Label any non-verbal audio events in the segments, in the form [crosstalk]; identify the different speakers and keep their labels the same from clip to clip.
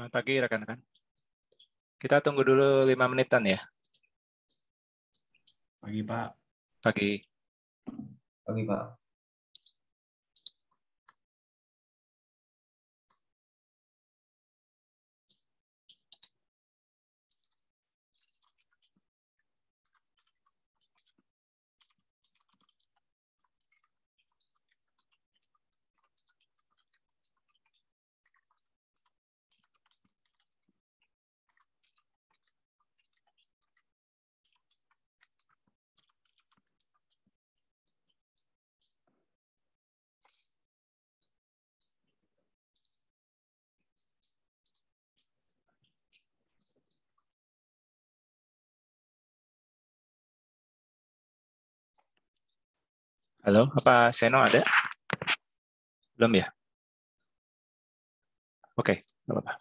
Speaker 1: Selamat pagi rekan-rekan. Kita tunggu dulu lima menitan ya. Pagi Pak. Pagi. Pagi Pak. Halo, apa Seno ada? Belum ya? Oke, okay, apa-apa.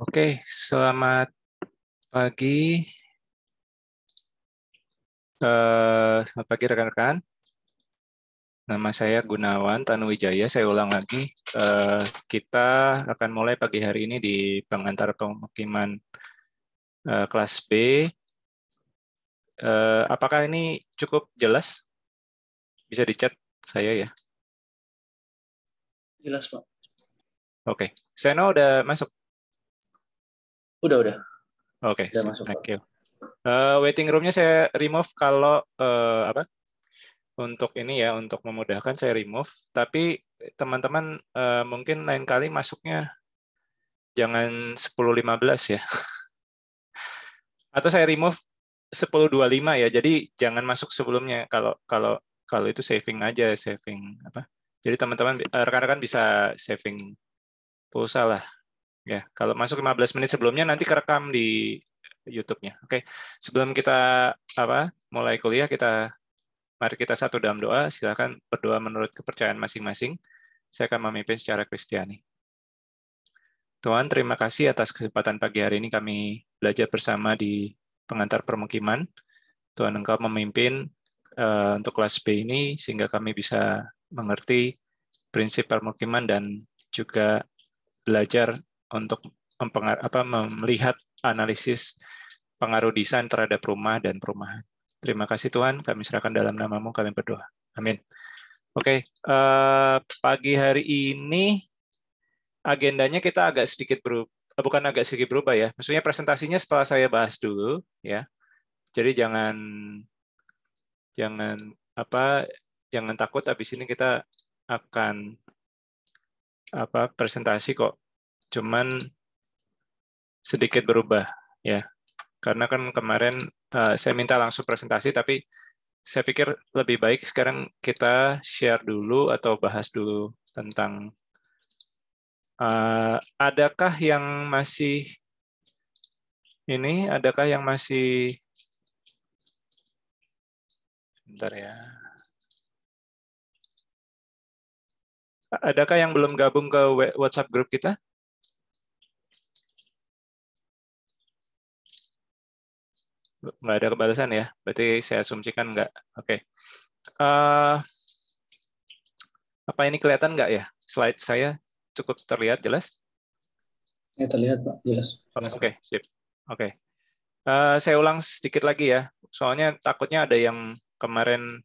Speaker 1: Oke, selamat pagi. Uh, selamat pagi rekan-rekan.
Speaker 2: Nama saya Gunawan Tanuwijaya. Saya ulang lagi. Eh, kita akan mulai pagi hari ini di pengantar pemukiman uh, kelas B.
Speaker 1: apakah ini cukup jelas? Bisa dicat saya ya. Jelas, Pak. Oke. Okay. Seno udah masuk? Udah, udah. Oke, okay, Thank you.
Speaker 2: Uh, waiting roomnya saya remove kalau uh, apa? Untuk ini ya, untuk memudahkan saya remove. Tapi teman-teman uh, mungkin lain kali masuknya jangan 10.15 ya. [laughs] Atau saya remove 10.25 ya. Jadi jangan masuk sebelumnya kalau kalau kalau itu saving aja, saving apa? Jadi teman-teman rekan-rekan bisa saving pulsa lah. Ya, kalau masuk 15 menit sebelumnya nanti kerekam di YouTube-nya. Oke. Sebelum kita apa? mulai kuliah kita mari kita satu dalam doa. Silakan berdoa menurut kepercayaan masing-masing. Saya akan memimpin secara Kristiani. Tuhan, terima kasih atas kesempatan pagi hari ini kami belajar bersama di pengantar permukiman. Tuhan, Engkau memimpin uh, untuk kelas B ini sehingga kami bisa mengerti prinsip permukiman dan juga belajar untuk apa, melihat analisis pengaruh desain terhadap rumah dan perumahan. Terima kasih Tuhan, kami serahkan dalam namamu, kami berdoa. Amin. Oke, okay. uh, eh, pagi hari ini agendanya kita agak sedikit berubah, eh, bukan agak sedikit berubah ya. Maksudnya presentasinya setelah saya bahas dulu ya. Jadi jangan jangan apa jangan takut habis ini kita akan apa presentasi kok cuman sedikit berubah ya. Karena kan kemarin uh, saya minta langsung presentasi tapi saya pikir lebih baik sekarang kita share dulu atau bahas dulu tentang uh, adakah yang masih ini adakah yang masih
Speaker 1: bentar ya adakah yang belum gabung ke WhatsApp grup kita nggak ada kebalasan ya. Berarti saya asumsikan nggak. Oke. Okay. Uh, eh,
Speaker 2: apa ini kelihatan nggak ya? Slide saya cukup terlihat jelas?
Speaker 1: Ya, terlihat Pak, jelas. Oke, okay,
Speaker 2: sip. Oke. Okay. Uh, eh, saya ulang sedikit lagi ya. Soalnya takutnya ada yang kemarin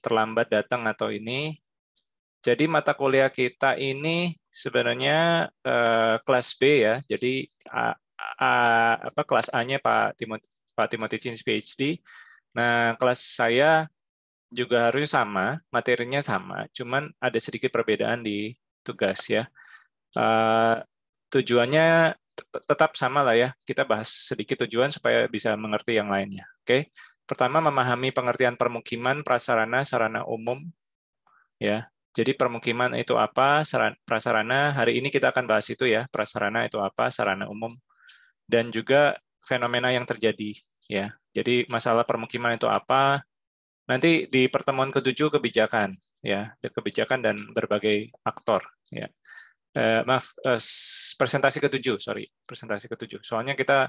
Speaker 2: terlambat datang atau ini. Jadi mata kuliah kita ini sebenarnya uh, kelas B ya. Jadi uh, A, apa kelas A-nya Pak Timot Pak Timothy Chin PhD. Nah, kelas saya juga harusnya sama, materinya sama, cuman ada sedikit perbedaan di tugas ya. Uh, tujuannya tetap sama lah ya, kita bahas sedikit tujuan supaya bisa mengerti yang lainnya. Oke, okay? pertama memahami pengertian permukiman, prasarana, sarana umum, ya. Jadi permukiman itu apa, prasarana. Hari ini kita akan bahas itu ya, prasarana itu apa, sarana umum, dan juga fenomena yang terjadi ya. Jadi masalah permukiman itu apa? Nanti di pertemuan ketujuh kebijakan ya, kebijakan dan berbagai aktor ya. Eh, maaf, eh, presentasi ketujuh, sorry, presentasi ketujuh. Soalnya kita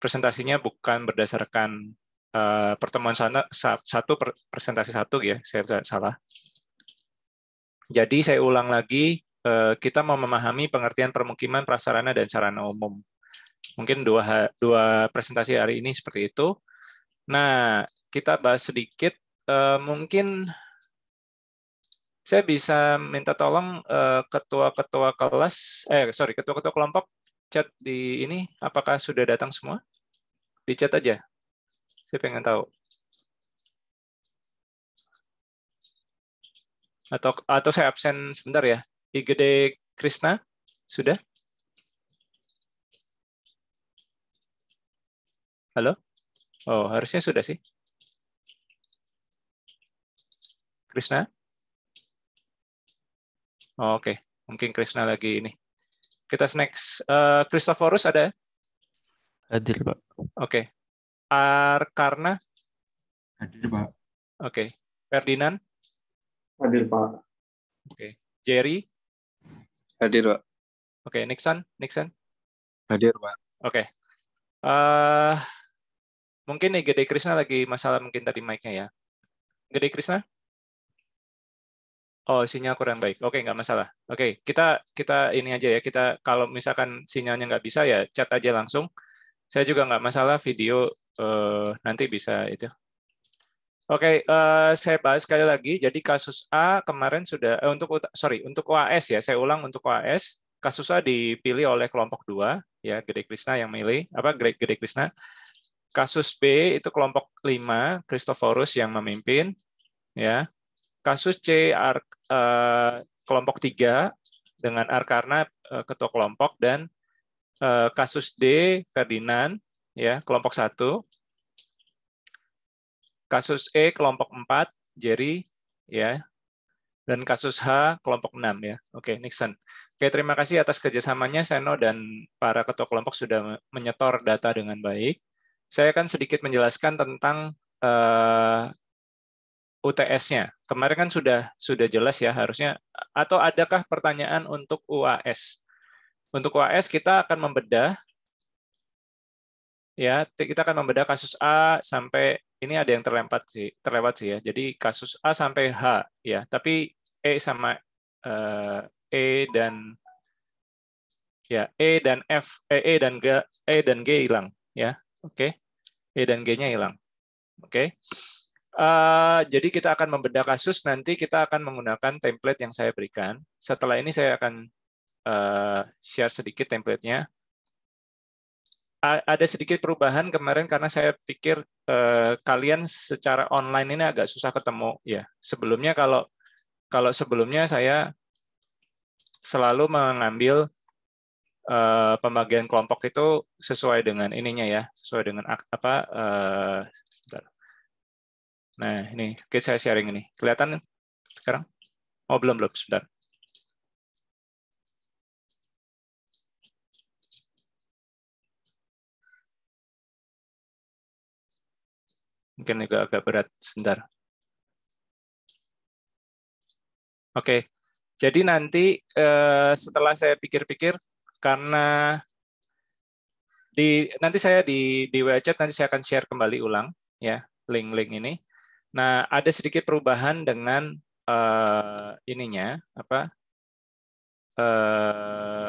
Speaker 2: presentasinya bukan berdasarkan eh, pertemuan sana satu presentasi satu ya, saya salah. Jadi saya ulang lagi, eh, kita mau memahami pengertian permukiman, prasarana, dan sarana umum. Mungkin dua, dua presentasi hari ini seperti itu. Nah, kita bahas sedikit. Uh, mungkin saya bisa minta tolong eh, ketua-ketua uh, kelas, eh sorry, ketua-ketua
Speaker 1: kelompok chat di ini, apakah sudah datang semua? Di chat aja. Saya pengen tahu.
Speaker 2: Atau atau saya absen sebentar ya. Igede Krishna sudah?
Speaker 1: Halo? Oh, harusnya sudah sih. Krishna?
Speaker 2: Oh, Oke, okay. mungkin Krishna lagi ini. Kita next. Uh, Christophorus ada? Hadir, Pak. Oke. Okay. Arkarna? Hadir, Pak. Oke. Okay. Ferdinand? Hadir, Pak. Oke. Okay. Jerry? Hadir, Pak. Oke, okay. Nixon? Nixon? Hadir, Pak.
Speaker 1: Oke. Okay. Uh, eh, Mungkin nih
Speaker 2: Gede Krishna lagi masalah mungkin tadi mic-nya ya. Gede Krishna? Oh, sinyal kurang baik. Oke, nggak masalah. Oke, kita kita ini aja ya. Kita kalau misalkan sinyalnya nggak bisa ya chat aja langsung. Saya juga nggak masalah video uh, nanti bisa itu. Oke, uh, saya bahas sekali lagi. Jadi kasus A kemarin sudah uh, untuk sorry untuk OAS ya. Saya ulang untuk OAS. Kasus A dipilih oleh kelompok dua ya, Gede Krishna yang milih apa Gede Krishna. Kasus B itu kelompok 5, Kristoforus yang memimpin. Ya. Kasus C ar, eh, kelompok 3 dengan Arkarna eh, ketua kelompok dan eh, kasus D Ferdinand ya, kelompok 1. Kasus E kelompok 4 Jerry ya. Dan kasus H kelompok 6 ya. Oke, Nixon. Oke, terima kasih atas kerjasamanya Seno dan para ketua kelompok sudah menyetor data dengan baik saya akan sedikit menjelaskan tentang uh, eh, UTS-nya. Kemarin kan sudah sudah jelas ya harusnya atau adakah pertanyaan untuk UAS? Untuk UAS kita akan membedah ya, kita akan membedah kasus A sampai ini ada yang terlewat sih, terlewat sih ya. Jadi kasus A sampai H ya, tapi E sama uh, E dan ya, E dan F, E, e dan G, E dan G hilang ya. Oke. Okay. E dan G-nya hilang. Oke. Okay. Uh, jadi kita akan membedah kasus nanti kita akan menggunakan template yang saya berikan. Setelah ini saya akan uh, share sedikit template-nya. Ada sedikit perubahan kemarin karena saya pikir eh, kalian secara online ini agak susah ketemu ya. Sebelumnya kalau kalau sebelumnya saya selalu mengambil Eh, pembagian kelompok itu sesuai dengan ininya ya, sesuai dengan apa. Uh,
Speaker 1: nah ini, oke saya sharing ini. Kelihatan sekarang? Oh belum belum, sebentar. Mungkin juga agak berat, sebentar.
Speaker 2: Oke, jadi nanti eh, setelah saya pikir-pikir, karena di nanti saya di di WA nanti saya akan share kembali ulang ya link-link ini. Nah, ada sedikit perubahan dengan uh, ininya apa? Uh,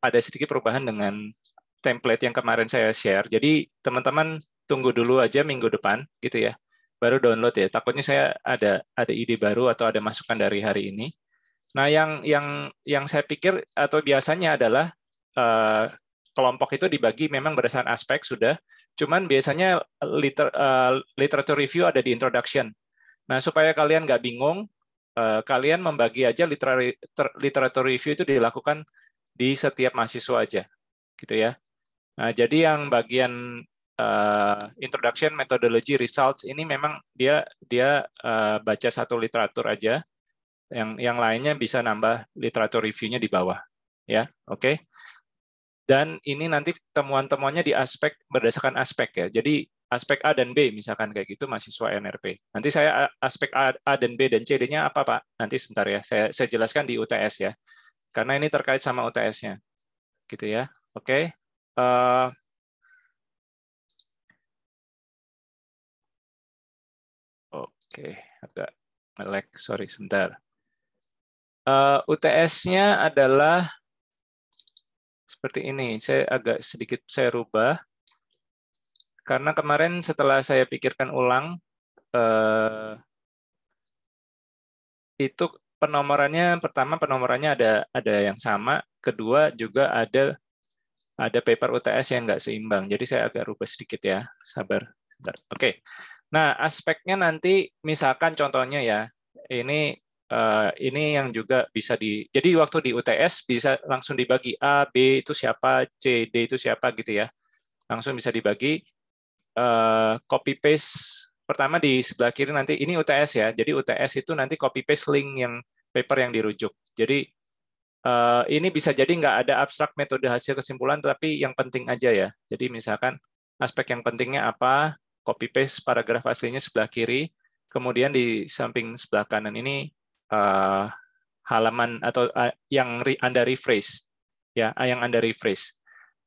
Speaker 2: ada sedikit perubahan dengan template yang kemarin saya share. Jadi teman-teman tunggu dulu aja minggu depan gitu ya. Baru download ya. Takutnya saya ada ada ide baru atau ada masukan dari hari ini. Nah, yang yang yang saya pikir atau biasanya adalah uh, kelompok itu dibagi memang berdasarkan aspek sudah. Cuman biasanya liter, uh, literature review ada di introduction. Nah, supaya kalian nggak bingung, uh, kalian membagi aja literary, ter, literature review itu dilakukan di setiap mahasiswa aja, gitu ya. Nah, jadi yang bagian uh, introduction, methodology, results ini memang dia dia uh, baca satu literatur aja yang yang lainnya bisa nambah literatur reviewnya di bawah, ya, oke. Okay? Dan ini nanti temuan-temuannya di aspek berdasarkan aspek ya. Jadi aspek A dan B misalkan kayak gitu mahasiswa NRP. Nanti saya aspek A, A dan B dan C nya apa Pak? Nanti sebentar ya, saya, saya jelaskan di UTS ya, karena ini terkait sama UTS-nya,
Speaker 1: gitu ya. Oke. Okay. Uh, eh, Oke, okay. agak melek, sorry sebentar. Uh, eh, UTS-nya adalah
Speaker 2: seperti ini. Saya agak sedikit saya rubah. Karena kemarin setelah saya pikirkan ulang, uh, itu penomorannya pertama penomorannya ada ada yang sama, kedua juga ada ada paper UTS yang nggak seimbang. Jadi saya agak rubah sedikit ya, sabar. Oke. Oke. Nah aspeknya nanti misalkan contohnya ya, ini Eh, ini yang juga bisa di jadi waktu di UTS bisa langsung dibagi A B itu siapa C D itu siapa gitu ya langsung bisa dibagi eh, copy paste pertama di sebelah kiri nanti ini UTS ya jadi UTS itu nanti copy paste link yang paper yang dirujuk jadi eh, ini bisa jadi nggak ada abstrak metode hasil kesimpulan tapi yang penting aja ya jadi misalkan aspek yang pentingnya apa copy paste paragraf aslinya sebelah kiri kemudian di samping sebelah kanan ini uh, halaman atau uh, yang re, Anda rephrase ya, eh, yang Anda rephrase.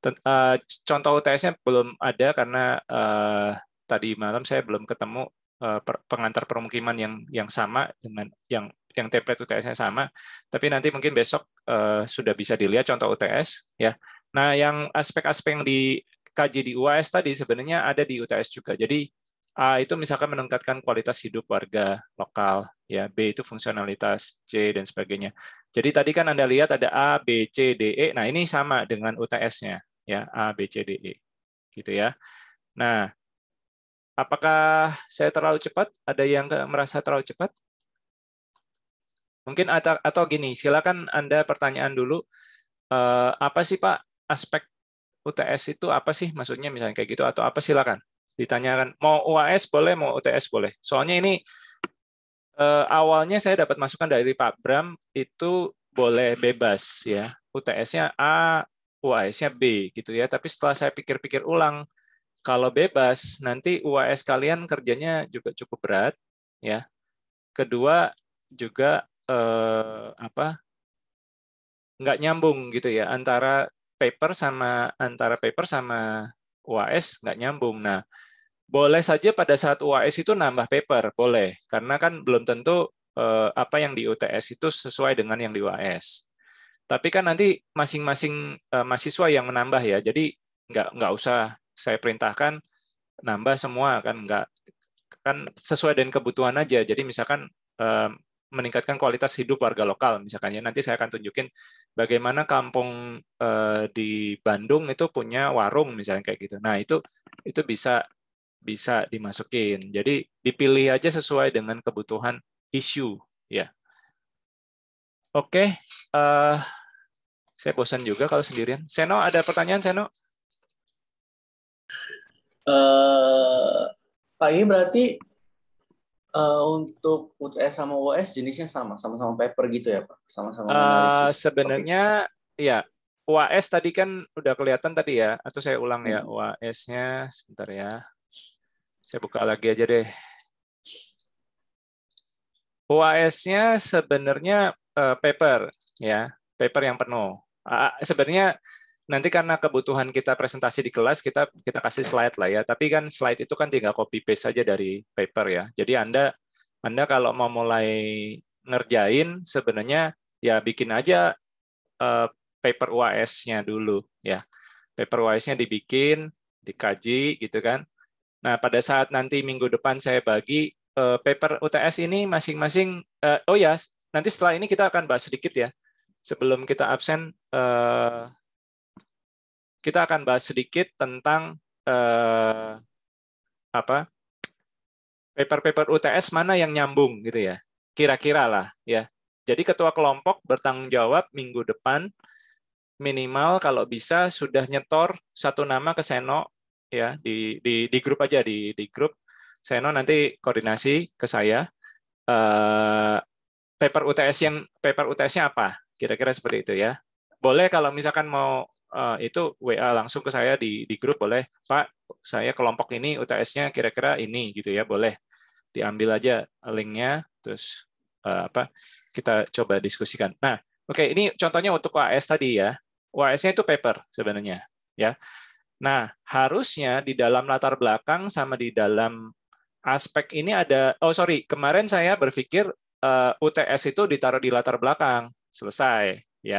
Speaker 2: Tent, uh, contoh UTS-nya belum ada karena uh, tadi malam saya belum ketemu uh, pengantar permukiman yang yang sama dengan yang yang template UTS-nya sama, tapi nanti mungkin besok uh, sudah bisa dilihat contoh UTS ya. Nah, yang aspek-aspek yang dikaji di UAS tadi sebenarnya ada di UTS juga. Jadi A itu misalkan meningkatkan kualitas hidup warga lokal, ya B itu fungsionalitas, C dan sebagainya. Jadi tadi kan Anda lihat ada A, B, C, D, E. Nah, ini sama dengan UTS-nya, ya A, B, C, D, E. Gitu ya. Nah, apakah saya terlalu cepat? Ada yang merasa terlalu cepat? Mungkin atau, atau gini, silakan Anda pertanyaan dulu. Eh, apa sih Pak aspek UTS itu apa sih? Maksudnya misalnya kayak gitu atau apa silakan ditanyakan mau UAS boleh mau UTS boleh soalnya ini eh, awalnya saya dapat masukan dari Pak Bram itu boleh bebas ya UTS-nya A UAS-nya B gitu ya tapi setelah saya pikir-pikir ulang kalau bebas nanti UAS kalian kerjanya juga cukup berat ya kedua juga eh, apa nggak nyambung gitu ya antara paper sama antara paper sama UAS nggak nyambung. Nah, boleh saja pada saat UAS itu nambah paper, boleh. Karena kan belum tentu eh, apa yang di UTS itu sesuai dengan yang di UAS. Tapi kan nanti masing-masing eh, mahasiswa yang menambah ya. Jadi nggak nggak usah saya perintahkan nambah semua kan nggak kan sesuai dengan kebutuhan aja. Jadi misalkan eh, meningkatkan kualitas hidup warga lokal misalkan ya Nanti saya akan tunjukin bagaimana kampung di Bandung itu punya warung misalnya kayak gitu. Nah, itu itu bisa bisa dimasukin. Jadi dipilih aja sesuai dengan kebutuhan isu ya. Oke, okay. uh, eh, saya bosan juga kalau sendirian. Seno ada pertanyaan Seno?
Speaker 1: Uh,
Speaker 2: Pak ini berarti
Speaker 3: uh, untuk UTS sama UAS jenisnya sama, sama-sama paper gitu ya Pak, sama-sama Uh, sebenarnya
Speaker 2: okay. ya UAS tadi kan udah kelihatan tadi ya, atau saya ulang ya hmm. UAS-nya sebentar ya. Saya buka lagi aja deh. oas nya sebenarnya uh, paper ya, paper yang penuh. Uh, sebenarnya nanti karena kebutuhan kita presentasi di kelas kita kita kasih slide lah ya. Tapi kan slide itu kan tinggal copy paste saja dari paper ya. Jadi Anda Anda kalau mau mulai ngerjain sebenarnya ya bikin aja uh, paper UAS-nya dulu ya. Paper UAS-nya dibikin, dikaji gitu kan. Nah, pada saat nanti minggu depan saya bagi uh, paper UTS ini masing-masing, uh, oh ya, nanti setelah ini kita akan bahas sedikit ya. Sebelum kita absen, uh, kita akan bahas sedikit tentang uh, apa paper-paper UTS mana yang nyambung gitu ya. Kira-kira lah ya. Jadi ketua kelompok bertanggung jawab minggu depan minimal kalau bisa sudah nyetor satu nama ke Seno ya di di, di grup aja di di grup Seno nanti koordinasi ke saya eh, paper UTS yang paper UTS-nya apa kira-kira seperti itu ya boleh kalau misalkan mau eh, itu WA langsung ke saya di di grup boleh Pak saya kelompok ini UTS-nya kira-kira ini gitu ya boleh diambil aja linknya terus eh, apa kita coba diskusikan nah oke ini contohnya untuk UAS tadi ya UAS-nya itu paper sebenarnya ya Nah, harusnya di dalam latar belakang sama di dalam aspek ini ada, oh sorry, kemarin saya berpikir uh, eh, UTS itu ditaruh di latar belakang, selesai ya.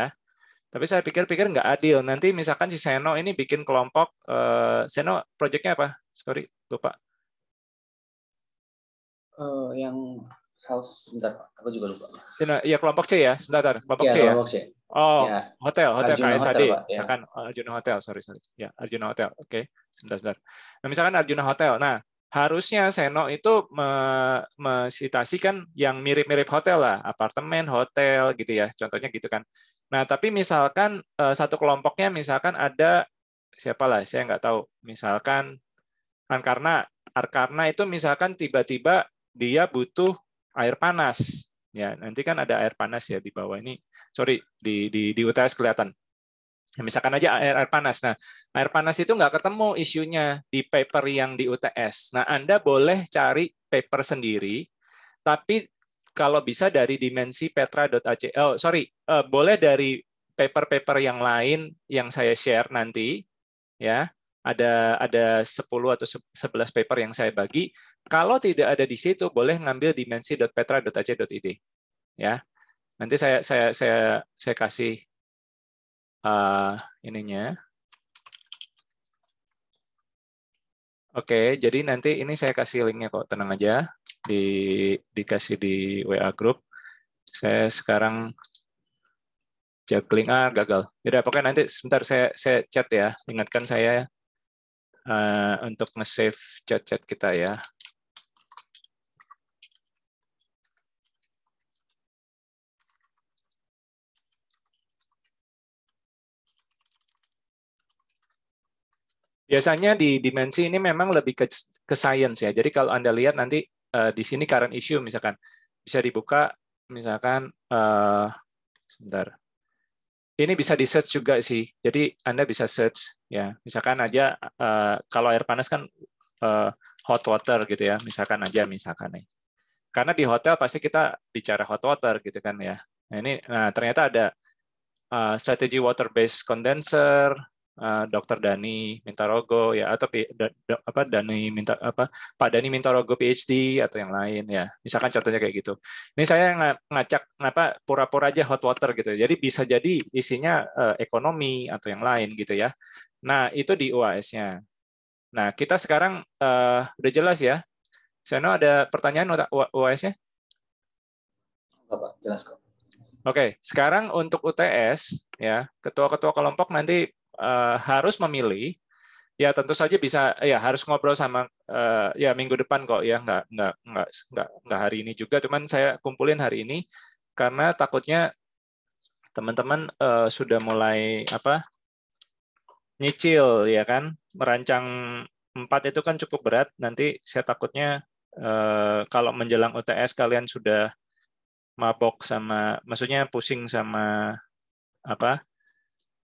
Speaker 2: Tapi saya pikir-pikir nggak adil. Nanti misalkan si Seno ini bikin kelompok, uh, Seno proyeknya apa? Sorry, lupa.
Speaker 3: Uh, yang house sebentar aku juga lupa
Speaker 2: ya kelompok C ya sebentar kelompok iya, ya, C kelompok C. oh ya. hotel hotel Arjuna KSAD hotel, ya. misalkan oh, Arjuna Hotel sorry sorry ya Arjuna Hotel oke okay. sebentar sebentar nah misalkan Arjuna Hotel nah harusnya Seno itu mensitasikan yang mirip-mirip hotel lah, apartemen, hotel gitu ya, contohnya gitu kan. Nah, tapi misalkan eh, satu kelompoknya misalkan ada siapa lah, saya nggak tahu, misalkan Ankarna, Arkarna itu misalkan tiba-tiba dia butuh air panas. Ya, nanti kan ada air panas ya di bawah ini. Sorry, di di di UTS kelihatan. Ya, misalkan aja air air panas. Nah, air panas itu nggak ketemu isunya di paper yang di UTS. Nah, Anda boleh cari paper sendiri, tapi kalau bisa dari dimensi petra.ac. Oh, sorry, eh, boleh dari paper-paper yang lain yang saya share nanti, ya ada ada 10 atau 11 paper yang saya bagi. Kalau tidak ada di situ, boleh ngambil dimensi.petra.ac.id. Ya. Nanti saya saya saya saya kasih uh, ininya. Oke, jadi nanti ini saya kasih linknya kok, tenang aja. Di dikasih di WA group. Saya sekarang juggling ah gagal. Jadi pokoknya nanti sebentar saya saya chat ya. Ingatkan saya uh, untuk nge-save chat-chat
Speaker 1: kita ya. Biasanya di dimensi ini memang lebih ke, ke
Speaker 2: science ya. Jadi kalau Anda lihat nanti uh, di sini current issue misalkan bisa dibuka misalkan uh, sebentar. Ini bisa di search juga sih. Jadi Anda bisa search ya. Misalkan aja uh, kalau air panas kan uh, hot water gitu ya. Misalkan aja misalkan nih. Karena di hotel pasti kita bicara hot water gitu kan ya. Nah, ini nah ternyata ada uh, strategi water based condenser, Eh, dokter Dr. Dani Mintarogo ya atau apa Dani minta apa Pak Dani Mintarogo PhD atau yang lain ya. Misalkan contohnya kayak gitu. Ini saya ngacak apa pura-pura aja hot water gitu. Ya. Jadi bisa jadi isinya uh, ekonomi atau yang lain gitu ya. Nah, itu di UAS-nya. Nah, kita sekarang uh, udah jelas ya. Seno ada pertanyaan untuk UAS-nya? Oke, okay, sekarang untuk UTS ya, ketua-ketua kelompok nanti uh, harus memilih, ya tentu saja bisa ya harus ngobrol sama uh, ya minggu depan kok ya nggak nggak nggak nggak nggak hari ini juga, cuman saya kumpulin hari ini karena takutnya teman-teman uh, sudah mulai apa nyicil ya kan merancang empat itu kan cukup berat nanti saya takutnya uh, kalau menjelang UTS kalian sudah mabok sama maksudnya pusing sama apa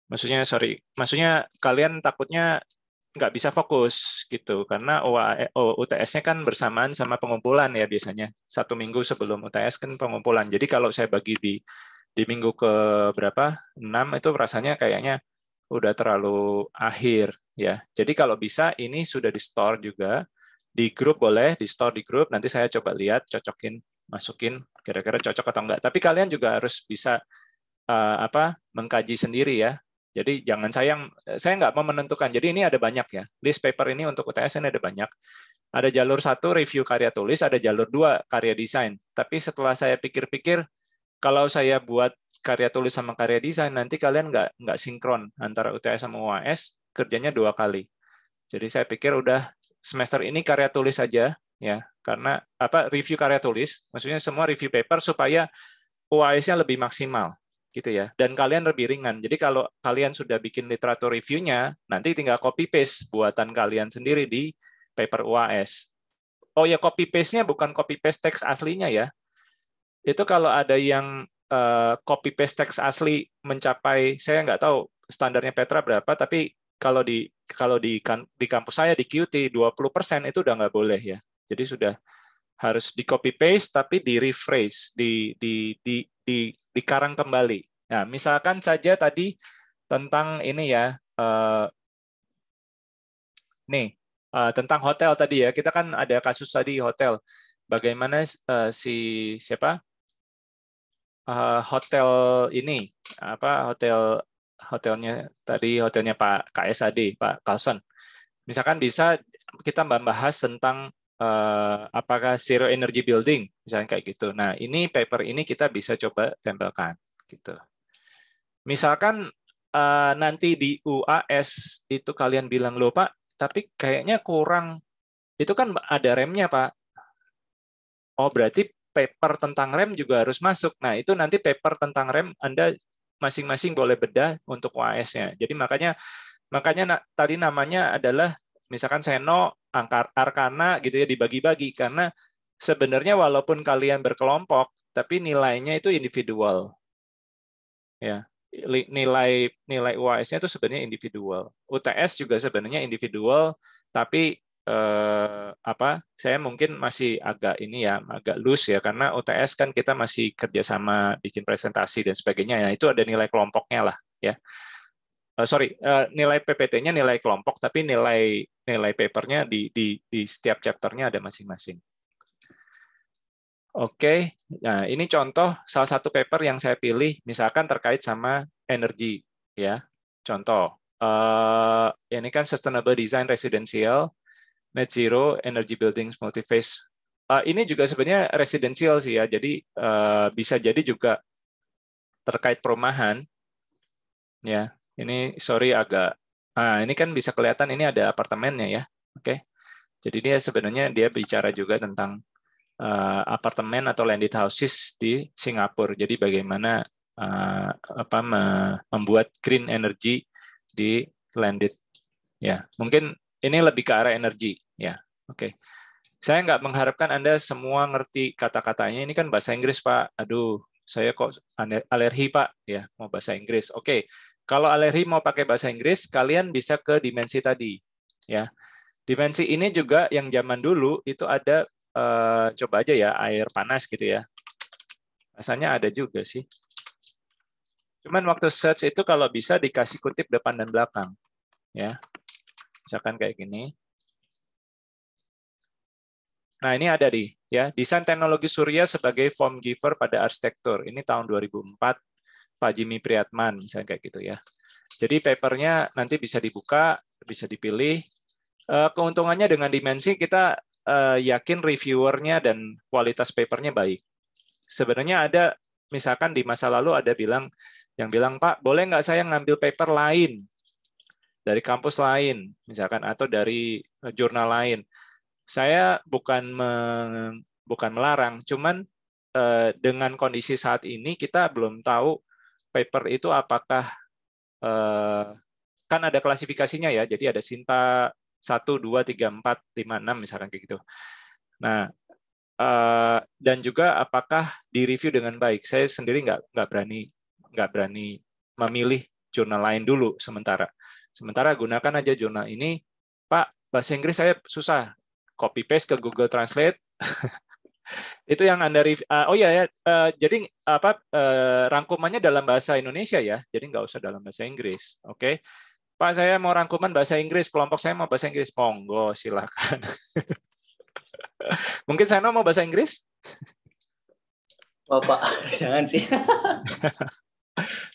Speaker 2: maksudnya sorry maksudnya kalian takutnya nggak bisa fokus gitu karena e, UTS-nya kan bersamaan sama pengumpulan ya biasanya satu minggu sebelum UTS kan pengumpulan jadi kalau saya bagi di di minggu ke berapa enam itu rasanya kayaknya udah terlalu akhir ya jadi kalau bisa ini sudah di store juga di grup boleh di store di grup nanti saya coba lihat cocokin masukin kira-kira cocok atau enggak tapi kalian juga harus bisa uh, apa mengkaji sendiri ya jadi jangan sayang, eh, saya nggak mau menentukan. Jadi ini ada banyak ya. List paper ini untuk UTS ini ada banyak. Ada jalur satu review karya tulis, ada jalur dua karya desain. Tapi setelah saya pikir-pikir, kalau saya buat karya tulis sama karya desain, nanti kalian nggak nggak sinkron antara UTS sama UAS, kerjanya dua kali. Jadi saya pikir udah semester ini karya tulis saja ya, karena apa review karya tulis, maksudnya semua review paper supaya UAS-nya lebih maksimal gitu ya. Dan kalian lebih ringan. Jadi kalau kalian sudah bikin literatur reviewnya, nanti tinggal copy paste buatan kalian sendiri di paper UAS. Oh ya copy paste-nya bukan copy paste teks aslinya ya. Itu kalau ada yang eh, copy paste teks asli mencapai saya nggak tahu standarnya Petra berapa, tapi kalau di kalau di kan, di kampus saya di QT 20% itu udah nggak boleh ya. Jadi sudah harus di copy paste tapi di rephrase, di di di di, dikarang kembali. Nah, misalkan saja tadi tentang ini ya, eh, nih eh, tentang hotel tadi ya, kita kan ada kasus tadi hotel. Bagaimana eh, si siapa eh, hotel ini apa hotel hotelnya tadi hotelnya Pak KSAD Pak Carlson. Misalkan bisa kita membahas tentang Eh, apakah zero energy building misalnya kayak gitu. Nah, ini paper ini kita bisa coba tempelkan gitu. Misalkan eh, nanti di UAS itu kalian bilang loh Pak, tapi kayaknya kurang itu kan ada remnya Pak. Oh, berarti paper tentang rem juga harus masuk. Nah, itu nanti paper tentang rem Anda masing-masing boleh bedah untuk UAS-nya. Jadi makanya makanya tadi namanya adalah misalkan Seno angkar arkana gitu ya dibagi-bagi karena sebenarnya walaupun kalian berkelompok tapi nilainya itu individual ya nilai nilai UAS-nya itu sebenarnya individual UTS juga sebenarnya individual tapi eh, apa saya mungkin masih agak ini ya agak loose ya karena UTS kan kita masih kerjasama bikin presentasi dan sebagainya ya itu ada nilai kelompoknya lah ya Eh, sorry uh, nilai PPT-nya nilai kelompok tapi nilai nilai papernya di di di setiap chapternya ada masing-masing. Oke, okay. nah ini contoh salah satu paper yang saya pilih misalkan terkait sama energi ya. Contoh, uh, ini kan Sustainable Design Residential Net Zero Energy Buildings Multiphase. Uh, ini juga sebenarnya residential sih ya, jadi uh, bisa jadi juga terkait perumahan ya ini sorry agak ah ini kan bisa kelihatan ini ada apartemennya ya. Oke. Okay. Jadi dia sebenarnya dia bicara juga tentang uh, apartemen atau landed houses di Singapura. Jadi bagaimana uh, apa membuat green energy di landed ya. Mungkin ini lebih ke arah energi ya. Oke. Okay. Saya nggak mengharapkan Anda semua ngerti kata-katanya. Ini kan bahasa Inggris, Pak. Aduh, saya kok alergi, Pak. Ya, mau bahasa Inggris. Oke. Okay kalau alergi mau pakai bahasa Inggris, kalian bisa ke dimensi tadi. Ya, dimensi ini juga yang zaman dulu itu ada eh, coba aja ya air panas gitu ya. Rasanya ada juga sih. Cuman waktu search itu kalau bisa dikasih kutip depan dan belakang. Ya. Misalkan kayak gini. Nah, ini ada di ya, desain teknologi surya sebagai form giver pada arsitektur. Ini tahun 2004 Pak Jimmy Priyatman misalnya kayak gitu ya. Jadi papernya nanti bisa dibuka, bisa dipilih. Eh, keuntungannya dengan dimensi kita eh, yakin reviewernya dan kualitas papernya baik. Sebenarnya ada misalkan di masa lalu ada bilang yang bilang Pak boleh nggak saya ngambil paper lain dari kampus lain misalkan atau dari eh, jurnal lain. Saya bukan bukan melarang, cuman dengan kondisi saat ini kita belum tahu paper itu apakah eh, kan ada klasifikasinya ya. Jadi ada Sinta 1 2 3 4 5 6 misalkan kayak gitu. Nah, eh, dan juga apakah direview dengan baik. Saya sendiri nggak nggak berani nggak berani memilih jurnal lain dulu sementara. Sementara gunakan aja jurnal ini, Pak, bahasa Inggris saya susah. Copy paste ke Google Translate, [laughs] itu yang anda review. Uh, oh iya ya, uh, jadi apa uh, rangkumannya dalam bahasa Indonesia ya, jadi nggak usah dalam bahasa Inggris, oke? Okay? Pak saya mau rangkuman bahasa Inggris, kelompok saya mau bahasa Inggris, monggo silakan. [laughs] Mungkin saya mau bahasa Inggris? Bapak, jangan sih. [laughs] oke,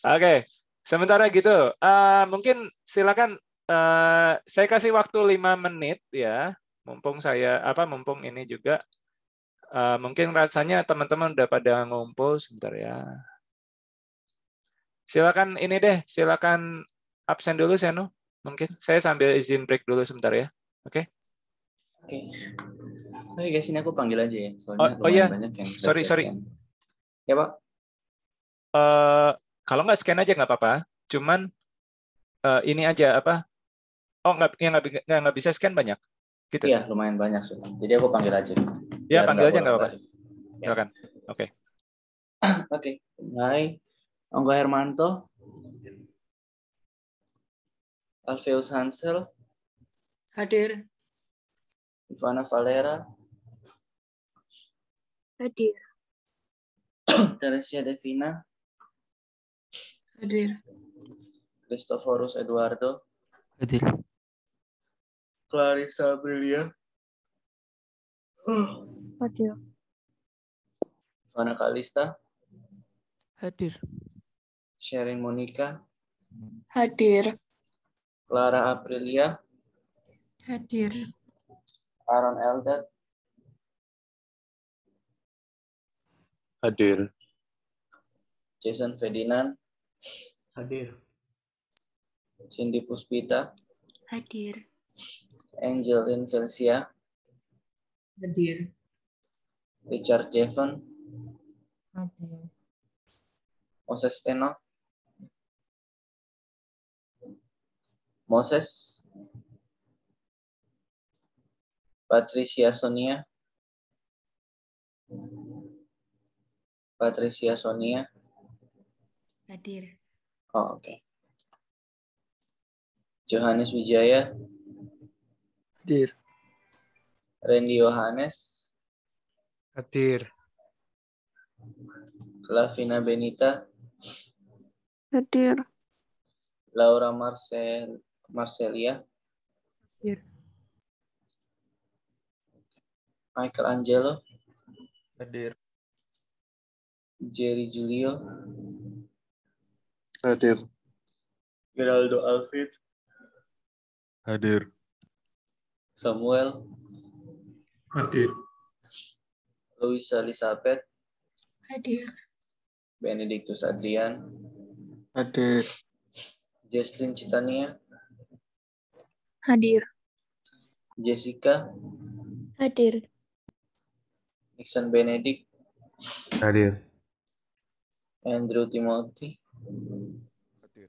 Speaker 2: okay. sementara gitu. Uh, mungkin silakan uh, saya kasih waktu lima menit ya, mumpung saya apa mumpung ini juga Eh, mungkin rasanya teman-teman udah pada ngumpul sebentar ya. Silakan ini deh, silakan absen dulu Seno. Mungkin saya sambil izin break dulu sebentar ya. Oke. Oke.
Speaker 3: Oke, guys, ini aku panggil aja ya. Soalnya oh, oh iya. Banyak yang sorry, sorry. Yang... Ya, Pak.
Speaker 2: Uh, kalau nggak scan aja nggak apa-apa. Cuman uh, ini aja apa? Oh, nggak yang nggak bisa scan banyak. Gitu. Iya,
Speaker 3: lumayan banyak sih. Jadi aku panggil aja. Ya, panggil aja nggak apa-apa.
Speaker 2: Ya. Silakan. Oke.
Speaker 3: [clears throat] Oke. Hai, Onggo Hermanto. Alfeus Hansel. Hadir. Ivana Valera. Hadir. [clears throat]
Speaker 1: Teresia Devina. Hadir.
Speaker 3: Christoforus Eduardo. Hadir. Clarissa Brilia,
Speaker 4: [clears throat] Hadir.
Speaker 3: Mana Kak Lista? Hadir. Sharing Monica?
Speaker 5: Hadir.
Speaker 1: Clara Aprilia?
Speaker 5: Hadir.
Speaker 3: Aaron Eldad? Hadir. Jason Ferdinand? Hadir. Cindy Puspita? Hadir. Angelin Felicia?
Speaker 1: Hadir. Richard Jefferson. Ada. Moses Eno.
Speaker 3: Moses. Patricia
Speaker 1: Sonia. Patricia Sonia. Hadir. Oh, oke. Okay.
Speaker 3: Johannes Wijaya. Hadir. Randy Johannes. Hadir. Lavina Benita. Hadir. Laura Marcel Marcelia. Hadir. Michael Angelo. Hadir. Jerry Julio. Hadir. Geraldo Alfit. Hadir. Samuel. Hadir. Louis Elizabeth. Hadir. Benedictus Adrian. Hadir. Jesslyn Citania. Hadir. Jessica. Hadir. Nixon Benedict. Hadir. Andrew Timothy. Hadir.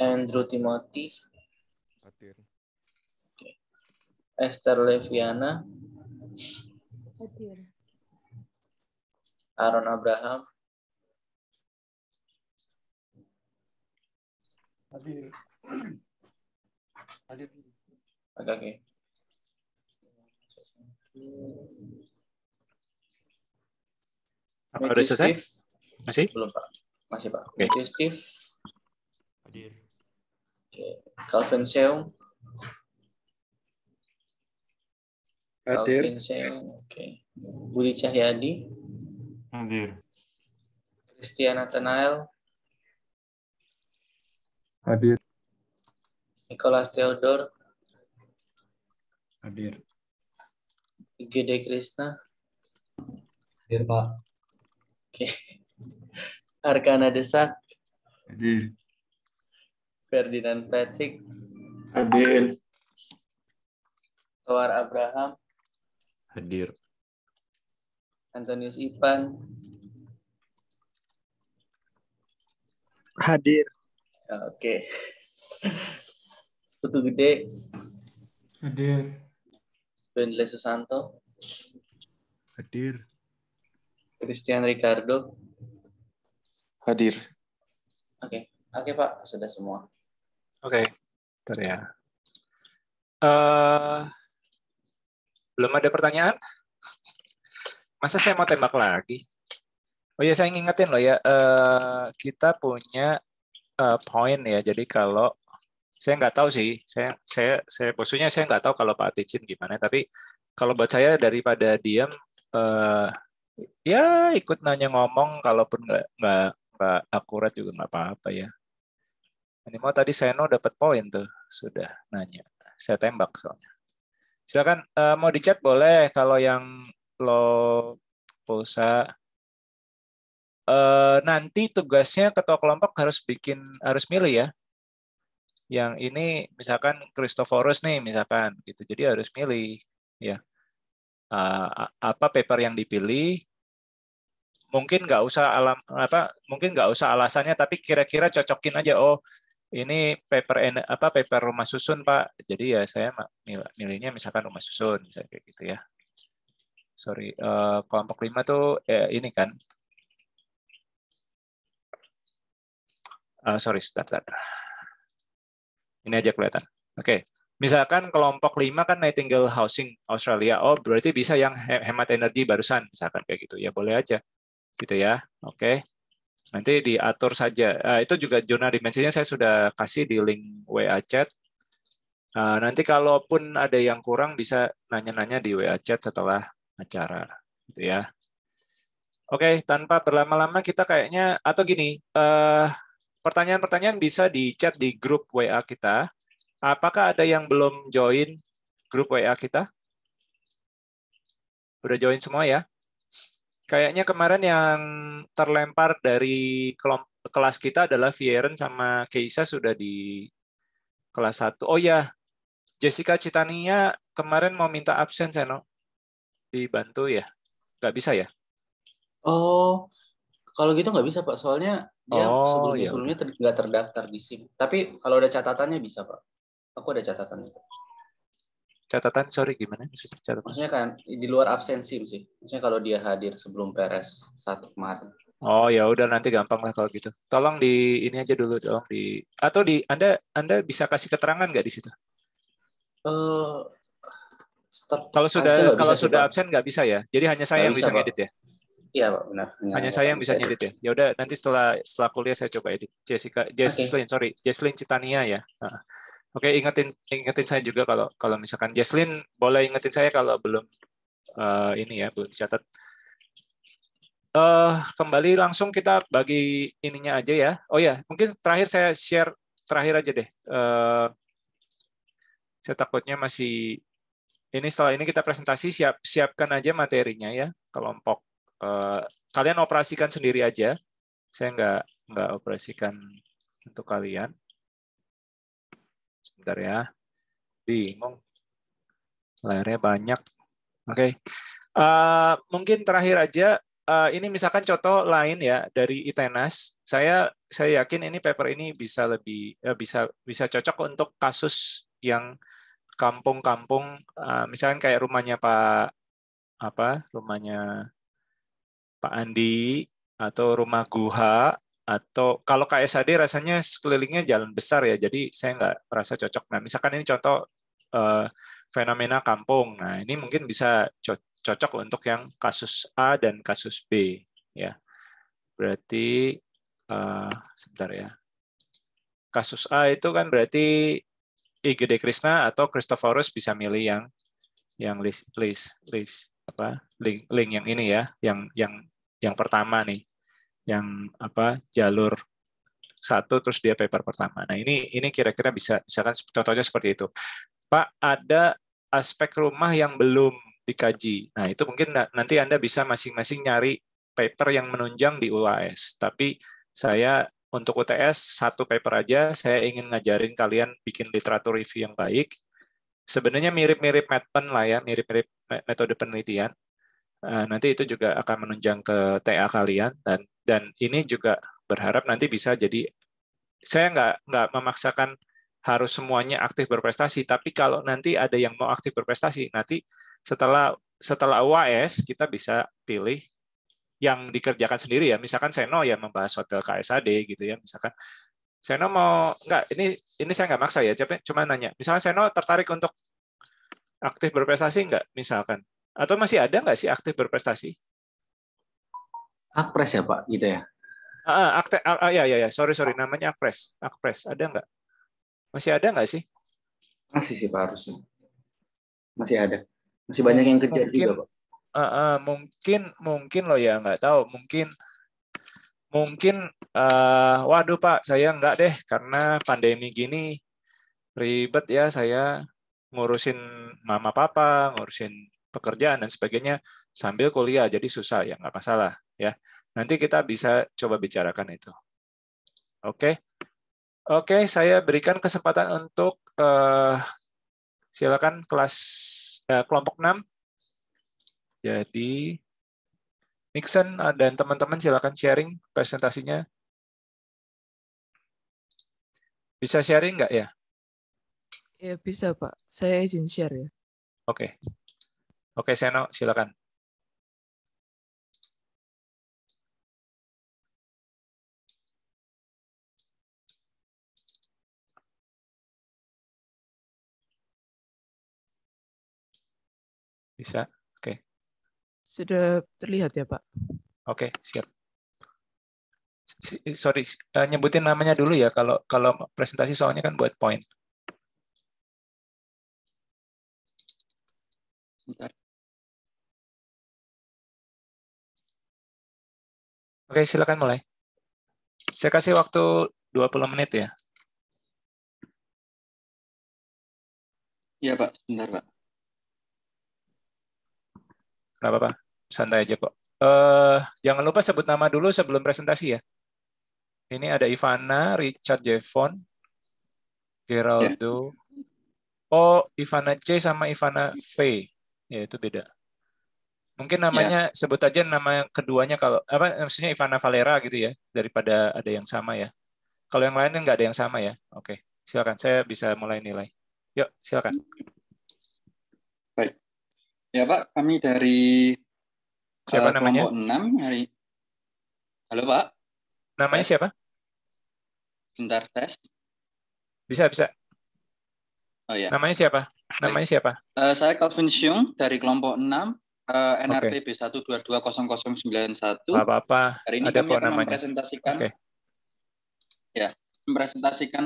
Speaker 3: Andrew Timothy.
Speaker 6: Hadir. Esther
Speaker 3: Leviana. Hadir. Aaron
Speaker 1: Abraham. Hadir. Hadir. Oke, okay, Apa sudah selesai? Masih? Belum, Pak. Masih, Pak. Oke. Okay.
Speaker 7: Steve. Hadir.
Speaker 3: Calvin Seung. Hadir. oke. Budi Cahyadi. Hadir. Kristiana Tenail, Hadir. Nicholas Theodor. Hadir. Gede Krishna. Hadir, Pak. Oke. Arkana Desak. Hadir. Ferdinand Patrick.
Speaker 8: Hadir.
Speaker 3: Tawar Abraham hadir. Antonius Ipan hadir. Oke. Putu Gede hadir. Benle Susanto hadir. Christian Ricardo hadir. Oke. Oke, Pak, sudah semua.
Speaker 2: Oke. terima ya. Uh, belum ada pertanyaan? Masa saya mau tembak lagi? Oh ya, saya ingetin loh ya, eh, kita punya eh, poin ya. Jadi kalau saya nggak tahu sih, saya saya saya posisinya saya nggak tahu kalau Pak Ticin gimana, tapi kalau buat saya daripada diam eh, ya ikut nanya ngomong kalaupun nggak nggak nggak akurat juga nggak apa-apa ya. Ini mau tadi Seno dapat poin tuh sudah nanya. Saya tembak soalnya. Silakan uh, mau dicat boleh kalau yang lo pulsa. Uh, nanti tugasnya ketua kelompok harus bikin harus milih ya. Yang ini misalkan Christophorus nih misalkan gitu. Jadi harus milih ya. Uh, apa paper yang dipilih mungkin nggak usah alam apa mungkin nggak usah alasannya tapi kira-kira cocokin aja oh ini paper apa paper rumah susun pak jadi ya saya milihnya misalkan rumah susun misalnya kayak gitu ya sorry uh, kelompok lima tuh eh, ini kan uh, sorry start, start ini aja kelihatan oke okay. misalkan kelompok lima kan Nightingale Housing Australia oh berarti bisa yang hemat energi barusan misalkan kayak gitu ya boleh aja gitu ya oke okay. Nanti diatur saja. Eh, itu juga zona dimensinya saya sudah kasih di link WA chat. Eh, nanti kalaupun ada yang kurang bisa nanya-nanya di WA chat setelah acara, gitu ya. Oke, tanpa berlama-lama kita kayaknya atau gini, eh, pertanyaan-pertanyaan bisa di chat di grup WA kita. Apakah ada yang belum join grup WA kita? Udah join semua ya? Kayaknya kemarin yang terlempar dari kelas kita adalah Vieren sama Keisa sudah di kelas 1. Oh ya, Jessica Citania kemarin mau minta absen, Seno. Dibantu ya? Gak bisa ya?
Speaker 1: Oh,
Speaker 2: kalau gitu nggak bisa, Pak. Soalnya
Speaker 3: dia oh, sebelumnya iya.
Speaker 2: ter nggak terdaftar di SIM.
Speaker 3: Tapi kalau ada catatannya bisa, Pak. Aku ada catatannya. Pak
Speaker 2: catatan sorry gimana catatan. maksudnya
Speaker 3: kan di luar absensi sih maksudnya kalau dia hadir sebelum peres satu
Speaker 2: kemarin oh ya udah nanti gampang lah kalau gitu tolong di ini aja dulu tolong di atau di anda anda bisa kasih keterangan nggak di situ uh, kalau sudah kalau sudah absen nggak bisa ya jadi hanya saya yang bisa, bisa ngedit ya iya pak benar hanya, hanya saya yang bisa edit. ngedit ya ya udah nanti setelah setelah kuliah saya coba edit Jessica Jesslyn okay. sorry Jesslyn Citania ya Oke, okay, ingetin ingetin saya juga kalau kalau misalkan Jesslyn boleh ingetin saya kalau belum uh, ini ya belum dicatat. Uh, kembali langsung kita bagi ininya aja ya. Oh ya, yeah. mungkin terakhir saya share terakhir aja deh. Uh, saya takutnya masih ini setelah ini kita presentasi siap siapkan aja materinya ya kelompok. Uh, kalian operasikan sendiri aja. Saya nggak nggak operasikan untuk kalian. Sebentar ya. Bingung. Layarnya banyak. Oke. Okay. Uh, eh, mungkin terakhir aja, uh, ini misalkan contoh lain ya dari ITENAS. Saya saya yakin ini paper ini bisa lebih uh, bisa bisa cocok untuk kasus yang kampung-kampung uh, misalkan kayak rumahnya Pak apa rumahnya Pak Andi atau rumah Guha atau kalau KSAD rasanya sekelilingnya jalan besar ya, jadi saya nggak merasa cocok. Nah, misalkan ini contoh uh, fenomena kampung. Nah, ini mungkin bisa co cocok untuk yang kasus A dan kasus B, ya. Berarti uh, sebentar ya. Kasus A itu kan berarti IGD Krishna atau Christophorus bisa milih yang yang list list list apa link link yang ini ya, yang yang yang pertama nih yang apa jalur satu terus dia paper pertama. Nah ini ini kira-kira bisa misalkan contohnya seperti itu. Pak ada aspek rumah yang belum dikaji. Nah itu mungkin nanti anda bisa masing-masing nyari paper yang menunjang di UAS. Tapi saya untuk UTS satu paper aja. Saya ingin ngajarin kalian bikin literatur review yang baik. Sebenarnya mirip-mirip metpen lah ya, mirip-mirip metode penelitian. Eh, nanti itu juga akan menunjang ke TA kalian dan dan ini juga berharap nanti bisa jadi saya nggak nggak memaksakan harus semuanya aktif berprestasi tapi kalau nanti ada yang mau aktif berprestasi nanti setelah setelah UAS kita bisa pilih yang dikerjakan sendiri ya misalkan Seno ya membahas hotel KSAD gitu ya misalkan Seno mau nggak ini ini saya nggak maksa ya cuma nanya misalkan Seno tertarik untuk aktif berprestasi nggak misalkan atau masih ada nggak sih aktif berprestasi? Akpres
Speaker 3: ya Pak, gitu ya?
Speaker 2: Ah, ah akte, ah, ah, ya, ya, ya, sorry, sorry, namanya Akpres. Akpres, ada nggak? Masih ada nggak sih? Masih sih Pak, harusnya. Masih ada. Masih banyak yang kerja mungkin, juga Pak. Ah, ah, mungkin, mungkin loh ya, nggak tahu. Mungkin mungkin uh, waduh Pak, saya enggak deh karena pandemi gini ribet ya saya ngurusin mama papa, ngurusin pekerjaan dan sebagainya sambil kuliah jadi susah ya nggak masalah ya nanti kita bisa coba bicarakan itu oke okay? oke okay, saya berikan kesempatan untuk uh, silakan kelas uh,
Speaker 1: kelompok 6 jadi Nixon eh, dan teman-teman silakan sharing presentasinya bisa sharing nggak ya?
Speaker 9: Ya bisa Pak, saya izin share ya.
Speaker 1: Oke. Okay. Oke, Seno, silakan. Bisa? Oke.
Speaker 9: Sudah terlihat ya, Pak?
Speaker 1: Oke, siap. Sorry, eh, nyebutin namanya dulu ya kalau kalau presentasi soalnya kan buat poin. Bentar. Oke, silakan mulai. Saya kasih waktu 20 menit ya. Iya, Pak. Bentar, Pak. Nggak apa-apa. Santai aja kok. Uh, jangan lupa sebut
Speaker 2: nama dulu sebelum presentasi ya. Ini ada Ivana, Richard Jevon, Geraldo. Ya. Oh, Ivana C sama Ivana V. Ya, itu beda. Mungkin iya. namanya yeah. sebut aja nama keduanya kalau apa maksudnya Ivana Valera gitu ya daripada ada yang sama ya. Kalau yang lain nggak ada yang sama ya. Oke, silakan saya bisa mulai nilai. Yuk, silakan.
Speaker 10: Baik. Ya Pak, kami dari siapa uh, namanya? Kelompok 6 hari. Halo Pak. Namanya siapa? Bentar tes. Bisa, bisa. Oh ya. Namanya siapa? Namanya siapa? Uh, saya Calvin Xiong dari kelompok 6 uh, NRP okay. B1220091.
Speaker 2: apa-apa. Hari ini Ada kami akan namanya. mempresentasikan okay.
Speaker 10: ya, mempresentasikan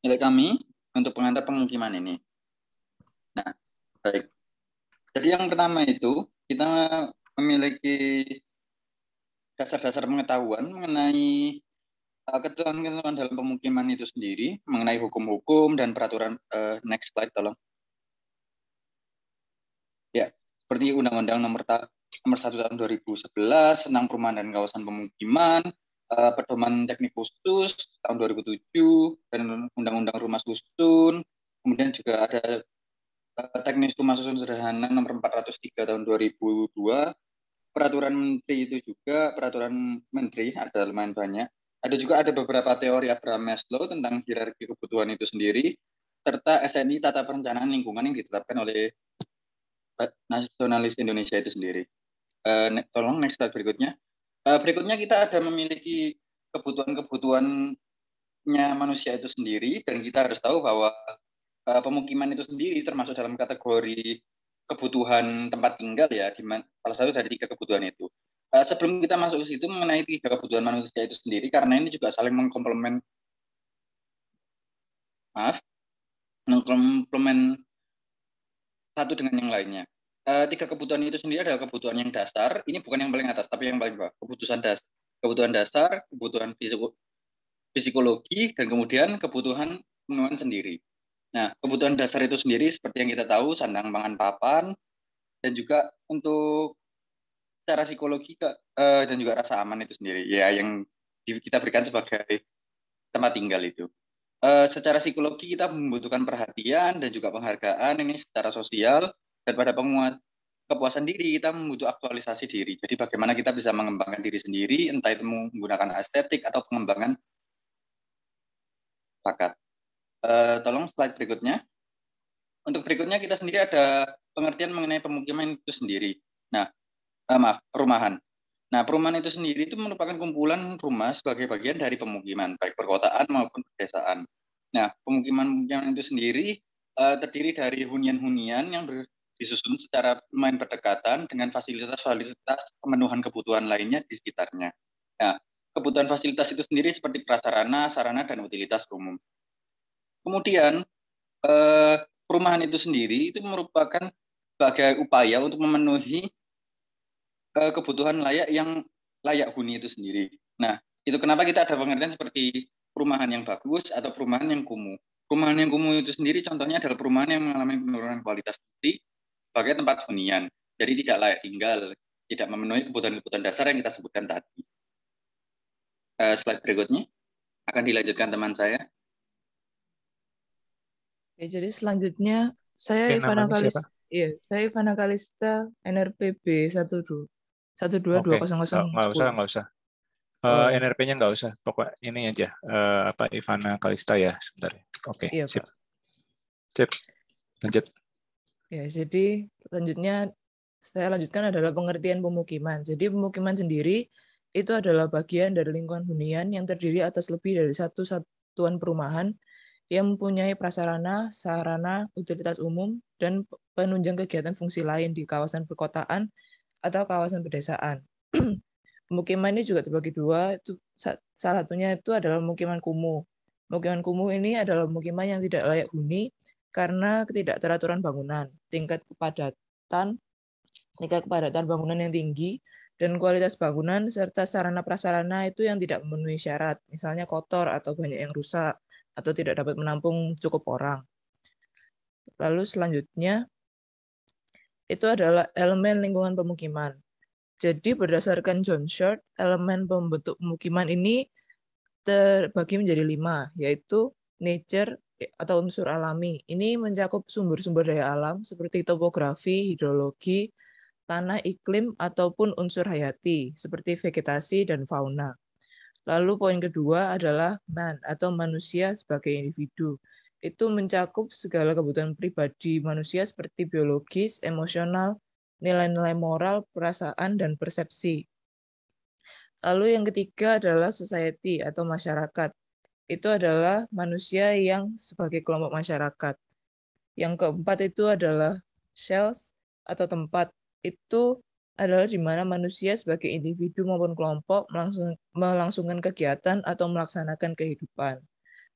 Speaker 10: nilai kami untuk pengantar pemukiman ini. Nah, baik. Jadi yang pertama itu kita memiliki dasar-dasar pengetahuan mengenai eh, ketentuan-ketentuan dalam pemukiman itu sendiri, mengenai hukum-hukum dan peraturan uh, next slide tolong seperti Undang-Undang Nomor Nomor 1 Tahun 2011 tentang Perumahan dan Kawasan Pemukiman, uh, Pedoman Teknik Khusus tahun 2007 dan Undang-Undang Rumah Susun. Kemudian juga ada uh, Teknis Rumah Susun Sederhana Nomor 403 Tahun 2002. Peraturan Menteri itu juga peraturan Menteri ada lumayan banyak. Ada juga ada beberapa teori Abraham Maslow tentang hierarki kebutuhan itu sendiri serta SNI Tata Perencanaan Lingkungan yang ditetapkan oleh Eh, nasionalis Indonesia itu sendiri. Uh, ne tolong next slide berikutnya. Uh, berikutnya kita ada memiliki kebutuhan-kebutuhannya manusia itu sendiri dan kita harus tahu bahwa uh, pemukiman itu sendiri termasuk dalam kategori kebutuhan tempat tinggal ya, salah satu dari tiga kebutuhan itu. Uh, sebelum kita masuk ke situ mengenai tiga kebutuhan manusia itu sendiri karena ini juga saling mengkomplement maaf mengkomplement satu dengan yang lainnya. E, tiga kebutuhan itu sendiri adalah kebutuhan yang dasar. Ini bukan yang paling atas, tapi yang paling bawah. Kebutuhan dasar, kebutuhan dasar, kebutuhan psikologi, dan kemudian kebutuhan pemenuhan sendiri. Nah, kebutuhan dasar itu sendiri seperti yang kita tahu sandang pangan papan dan juga untuk secara psikologi ke, eh, dan juga rasa aman itu sendiri ya yang kita berikan sebagai tempat tinggal itu. Eh, secara psikologi kita membutuhkan perhatian dan juga penghargaan ini secara sosial dan pada kepuasan diri kita membutuhkan aktualisasi diri. Jadi bagaimana kita bisa mengembangkan diri sendiri entah itu menggunakan estetik atau pengembangan bakat. Uh, tolong slide berikutnya. Untuk berikutnya kita sendiri ada pengertian mengenai pemukiman itu sendiri. Nah, eh, maaf, perumahan. Nah, perumahan itu sendiri itu merupakan kumpulan rumah sebagai bagian dari pemukiman, baik perkotaan maupun pedesaan. Nah, pemukiman-pemukiman itu sendiri uh, terdiri dari hunian-hunian yang disusun secara main berdekatan dengan fasilitas-fasilitas pemenuhan kebutuhan lainnya di sekitarnya. Nah, kebutuhan fasilitas itu sendiri seperti prasarana, sarana, dan utilitas umum. Kemudian, eh, perumahan itu sendiri itu merupakan sebagai upaya untuk memenuhi uh, kebutuhan layak yang layak huni itu sendiri. Nah, itu kenapa kita ada pengertian seperti perumahan yang bagus atau perumahan yang kumuh. Perumahan yang kumuh itu sendiri contohnya adalah perumahan yang mengalami penurunan kualitas bukti sebagai tempat hunian. Jadi tidak layak tinggal, tidak memenuhi kebutuhan-kebutuhan dasar yang kita sebutkan tadi. Uh, slide berikutnya akan dilanjutkan teman saya.
Speaker 9: Oke, jadi selanjutnya saya Ivana Kalista, ya, saya Ivana Kalista NRPB 12 satu dua dua kosong kosong nggak usah
Speaker 2: nggak usah Uh, NRP-nya nggak usah, eh, oh, iya. pokok ini aja uh, apa Ivana Kalista ya sebentar. Ya.
Speaker 1: Oke, okay, iya, sip. Pak. Sip. Lanjut.
Speaker 9: Ya, jadi selanjutnya saya lanjutkan adalah pengertian pemukiman. Jadi pemukiman sendiri itu adalah bagian dari lingkungan hunian yang terdiri atas lebih dari satu satuan perumahan yang mempunyai prasarana, sarana, utilitas umum, dan penunjang kegiatan fungsi lain di kawasan perkotaan atau kawasan pedesaan. [clears throat] pemukiman ini juga terbagi dua, itu salah satunya itu adalah pemukiman kumuh. Pemukiman kumuh ini adalah pemukiman yang tidak layak huni karena ketidakteraturan bangunan, tingkat kepadatan tingkat kepadatan bangunan yang tinggi dan kualitas bangunan serta sarana prasarana itu yang tidak memenuhi syarat, misalnya kotor atau banyak yang rusak atau tidak dapat menampung cukup orang. Lalu selanjutnya itu adalah elemen lingkungan pemukiman. Jadi berdasarkan John Short, elemen pembentuk pemukiman ini terbagi menjadi lima, yaitu nature atau unsur alami. Ini mencakup sumber-sumber daya alam seperti topografi, hidrologi, tanah, iklim, ataupun unsur hayati seperti vegetasi dan fauna. Lalu poin kedua adalah man atau manusia sebagai individu itu mencakup segala kebutuhan pribadi manusia seperti biologis, emosional, nilai-nilai moral, perasaan, dan persepsi. Lalu yang ketiga adalah society atau masyarakat. Itu adalah manusia yang sebagai kelompok masyarakat. Yang keempat itu adalah shells atau tempat. Itu adalah di mana manusia sebagai individu maupun kelompok melangsung, melangsungkan kegiatan atau melaksanakan kehidupan.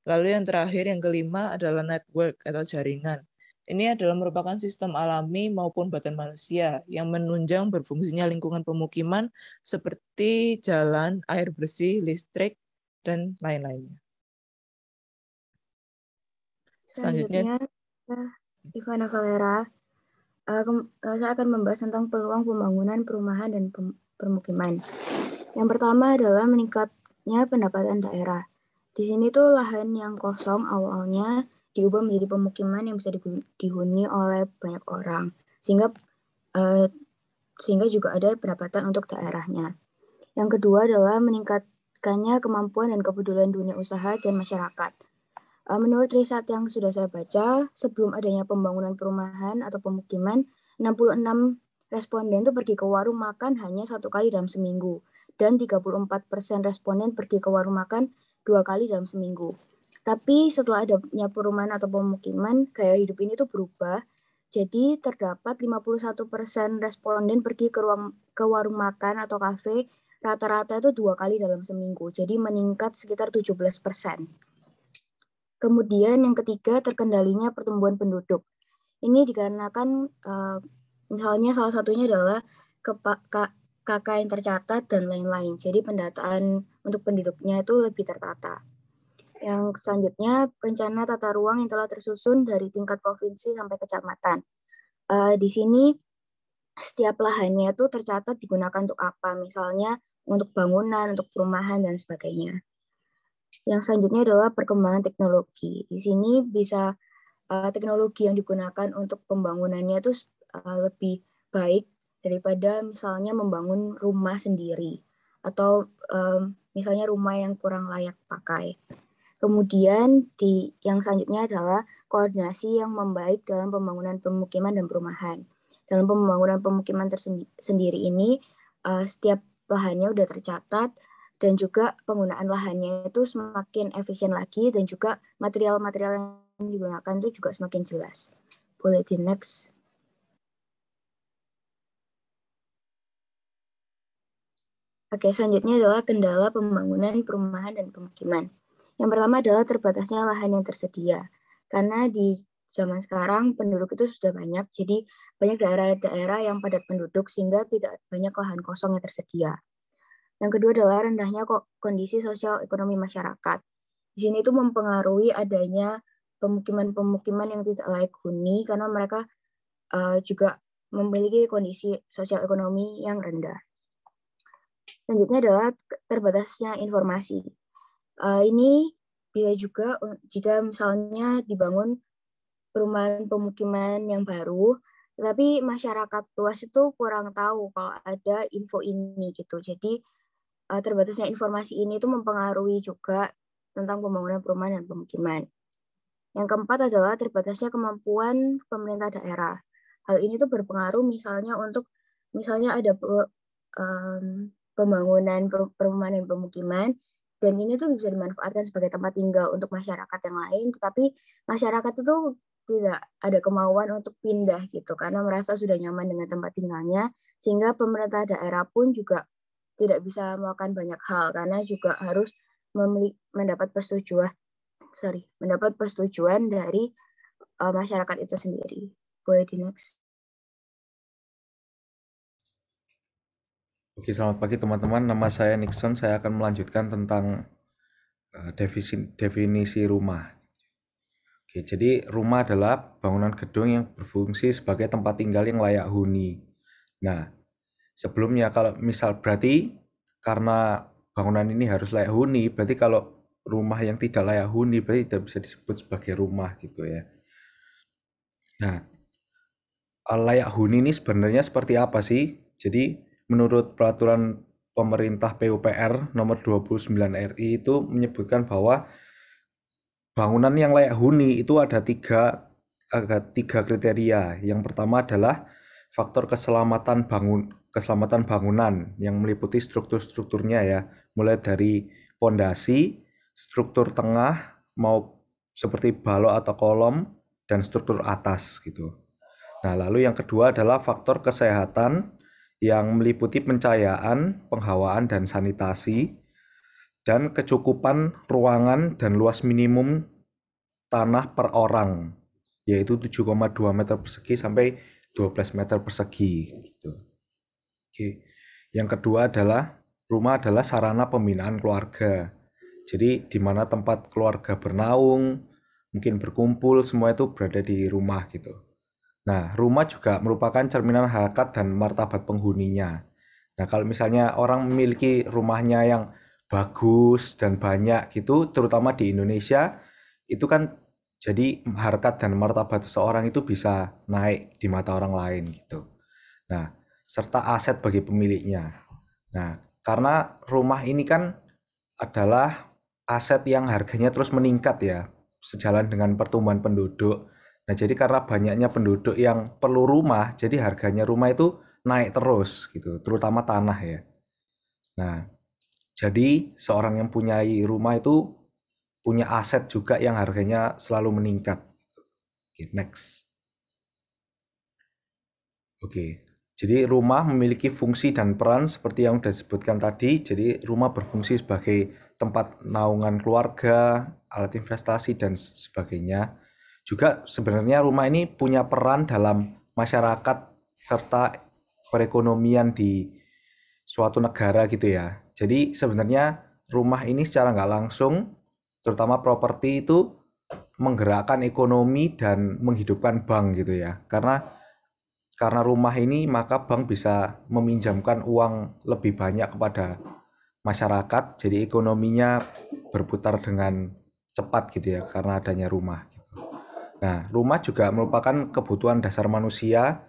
Speaker 9: Lalu yang terakhir, yang kelima adalah network atau jaringan. Ini adalah merupakan sistem alami maupun buatan manusia yang menunjang berfungsinya lingkungan pemukiman seperti jalan, air bersih, listrik, dan lain-lainnya. Selanjutnya,
Speaker 11: eh, Ivana Kalera, eh, eh, saya akan membahas tentang peluang pembangunan perumahan dan permukiman. Yang pertama adalah meningkatnya pendapatan daerah. Di sini tuh lahan yang kosong awalnya diubah menjadi pemukiman yang bisa dihuni oleh banyak orang, sehingga eh, sehingga juga ada pendapatan untuk daerahnya. Yang kedua adalah meningkatkannya kemampuan dan kepedulian dunia usaha dan masyarakat. Eh, menurut riset yang sudah saya baca, sebelum adanya pembangunan perumahan atau pemukiman, 66 responden itu pergi ke warung makan hanya satu kali dalam seminggu dan 34 persen responden pergi ke warung makan dua kali dalam seminggu. Tapi setelah adanya perumahan atau pemukiman, gaya hidup ini tuh berubah. Jadi terdapat 51% responden pergi ke, ruang, ke warung makan atau kafe rata-rata itu dua kali dalam seminggu. Jadi meningkat sekitar 17%. Kemudian yang ketiga terkendalinya pertumbuhan penduduk. Ini dikarenakan uh, misalnya salah satunya adalah kepa, KKN tercatat, dan lain-lain. Jadi pendataan untuk penduduknya itu lebih tertata. Yang selanjutnya, rencana tata ruang yang telah tersusun dari tingkat provinsi sampai kecamatan. Uh, di sini, setiap lahannya itu tercatat digunakan untuk apa. Misalnya, untuk bangunan, untuk perumahan, dan sebagainya. Yang selanjutnya adalah perkembangan teknologi. Di sini bisa uh, teknologi yang digunakan untuk pembangunannya itu uh, lebih baik daripada misalnya membangun rumah sendiri atau um, misalnya rumah yang kurang layak pakai. Kemudian di yang selanjutnya adalah koordinasi yang membaik dalam pembangunan pemukiman dan perumahan. Dalam pembangunan pemukiman tersendiri ini uh, setiap lahannya sudah tercatat dan juga penggunaan lahannya itu semakin efisien lagi dan juga material-material yang digunakan itu juga semakin jelas. Boleh di next. Oke, selanjutnya adalah kendala pembangunan perumahan dan pemukiman. Yang pertama adalah terbatasnya lahan yang tersedia. Karena di zaman sekarang penduduk itu sudah banyak, jadi banyak daerah-daerah yang padat penduduk sehingga tidak banyak lahan kosong yang tersedia. Yang kedua adalah rendahnya kondisi sosial ekonomi masyarakat. Di sini itu mempengaruhi adanya pemukiman-pemukiman yang tidak layak huni karena mereka uh, juga memiliki kondisi sosial ekonomi yang rendah. Selanjutnya adalah terbatasnya informasi. Uh, ini bisa juga jika misalnya dibangun perumahan pemukiman yang baru, tapi masyarakat luas itu kurang tahu kalau ada info ini gitu. Jadi uh, terbatasnya informasi ini itu mempengaruhi juga tentang pembangunan perumahan dan pemukiman. Yang keempat adalah terbatasnya kemampuan pemerintah daerah. Hal ini tuh berpengaruh misalnya untuk misalnya ada um, pembangunan perumahan dan pemukiman dan ini tuh bisa dimanfaatkan sebagai tempat tinggal untuk masyarakat yang lain tetapi masyarakat itu tidak ada kemauan untuk pindah gitu karena merasa sudah nyaman dengan tempat tinggalnya sehingga pemerintah daerah pun juga tidak bisa melakukan banyak hal karena juga harus mendapat persetujuan sorry mendapat persetujuan dari uh, masyarakat itu sendiri boleh di next
Speaker 12: Oke, selamat pagi teman-teman. Nama saya Nixon. Saya akan melanjutkan tentang eh, definisi, definisi rumah. Oke, jadi rumah adalah bangunan gedung yang berfungsi sebagai tempat tinggal yang layak huni. Nah, sebelumnya kalau misal berarti karena bangunan ini harus layak huni, berarti kalau rumah yang tidak layak huni berarti tidak bisa disebut sebagai rumah gitu ya. Nah, layak huni ini sebenarnya seperti apa sih? Jadi menurut peraturan pemerintah PUPR nomor 29 RI itu menyebutkan bahwa bangunan yang layak huni itu ada tiga ada tiga kriteria. Yang pertama adalah faktor keselamatan bangun keselamatan bangunan yang meliputi struktur-strukturnya ya, mulai dari pondasi, struktur tengah mau seperti balok atau kolom dan struktur atas gitu. Nah, lalu yang kedua adalah faktor kesehatan yang meliputi pencahayaan, penghawaan dan sanitasi, dan kecukupan ruangan dan luas minimum tanah per orang, yaitu 7,2 meter persegi sampai 12 meter persegi. Gitu. Oke. Yang kedua adalah rumah adalah sarana pembinaan keluarga. Jadi di mana tempat keluarga bernaung, mungkin berkumpul, semua itu berada di rumah gitu. Nah, rumah juga merupakan cerminan harkat dan martabat penghuninya. Nah, kalau misalnya orang memiliki rumahnya yang bagus dan banyak gitu, terutama di Indonesia, itu kan jadi harkat dan martabat seseorang itu bisa naik di mata orang lain gitu. Nah, serta aset bagi pemiliknya. Nah, karena rumah ini kan adalah aset yang harganya terus meningkat ya, sejalan dengan pertumbuhan penduduk Nah, jadi karena banyaknya penduduk yang perlu rumah, jadi harganya rumah itu naik terus gitu, terutama tanah ya. Nah, jadi seorang yang punya rumah itu punya aset juga yang harganya selalu meningkat. Oke, next. Oke. Jadi rumah memiliki fungsi dan peran seperti yang sudah disebutkan tadi. Jadi rumah berfungsi sebagai tempat naungan keluarga, alat investasi dan sebagainya. Juga sebenarnya rumah ini punya peran dalam masyarakat serta perekonomian di suatu negara gitu ya. Jadi sebenarnya rumah ini secara nggak langsung, terutama properti itu menggerakkan ekonomi dan menghidupkan bank gitu ya. Karena karena rumah ini maka bank bisa meminjamkan uang lebih banyak kepada masyarakat jadi ekonominya berputar dengan cepat gitu ya karena adanya rumah Nah, rumah juga merupakan kebutuhan dasar manusia.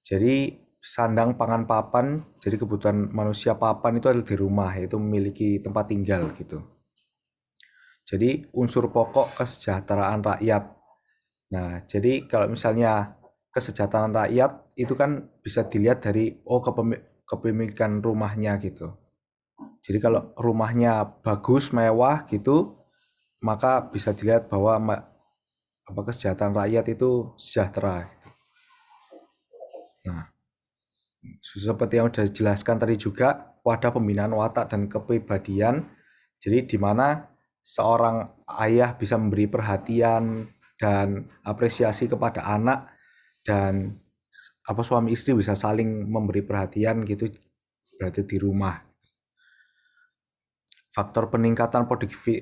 Speaker 12: Jadi sandang pangan papan, jadi kebutuhan manusia papan itu ada di rumah, yaitu memiliki tempat tinggal gitu. Jadi unsur pokok kesejahteraan rakyat. Nah, jadi kalau misalnya kesejahteraan rakyat itu kan bisa dilihat dari oh kepemilikan rumahnya gitu. Jadi kalau rumahnya bagus, mewah gitu, maka bisa dilihat bahwa apa kesejahteraan rakyat itu sejahtera. Gitu. Nah, seperti yang sudah dijelaskan tadi juga wadah pembinaan watak dan kepribadian. Jadi di mana seorang ayah bisa memberi perhatian dan apresiasi kepada anak dan apa suami istri bisa saling memberi perhatian gitu berarti di rumah. Faktor peningkatan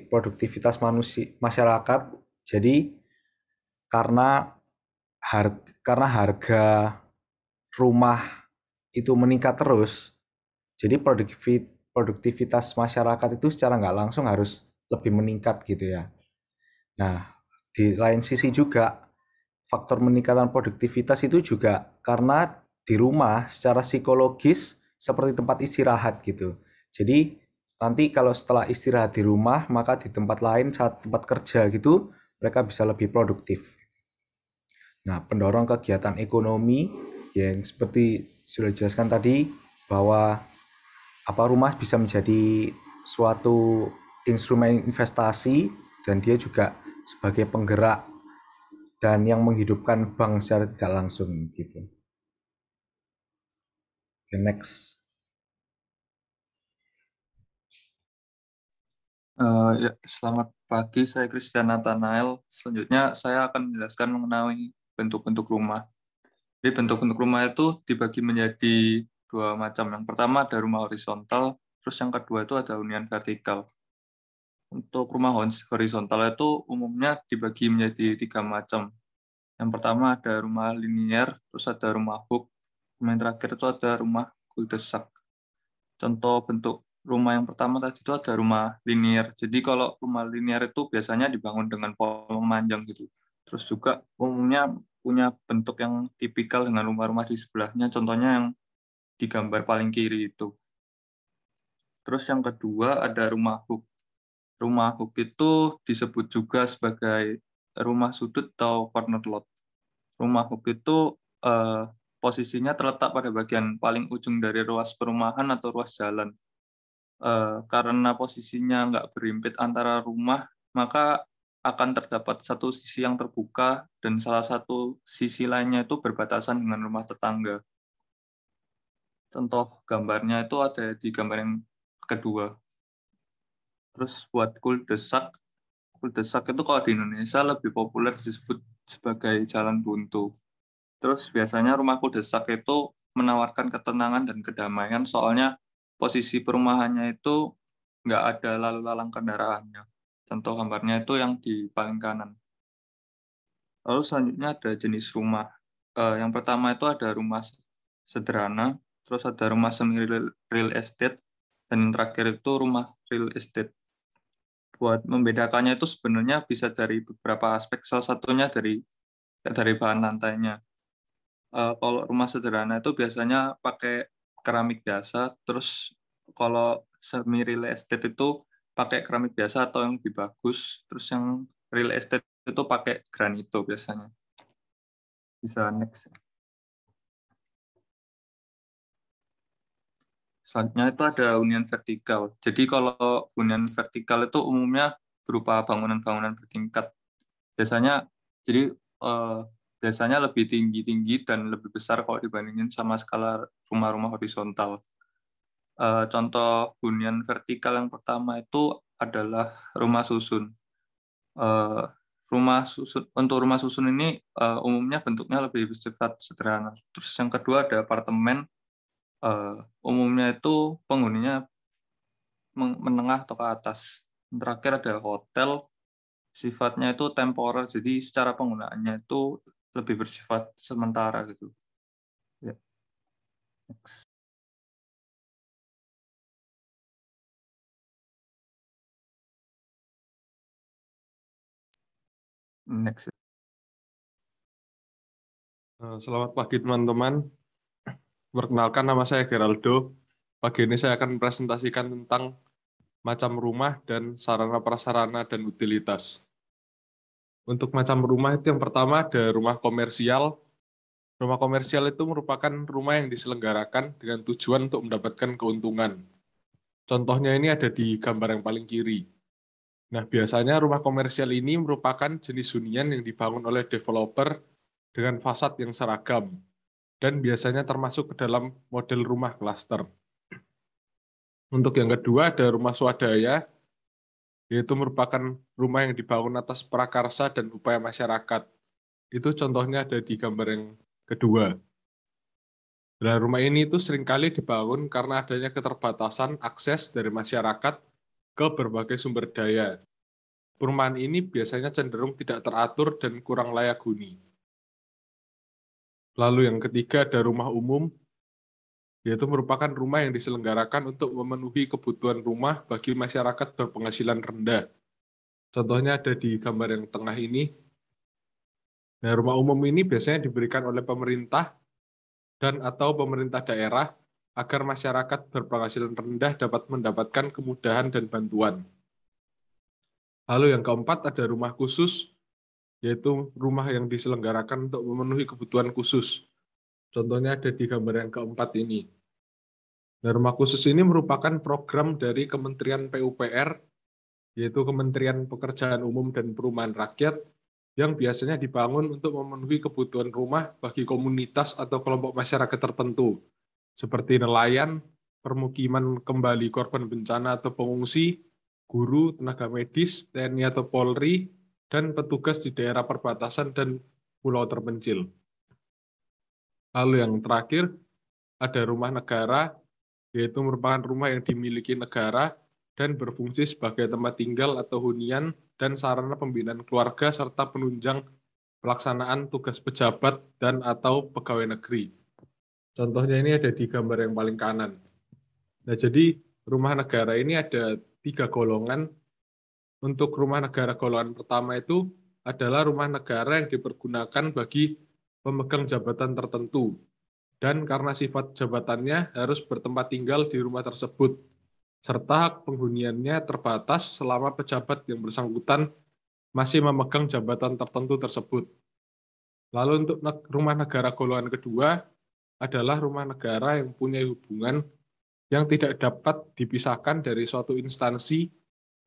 Speaker 12: produktivitas manusia masyarakat. Jadi karena harga, karena harga rumah itu meningkat terus, jadi produktivitas masyarakat itu secara nggak langsung harus lebih meningkat gitu ya. Nah, di lain sisi juga faktor meningkatan produktivitas itu juga karena di rumah secara psikologis seperti tempat istirahat gitu. Jadi nanti kalau setelah istirahat di rumah maka di tempat lain saat tempat kerja gitu mereka bisa lebih produktif. Nah, pendorong kegiatan ekonomi yang seperti sudah dijelaskan tadi bahwa apa rumah bisa menjadi suatu instrumen investasi dan dia juga sebagai penggerak dan yang menghidupkan bank secara tidak langsung gitu. Okay, next.
Speaker 13: Uh, ya, selamat pagi, saya Christian Nathanael. Selanjutnya saya akan menjelaskan mengenai bentuk-bentuk rumah. Jadi bentuk-bentuk rumah itu dibagi menjadi dua macam. Yang pertama ada rumah horizontal, terus yang kedua itu ada hunian vertikal. Untuk rumah horizontal itu umumnya dibagi menjadi tiga macam. Yang pertama ada rumah linier, terus ada rumah hook, rumah terakhir itu ada rumah kuldesak. Contoh bentuk rumah yang pertama tadi itu ada rumah linier. Jadi kalau rumah linier itu biasanya dibangun dengan pola memanjang gitu. Terus juga umumnya punya bentuk yang tipikal dengan rumah-rumah di sebelahnya, contohnya yang di gambar paling kiri itu. Terus yang kedua ada rumah hook. Rumah hook itu disebut juga sebagai rumah sudut atau corner lot. Rumah hook itu eh, posisinya terletak pada bagian paling ujung dari ruas perumahan atau ruas jalan. Eh, karena posisinya nggak berimpit antara rumah, maka akan terdapat satu sisi yang terbuka dan salah satu sisi lainnya itu berbatasan dengan rumah tetangga. Contoh gambarnya itu ada di gambar yang kedua. Terus buat kuldesak, kuldesak itu kalau di Indonesia lebih populer disebut sebagai jalan buntu. Terus biasanya rumah kuldesak itu menawarkan ketenangan dan kedamaian soalnya posisi perumahannya itu nggak ada lalu lalang kendaraannya Contoh gambarnya itu yang di paling kanan. Lalu selanjutnya ada jenis rumah. Uh, yang pertama itu ada rumah sederhana, terus ada rumah semi real estate, dan yang terakhir itu rumah real estate. Buat membedakannya itu sebenarnya bisa dari beberapa aspek, salah satunya dari ya, dari bahan lantainya. Uh, kalau rumah sederhana itu biasanya pakai keramik biasa, terus kalau semi real estate itu pakai keramik biasa atau yang lebih bagus. Terus yang real estate itu pakai granito biasanya. Bisa next. Selanjutnya itu ada hunian vertikal. Jadi kalau hunian vertikal itu umumnya berupa bangunan-bangunan bertingkat. Biasanya jadi eh, biasanya lebih tinggi-tinggi dan lebih besar kalau dibandingin sama skala rumah-rumah horizontal. Uh, contoh hunian vertikal yang pertama itu adalah rumah susun. Uh, rumah susun untuk rumah susun ini uh, umumnya bentuknya lebih bersifat sederhana. Terus yang kedua ada apartemen. Uh, umumnya itu penghuninya menengah atau ke atas. Yang terakhir ada hotel. Sifatnya itu temporer, jadi secara penggunaannya itu lebih bersifat sementara gitu.
Speaker 1: Yeah. Next. Next. Eh, selamat pagi teman-teman.
Speaker 6: Perkenalkan nama saya Geraldo. Pagi ini saya akan presentasikan tentang macam rumah dan sarana prasarana dan utilitas. Untuk macam rumah itu yang pertama ada rumah komersial. Rumah komersial itu merupakan rumah yang diselenggarakan dengan tujuan untuk mendapatkan keuntungan. Contohnya ini ada di gambar yang paling kiri. Nah, biasanya rumah komersial ini merupakan jenis hunian yang dibangun oleh developer dengan fasad yang seragam dan biasanya termasuk ke dalam model rumah klaster. Untuk yang kedua ada rumah swadaya, yaitu merupakan rumah yang dibangun atas prakarsa dan upaya masyarakat. Itu contohnya ada di gambar yang kedua. nah rumah ini itu seringkali dibangun karena adanya keterbatasan akses dari masyarakat ke berbagai sumber daya. Perumahan ini biasanya cenderung tidak teratur dan kurang layak huni. Lalu yang ketiga ada rumah umum, yaitu merupakan rumah yang diselenggarakan untuk memenuhi kebutuhan rumah bagi masyarakat berpenghasilan rendah. Contohnya ada di gambar yang tengah ini. Nah, rumah umum ini biasanya diberikan oleh pemerintah dan atau pemerintah daerah agar masyarakat berpenghasilan rendah dapat mendapatkan kemudahan dan bantuan. Lalu yang keempat ada rumah khusus, yaitu rumah yang diselenggarakan untuk memenuhi kebutuhan khusus. Contohnya ada di gambar yang keempat ini. Nah, rumah khusus ini merupakan program dari Kementerian PUPR, yaitu Kementerian Pekerjaan Umum dan Perumahan Rakyat, yang biasanya dibangun untuk memenuhi kebutuhan rumah bagi komunitas atau kelompok masyarakat tertentu seperti nelayan, permukiman kembali korban bencana atau pengungsi, guru, tenaga medis, TNI atau Polri, dan petugas di daerah perbatasan dan pulau terpencil. Lalu yang terakhir, ada rumah negara, yaitu merupakan rumah yang dimiliki negara dan berfungsi sebagai tempat tinggal atau hunian dan sarana pembinaan keluarga serta penunjang pelaksanaan tugas pejabat dan atau pegawai negeri. Contohnya ini ada di gambar yang paling kanan. Nah, jadi rumah negara ini ada tiga golongan. Untuk rumah negara golongan pertama itu adalah rumah negara yang dipergunakan bagi pemegang jabatan tertentu. Dan karena sifat jabatannya harus bertempat tinggal di rumah tersebut, serta penghuniannya terbatas selama pejabat yang bersangkutan masih memegang jabatan tertentu tersebut. Lalu untuk rumah negara golongan kedua adalah rumah negara yang punya hubungan yang tidak dapat dipisahkan dari suatu instansi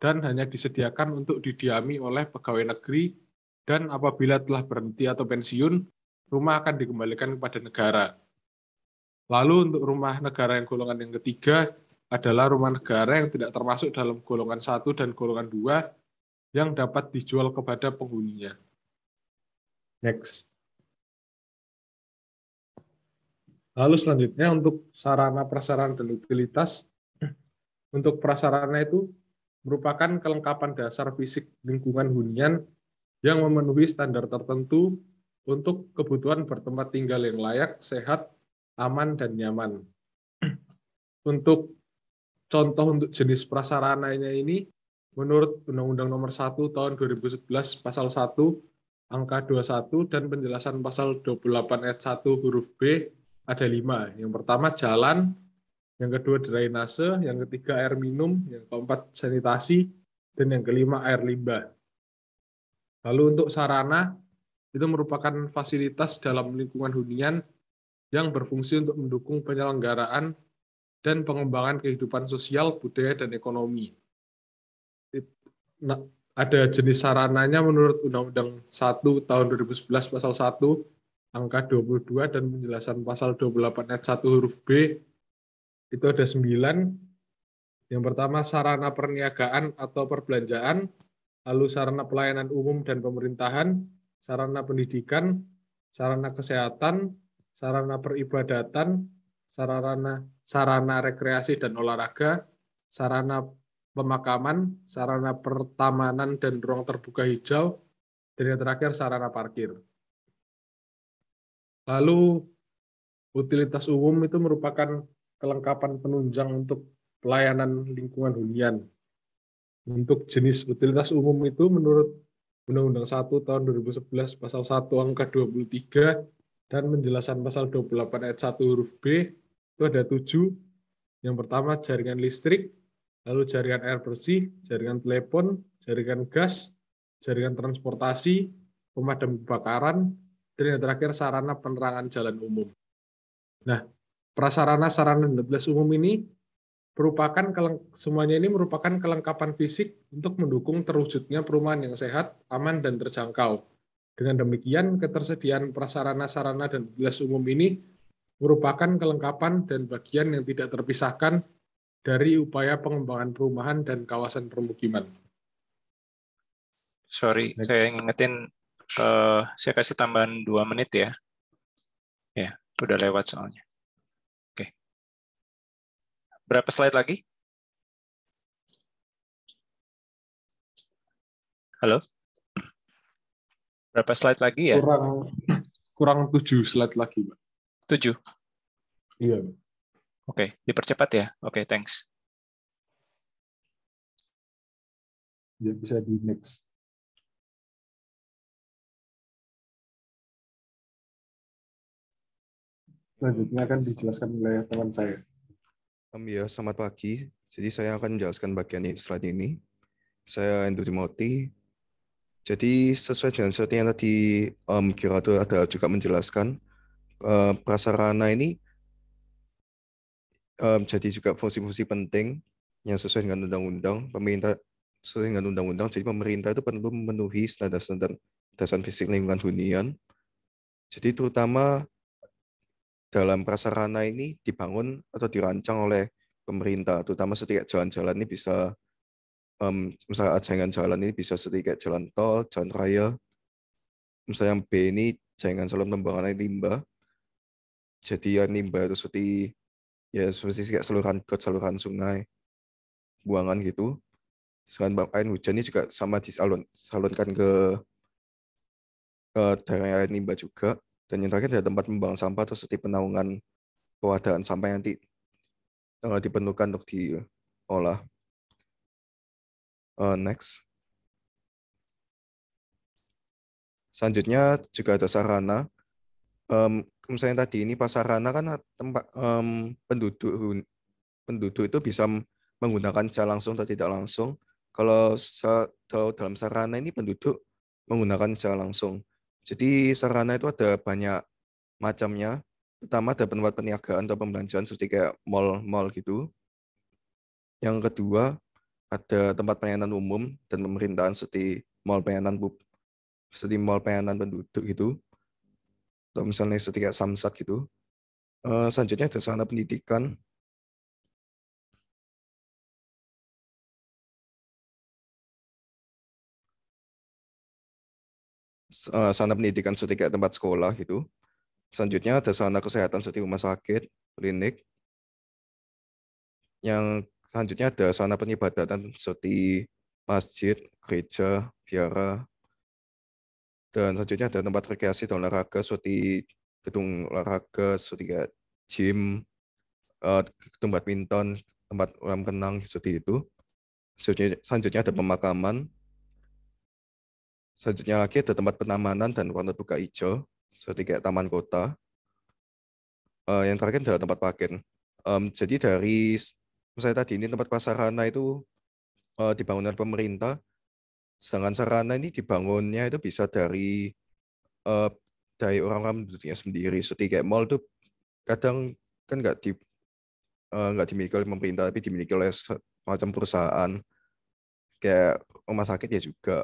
Speaker 6: dan hanya disediakan untuk didiami oleh pegawai negeri dan apabila telah berhenti atau pensiun, rumah akan dikembalikan kepada negara. Lalu untuk rumah negara yang golongan yang ketiga adalah rumah negara yang tidak termasuk dalam golongan satu dan golongan dua yang dapat dijual kepada penghuninya. Next. Lalu selanjutnya untuk sarana prasarana dan utilitas, [clears throat] untuk prasarana itu merupakan kelengkapan dasar fisik lingkungan hunian yang memenuhi standar tertentu untuk kebutuhan bertempat tinggal yang layak, sehat, aman, dan nyaman. [clears throat] Untuk contoh untuk jenis prasarananya ini, menurut Undang-Undang Nomor 1 Tahun 2011 Pasal 1 Angka 21 dan penjelasan Pasal 28 ayat 1 huruf B ada lima. Yang pertama jalan, yang kedua drainase, yang ketiga air minum, yang keempat sanitasi, dan yang kelima air limbah. Lalu untuk sarana, itu merupakan fasilitas dalam lingkungan hunian yang berfungsi untuk mendukung penyelenggaraan dan pengembangan kehidupan sosial, budaya, dan ekonomi. Nah, ada jenis sarananya menurut Undang-Undang 1 tahun 2011 pasal 1 angka 22 dan penjelasan pasal 28 ayat 1 huruf B itu ada 9. Yang pertama sarana perniagaan atau perbelanjaan, lalu sarana pelayanan umum dan pemerintahan, sarana pendidikan, sarana kesehatan, sarana peribadatan, sarana sarana rekreasi dan olahraga, sarana pemakaman, sarana pertamanan dan ruang terbuka hijau, dan yang terakhir sarana parkir. Lalu utilitas umum itu merupakan kelengkapan penunjang untuk pelayanan lingkungan hunian. Untuk jenis utilitas umum itu menurut Undang-Undang 1 tahun 2011 pasal 1 angka 23 dan penjelasan pasal 28 ayat 1 huruf B itu ada tujuh. Yang pertama jaringan listrik, lalu jaringan air bersih, jaringan telepon, jaringan gas, jaringan transportasi, pemadam kebakaran, dan yang terakhir sarana penerangan jalan umum. Nah, prasarana-sarana lintas umum ini merupakan semuanya ini merupakan kelengkapan fisik untuk mendukung terwujudnya perumahan yang sehat, aman, dan terjangkau. Dengan demikian, ketersediaan prasarana-sarana dan belas umum ini merupakan kelengkapan dan bagian yang tidak terpisahkan dari upaya pengembangan perumahan dan kawasan permukiman.
Speaker 2: Sorry, Next. saya ingetin uh,
Speaker 1: saya kasih tambahan dua menit ya. Ya, udah lewat soalnya. Oke. Okay. Berapa slide lagi? Halo? Berapa slide lagi ya? Kurang kurang tujuh slide lagi, Pak. Tujuh? Iya. Oke, okay. dipercepat ya? Oke, okay, thanks. Ya, bisa di next. Selanjutnya akan dijelaskan oleh teman saya.
Speaker 8: Um, ya, selamat pagi. Jadi saya akan menjelaskan bagian ini, slide ini. Saya Andrew Timothy. Jadi sesuai dengan slide yang tadi um, Kirato ada juga menjelaskan, uh, prasarana ini um, jadi juga fungsi-fungsi penting yang sesuai dengan undang-undang pemerintah sesuai dengan undang-undang jadi pemerintah itu perlu memenuhi standar-standar dasar fisik lingkungan hunian jadi terutama dalam prasarana ini dibangun atau dirancang oleh pemerintah, terutama setiap jalan-jalan ini bisa, um, misalnya jaringan jalan ini bisa setiap jalan tol, jalan raya, misalnya yang B ini jaringan salam tembangan limbah, jadi ya limbah itu seperti ya seperti kayak saluran ke saluran sungai, buangan gitu. Selain air hujan ini juga sama disalurkan ke ke daerah limbah juga dan yang terakhir ada tempat membuang sampah atau seperti penaungan kewadahan sampah yang nanti uh, eh, diperlukan untuk diolah. Uh, next. Selanjutnya juga ada sarana. Um, misalnya tadi ini pas sarana kan tempat um, penduduk penduduk itu bisa menggunakan secara langsung atau tidak langsung. Kalau dalam sarana ini penduduk menggunakan secara langsung. Jadi sarana itu ada banyak macamnya. Pertama ada tempat peniagaan atau pembelanjaan seperti kayak mall-mall gitu. Yang kedua ada tempat pelayanan umum dan pemerintahan seperti mall pelayanan bu seperti mall pelayanan
Speaker 1: penduduk gitu. Atau misalnya seperti kayak Samsat gitu. Eh, selanjutnya ada sarana pendidikan Eh,
Speaker 8: sana pendidikan seperti kayak tempat sekolah gitu. Selanjutnya ada sana kesehatan seperti rumah sakit, klinik. Yang selanjutnya ada sana peribadatan seperti masjid, gereja, biara. Dan selanjutnya ada tempat rekreasi dan olahraga seperti gedung olahraga, seperti kayak gym, tempat eh, badminton, tempat orang renang seperti itu. selanjutnya ada pemakaman, Selanjutnya lagi ada tempat penamanan dan warna buka hijau, seperti kayak taman kota. Uh, yang terakhir adalah tempat parkir. Um, jadi dari misalnya tadi ini tempat prasarana itu uh, eh, dibangun oleh pemerintah, sedangkan sarana ini dibangunnya itu bisa dari uh, dari orang-orang penduduknya sendiri. Seperti kayak mall itu kadang kan nggak di nggak uh, dimiliki oleh pemerintah tapi dimiliki oleh macam perusahaan kayak rumah sakit ya juga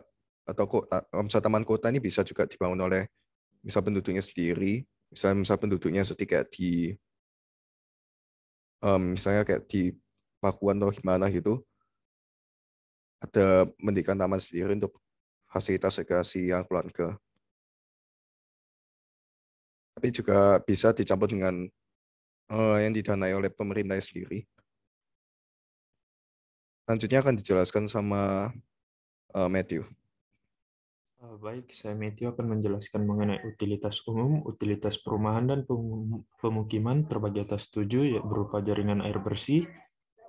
Speaker 8: atau kota, misal taman kota ini bisa juga dibangun oleh misal penduduknya sendiri, misal misal penduduknya seperti di um, misalnya kayak di Pakuan atau gimana gitu ada mendirikan taman sendiri untuk fasilitas rekreasi yang keluarga.
Speaker 1: Tapi juga bisa dicampur dengan uh, yang didanai oleh pemerintah sendiri. Selanjutnya akan dijelaskan
Speaker 7: sama uh, Matthew. Eh, baik, saya Metio akan menjelaskan mengenai utilitas umum, utilitas perumahan, dan pemukiman terbagi atas tujuh, ya, berupa jaringan air bersih,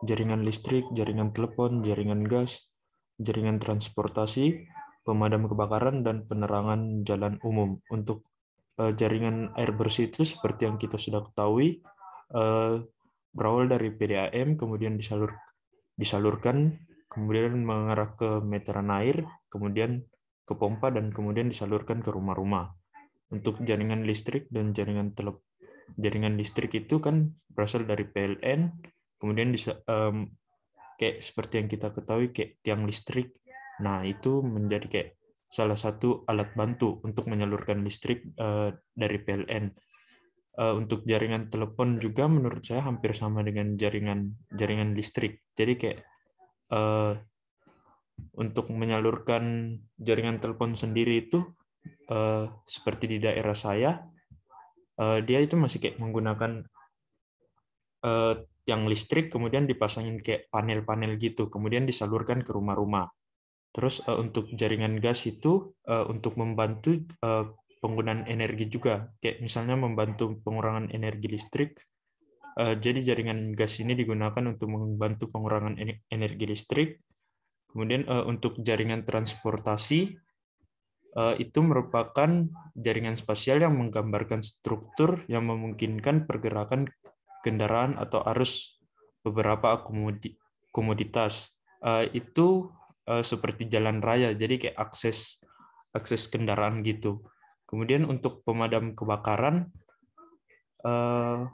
Speaker 7: jaringan listrik, jaringan telepon, jaringan gas, jaringan transportasi, pemadam kebakaran, dan penerangan jalan umum. Untuk eh, jaringan air bersih itu seperti yang kita sudah ketahui, eh, berawal dari PDAM, kemudian disalur, disalurkan, kemudian mengarah ke meteran air, kemudian ke pompa dan kemudian disalurkan ke rumah-rumah. Untuk jaringan listrik dan jaringan tele jaringan listrik itu kan berasal dari PLN, kemudian bisa um, kayak seperti yang kita ketahui kayak tiang listrik. Nah, itu menjadi kayak salah satu alat bantu untuk menyalurkan listrik uh, dari PLN. Uh, untuk jaringan telepon juga menurut saya hampir sama dengan jaringan jaringan listrik. Jadi kayak uh, untuk menyalurkan jaringan telepon sendiri itu uh, seperti di daerah saya uh, dia itu masih kayak menggunakan uh, eh, yang listrik kemudian dipasangin kayak panel-panel gitu kemudian disalurkan ke rumah-rumah terus uh, untuk jaringan gas itu uh, untuk membantu uh, penggunaan energi juga kayak misalnya membantu pengurangan energi listrik jadi jaringan gas ini digunakan untuk membantu pengurangan energi listrik Kemudian uh, untuk jaringan transportasi uh, itu merupakan jaringan spasial yang menggambarkan struktur yang memungkinkan pergerakan kendaraan atau arus beberapa komoditas. Uh, itu uh, seperti jalan raya, jadi kayak akses akses kendaraan gitu. Kemudian untuk pemadam kebakaran, uh,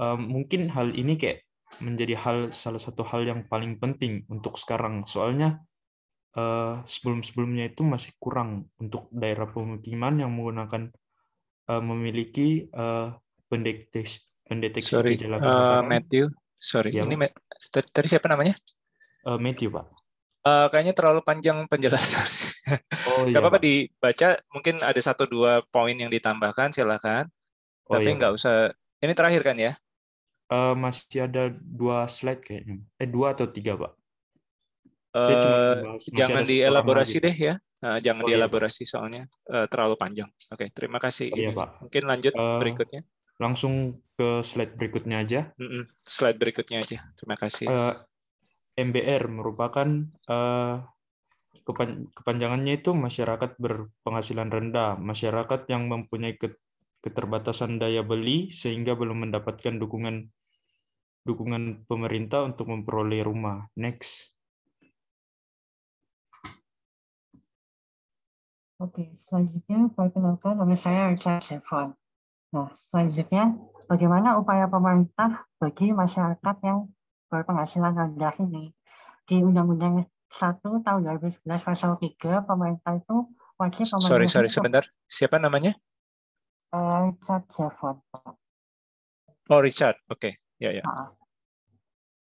Speaker 7: uh, mungkin hal ini kayak menjadi hal salah satu hal yang paling penting untuk sekarang soalnya uh, sebelum-sebelumnya itu masih kurang untuk daerah pemukiman yang menggunakan uh, memiliki uh, pendeteksi pendeteksi sorry. gejala uh, Matthew sorry ya, ini
Speaker 2: tadi siapa namanya uh, Matthew pak uh, kayaknya terlalu panjang penjelasan [laughs] oh, iya, apa-apa dibaca mungkin ada satu dua poin yang ditambahkan silakan oh, tapi iya, nggak iya. usah ini terakhir kan ya
Speaker 7: Uh, masih ada dua slide kayaknya. Eh dua atau tiga pak?
Speaker 2: Saya eh, jangan dielaborasi deh ya. Nah, jangan oh, iya, dielaborasi iya. soalnya uh, terlalu panjang. Oke, okay, terima kasih. Oh, iya, Pak. Mungkin lanjut uh, berikutnya.
Speaker 7: Langsung ke slide berikutnya aja.
Speaker 2: Mm -mm, slide berikutnya aja. Terima kasih. Uh,
Speaker 7: MBR merupakan uh, kepan kepanjangannya itu masyarakat berpenghasilan rendah, masyarakat yang mempunyai keterbatasan daya beli sehingga belum mendapatkan dukungan dukungan pemerintah untuk memperoleh rumah. Next.
Speaker 1: Oke,
Speaker 4: selanjutnya perkenalkan nama saya Richard Sefon. Nah, selanjutnya bagaimana upaya pemerintah bagi masyarakat yang berpenghasilan rendah ini? Di Undang-Undang 1 tahun 2011 pasal 3 pemerintah itu wajib pemerintah Sorry, sorry sebentar.
Speaker 1: Siapa namanya?
Speaker 4: Eh, Richard Sefon.
Speaker 1: Oh, Richard. Oke. Okay ya.
Speaker 2: ya.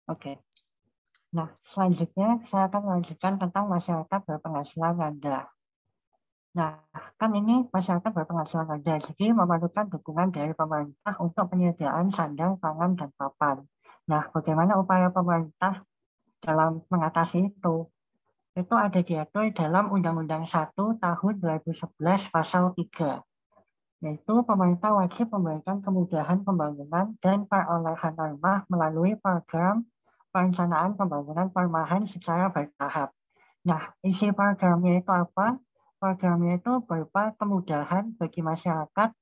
Speaker 4: Oke. Nah, selanjutnya saya akan melanjutkan tentang masyarakat berpenghasilan rendah. Nah, kan ini masyarakat berpenghasilan rendah, jadi memerlukan dukungan dari pemerintah untuk penyediaan sandang, pangan, dan papan. Nah, bagaimana upaya pemerintah dalam mengatasi itu? Itu ada diatur dalam Undang-Undang 1 tahun 2011 pasal 3 yaitu pemerintah wajib memberikan kemudahan pembangunan dan perolehan rumah melalui program perencanaan pembangunan perumahan secara bertahap. Nah, isi programnya itu apa? Programnya itu berupa kemudahan bagi masyarakat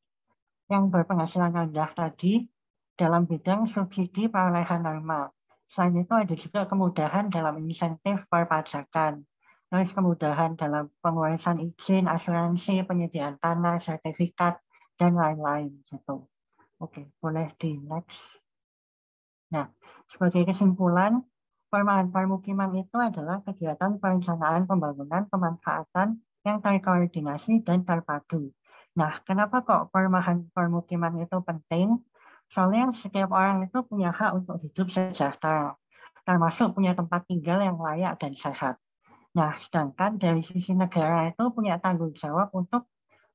Speaker 4: yang berpenghasilan rendah tadi dalam bidang subsidi perolehan normal. Selain itu ada juga kemudahan dalam insentif perpajakan terus kemudahan dalam pengurusan izin, asuransi, penyediaan tanah, sertifikat, dan lain-lain gitu. Oke, boleh di next. Nah, sebagai kesimpulan, perumahan permukiman itu adalah kegiatan perencanaan pembangunan pemanfaatan yang terkoordinasi dan terpadu. Nah, kenapa kok permahan permukiman itu penting? Soalnya setiap orang itu punya hak untuk hidup sejahtera, termasuk punya tempat tinggal yang layak dan sehat. Nah, sedangkan dari sisi negara itu punya tanggung jawab untuk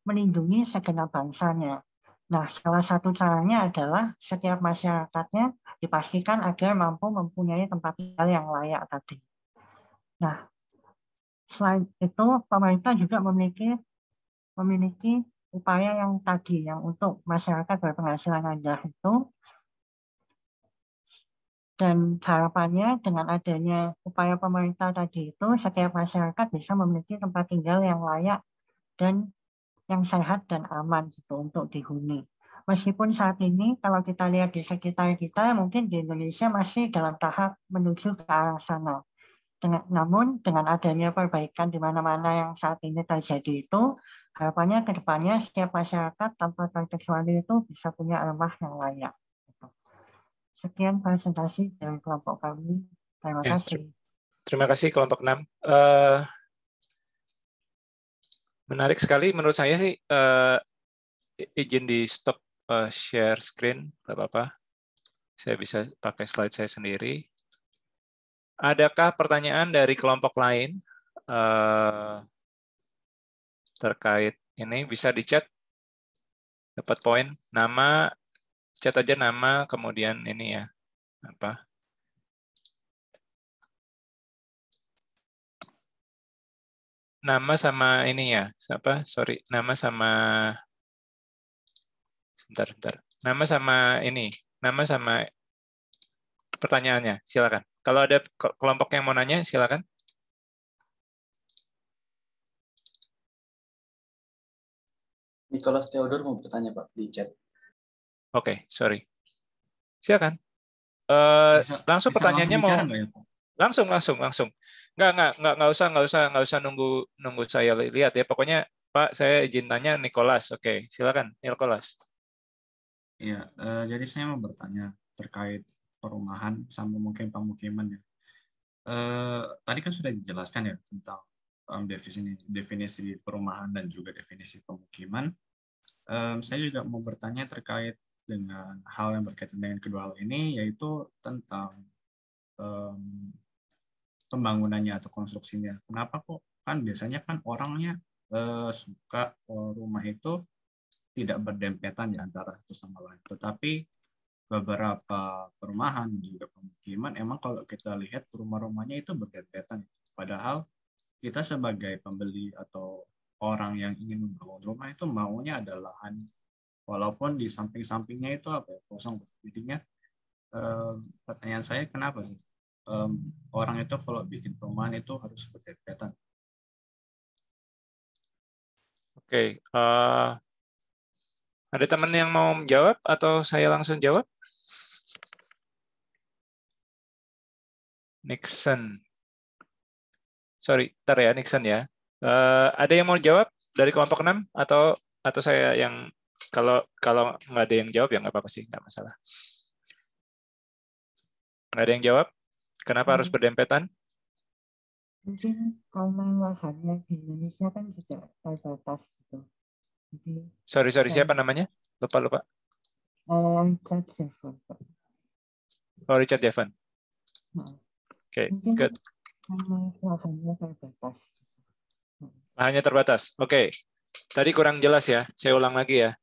Speaker 4: melindungi segenap bangsanya. Nah, salah satu caranya adalah setiap masyarakatnya dipastikan agar mampu mempunyai tempat tinggal yang layak tadi. Nah, selain itu pemerintah juga memiliki memiliki upaya yang tadi yang untuk masyarakat berpenghasilan rendah itu dan harapannya dengan adanya upaya pemerintah tadi itu setiap masyarakat bisa memiliki tempat tinggal yang layak dan yang sehat dan aman gitu untuk dihuni. Meskipun saat ini kalau kita lihat di sekitar kita mungkin di Indonesia masih dalam tahap menuju ke arah sana. Dengan, namun dengan adanya perbaikan di mana-mana yang saat ini terjadi itu, harapannya ke depannya setiap masyarakat tanpa terkecuali itu bisa punya rumah yang layak. Gitu. Sekian presentasi dari kelompok kami. Terima ya, kasih. Terima
Speaker 2: kasih kelompok 6. Uh, eh, Menarik sekali menurut saya sih uh, izin di stop uh, share screen, nggak apa-apa. Saya bisa pakai slide saya sendiri. Adakah pertanyaan dari kelompok lain uh, terkait
Speaker 1: ini bisa di chat dapat poin nama chat aja nama kemudian ini ya apa nama sama ini ya siapa sorry nama
Speaker 2: sama sebentar sebentar nama sama ini
Speaker 1: nama sama pertanyaannya silakan kalau ada kelompok yang mau nanya silakan Nicholas Theodor mau bertanya Pak di chat. Oke, okay, sorry.
Speaker 2: Silakan. Uh, bisa, langsung bisa pertanyaannya langsung mau. Langsung, langsung, langsung. Nggak, nggak, nggak, nggak usah, nggak usah, nggak usah nunggu nunggu saya lihat ya. Pokoknya Pak, saya izin tanya Nicholas. Oke, silakan Nicholas.
Speaker 10: ya eh, jadi saya mau
Speaker 1: bertanya
Speaker 2: terkait perumahan sama mungkin pemukiman ya. Eh, tadi kan sudah dijelaskan ya tentang um, definisi definisi perumahan dan juga definisi pemukiman. Um, saya juga mau bertanya terkait dengan hal yang berkaitan dengan kedua hal ini yaitu tentang pembangunannya atau konstruksinya. Kenapa kok? Kan biasanya kan orangnya eh, suka eh, rumah itu tidak berdempetan di antara satu sama lain. Tetapi beberapa perumahan juga pemukiman emang kalau kita lihat rumah-rumahnya itu berdempetan. Padahal kita sebagai pembeli atau orang yang ingin membangun rumah itu maunya ada lahan walaupun di samping-sampingnya itu apa ya kosong jadinya
Speaker 1: eh, pertanyaan saya kenapa sih um, orang itu kalau bikin perumahan itu harus berdekatan. Oke, okay. uh, eh, ada teman yang mau menjawab atau saya langsung jawab? Nixon, sorry, ntar ya Nixon ya. Uh, ada yang mau jawab dari kelompok 6
Speaker 2: atau atau saya yang kalau kalau nggak ada yang jawab ya nggak apa-apa sih, nggak masalah.
Speaker 1: Nggak ada yang jawab? Kenapa hmm. harus berdempetan?
Speaker 4: Mungkin karena lahannya di Indonesia kan sudah terbatas gitu. Jadi,
Speaker 2: sorry, sorry, ya. siapa namanya? Lupa, lupa. Eh, oh Richard Devon. Oh, Richard
Speaker 4: Nah. Oke, okay, good. Karena Lahannya terbatas.
Speaker 2: Lahannya terbatas, oke. Okay. Tadi kurang jelas ya, saya ulang lagi ya.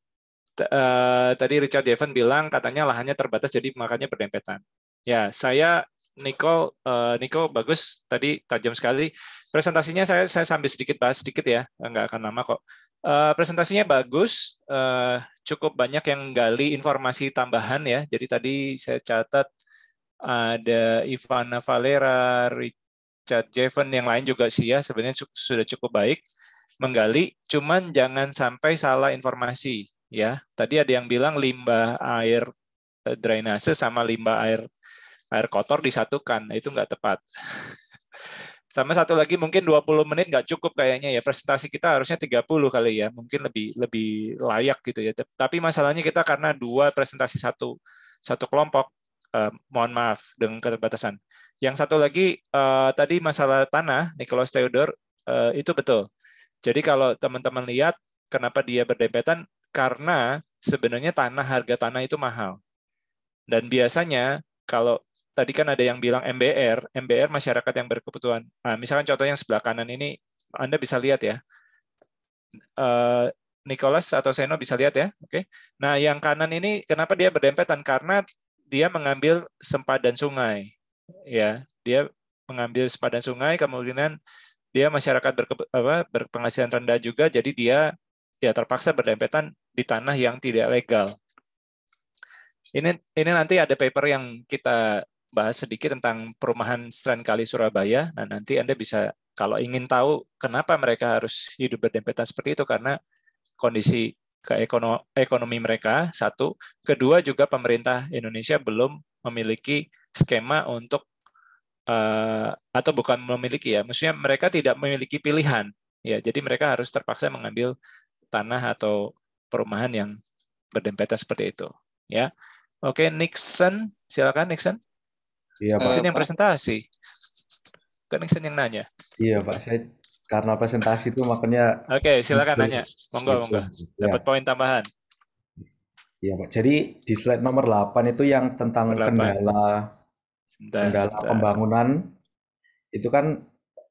Speaker 2: T uh, tadi Richard Devon bilang katanya lahannya terbatas, jadi makanya berdempetan. Ya, saya Niko uh, eh, Niko bagus tadi tajam sekali presentasinya saya saya sambil sedikit bahas sedikit ya nggak akan lama kok uh, presentasinya bagus uh, cukup banyak yang gali informasi tambahan ya jadi tadi saya catat ada Ivana Valera Richard Jeven yang lain juga sih ya sebenarnya sudah cukup baik menggali cuman jangan sampai salah informasi ya tadi ada yang bilang limbah air drainase sama limbah air air kotor disatukan. Itu nggak tepat. [laughs] Sama satu lagi mungkin 20 menit nggak cukup kayaknya ya. Presentasi kita harusnya 30 kali ya. Mungkin lebih lebih layak gitu ya. Tapi masalahnya kita karena dua presentasi satu satu kelompok, eh, mohon maaf dengan keterbatasan. Yang satu lagi eh, tadi masalah tanah, Nicholas Theodore eh, itu betul. Jadi kalau teman-teman lihat kenapa dia berdempetan karena sebenarnya tanah harga tanah itu mahal. Dan biasanya kalau tadi kan ada yang bilang MBR, MBR masyarakat yang berkebutuhan. Nah, misalkan contoh yang sebelah kanan ini, Anda bisa lihat ya. Eh, Nicholas atau Seno bisa lihat ya. Oke. Nah, yang kanan ini kenapa dia berdempetan? Karena dia mengambil sempadan sungai. Ya, dia mengambil sempadan sungai kemungkinan dia masyarakat berpenghasilan rendah juga jadi dia ya terpaksa berdempetan di tanah yang tidak legal. Ini ini nanti ada paper yang kita bahas sedikit tentang perumahan Strand Kali Surabaya. Nah, nanti Anda bisa kalau ingin tahu kenapa mereka harus hidup berdempetan seperti itu karena kondisi ke ekonomi mereka satu, kedua juga pemerintah Indonesia belum memiliki skema untuk eh, atau bukan memiliki ya, maksudnya mereka tidak memiliki pilihan ya, jadi mereka harus terpaksa mengambil tanah atau perumahan yang berdempetan seperti itu ya. Oke, Nixon, silakan Nixon. Iya, Pak. Saya yang presentasi. Kan yang nanya.
Speaker 12: Iya, Pak. Saya karena presentasi itu makanya Oke, okay, silakan nanya. Monggo, monggo. Iya. Dapat
Speaker 2: ya. poin tambahan.
Speaker 12: Iya, Pak. Jadi di slide nomor 8 itu yang tentang kendala
Speaker 1: kendala
Speaker 12: pembangunan itu kan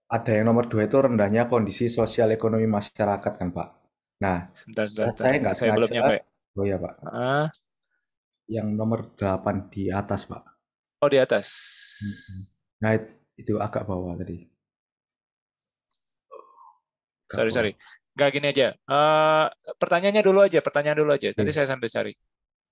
Speaker 12: ada yang nomor dua itu rendahnya kondisi sosial ekonomi masyarakat kan Pak. Nah,
Speaker 2: bentar, bentar, saya nggak saya belum nyampe. Oh ya Pak. Uh.
Speaker 12: Yang nomor 8 di atas Pak. Oh, di atas. Nah, itu agak bawah tadi. Agak sorry, bawah. sorry.
Speaker 2: Gak gini aja. Uh, pertanyaannya dulu aja, pertanyaan dulu aja. Nanti saya sambil cari.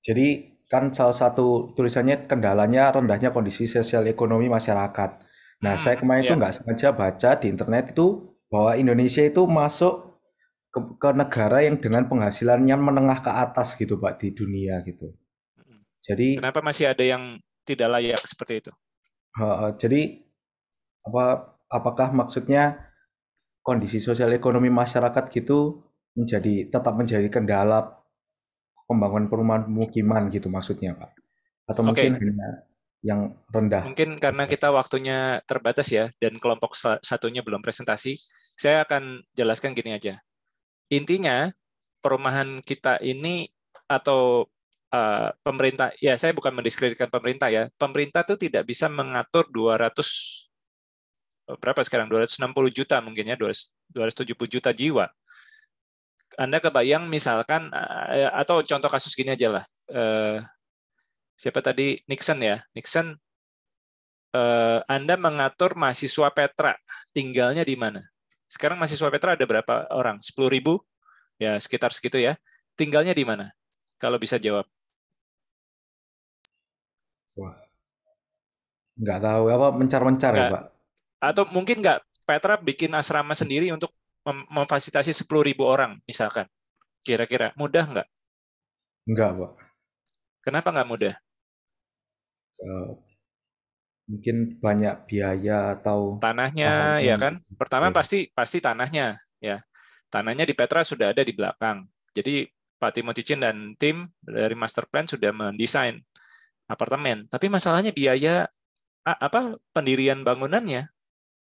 Speaker 12: Jadi kan salah satu tulisannya kendalanya rendahnya kondisi sosial ekonomi masyarakat. Nah, hmm, saya kemarin tuh itu iya. nggak sengaja baca di internet itu bahwa Indonesia itu masuk ke, ke negara yang dengan penghasilannya menengah ke atas gitu, Pak, di dunia gitu. Hmm.
Speaker 2: Jadi Kenapa masih ada yang tidak layak seperti itu.
Speaker 12: Uh, jadi apa apakah maksudnya kondisi sosial ekonomi masyarakat gitu menjadi tetap menjadi kendala pembangunan perumahan pemukiman gitu maksudnya Pak? Atau mungkin hanya yang rendah? Mungkin
Speaker 2: karena kita waktunya terbatas ya dan kelompok satunya belum presentasi, saya akan jelaskan gini aja. Intinya perumahan kita ini atau Eh, pemerintah ya saya bukan mendiskreditkan pemerintah ya pemerintah tuh tidak bisa mengatur 200 eh, berapa sekarang 260 juta mungkinnya 270 juta jiwa anda kebayang misalkan eh, atau contoh kasus gini aja lah siapa tadi Nixon ya Nixon anda mengatur mahasiswa Petra tinggalnya di mana sekarang mahasiswa Petra ada berapa orang 10.000 ribu ya sekitar segitu ya tinggalnya di mana kalau bisa jawab. Wah.
Speaker 12: Nggak tahu apa mencar-mencar ya, Pak.
Speaker 2: Atau mungkin nggak Petra bikin asrama sendiri untuk mem- memfasilitasi 10.000 orang misalkan. Kira-kira mudah nggak? Nggak, Pak. Kenapa nggak mudah?
Speaker 12: Uh, mungkin banyak biaya atau
Speaker 2: tanahnya, ya kan? Pertama ya. pasti pasti tanahnya, ya. Tanahnya di Petra sudah ada di belakang. Jadi Pak Timo Cicin dan tim dari master plan sudah mendesain apartemen. Tapi masalahnya biaya apa pendirian bangunannya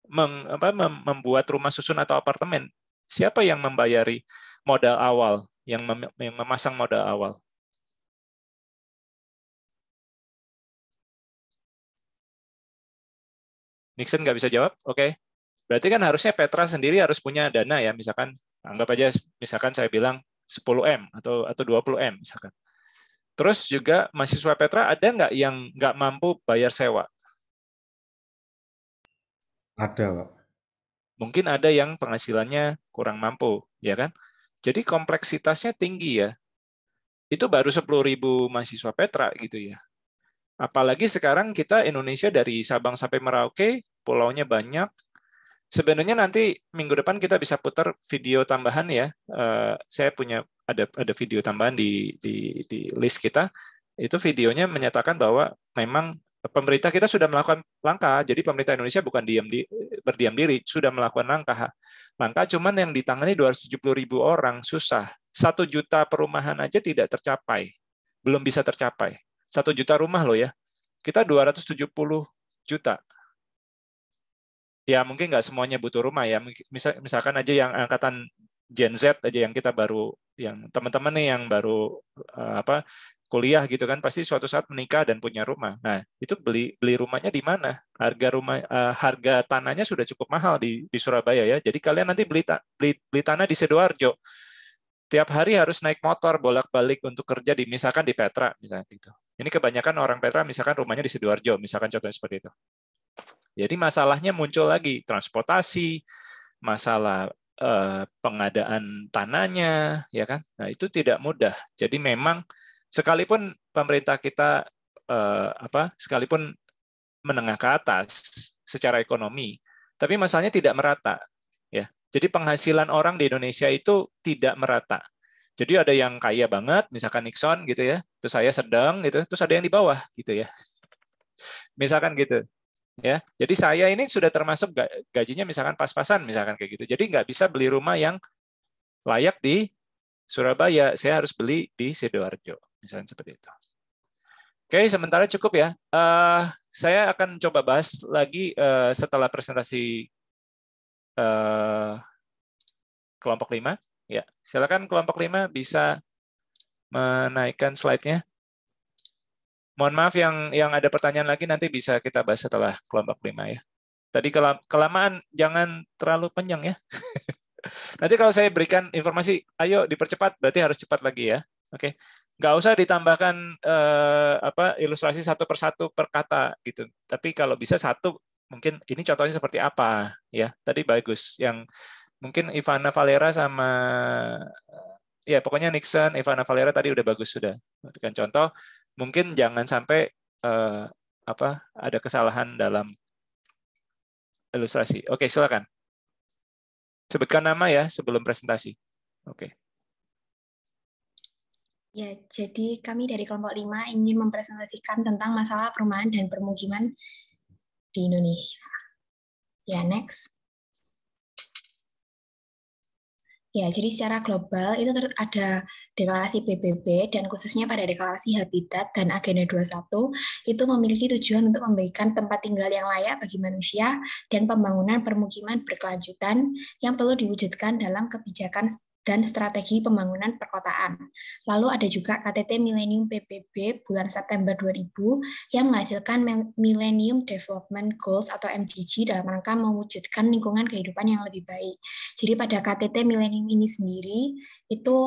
Speaker 2: meng, apa, membuat rumah susun atau apartemen. Siapa yang membayari modal awal,
Speaker 1: yang, mem, yang memasang modal awal? Nixon nggak bisa jawab, oke. Okay. Berarti kan harusnya Petra sendiri harus punya dana ya, misalkan anggap aja misalkan saya bilang
Speaker 2: 10M atau atau 20M misalkan. Terus juga mahasiswa Petra ada nggak yang nggak mampu bayar sewa? Ada, Pak. Mungkin ada yang penghasilannya kurang mampu, ya kan? Jadi kompleksitasnya tinggi ya. Itu baru 10.000 mahasiswa Petra gitu ya. Apalagi sekarang kita Indonesia dari Sabang sampai Merauke, pulaunya banyak, Sebenarnya nanti minggu depan kita bisa putar video tambahan ya. Eh, saya punya ada ada video tambahan di di di list kita. Itu videonya menyatakan bahwa memang pemerintah kita sudah melakukan langkah. Jadi pemerintah Indonesia bukan diam di, berdiam diri, sudah melakukan langkah. Langkah cuman yang ditangani 270 ribu orang susah. Satu juta perumahan aja tidak tercapai, belum bisa tercapai. Satu juta rumah loh ya. Kita 270 juta ya mungkin nggak semuanya butuh rumah ya. Misal, misalkan aja yang angkatan Gen Z aja yang kita baru yang teman-teman nih yang baru eh, apa kuliah gitu kan pasti suatu saat menikah dan punya rumah. Nah, itu beli beli rumahnya di mana? Harga rumah eh, harga tanahnya sudah cukup mahal di di Surabaya ya. Jadi kalian nanti beli beli, beli tanah di Sidoarjo. Tiap hari harus naik motor bolak-balik untuk kerja di misalkan di Petra misalnya gitu. Ini kebanyakan orang Petra misalkan rumahnya di Sidoarjo, misalkan contohnya seperti itu. Jadi masalahnya muncul lagi transportasi, masalah eh, pengadaan tanahnya, ya kan? Nah itu tidak mudah. Jadi memang sekalipun pemerintah kita eh, apa, sekalipun menengah ke atas secara ekonomi, tapi masalahnya tidak merata, ya. Jadi penghasilan orang di Indonesia itu tidak merata. Jadi ada yang kaya banget, misalkan Nixon gitu ya, terus saya sedang gitu, terus ada yang di bawah gitu ya. Misalkan gitu ya jadi saya ini sudah termasuk gajinya misalkan pas-pasan misalkan kayak gitu jadi nggak bisa beli rumah yang layak di Surabaya saya harus beli di sidoarjo misalnya seperti itu oke sementara cukup ya uh, saya akan coba bahas lagi uh, setelah presentasi uh, kelompok lima ya silakan kelompok lima bisa menaikkan slide-nya Mohon maaf yang yang ada pertanyaan lagi nanti bisa kita bahas setelah kelompok lima ya. Tadi kelamaan jangan terlalu panjang ya. [laughs] nanti kalau saya berikan informasi, ayo dipercepat berarti harus cepat lagi ya. Oke. Nggak usah ditambahkan eh, apa ilustrasi satu persatu per kata gitu. Tapi kalau bisa satu mungkin ini contohnya seperti apa ya. Tadi bagus yang mungkin Ivana Valera sama ya pokoknya Nixon, Ivana Valera tadi udah bagus sudah. Berikan contoh mungkin jangan sampai uh, apa ada kesalahan dalam ilustrasi. Oke, silakan. Sebutkan nama ya sebelum presentasi. Oke.
Speaker 14: Ya, jadi kami dari kelompok 5 ingin mempresentasikan tentang masalah perumahan dan permukiman di Indonesia. Ya, next. Ya, jadi secara global itu ada deklarasi PBB dan khususnya pada deklarasi habitat dan agenda 21 itu memiliki tujuan untuk memberikan tempat tinggal yang layak bagi manusia dan pembangunan permukiman berkelanjutan yang perlu diwujudkan dalam kebijakan dan Strategi Pembangunan Perkotaan. Lalu ada juga KTT Millennium PBB bulan September 2000 yang menghasilkan Millennium Development Goals atau MDG dalam rangka mewujudkan lingkungan kehidupan yang lebih baik. Jadi pada KTT Millennium ini sendiri itu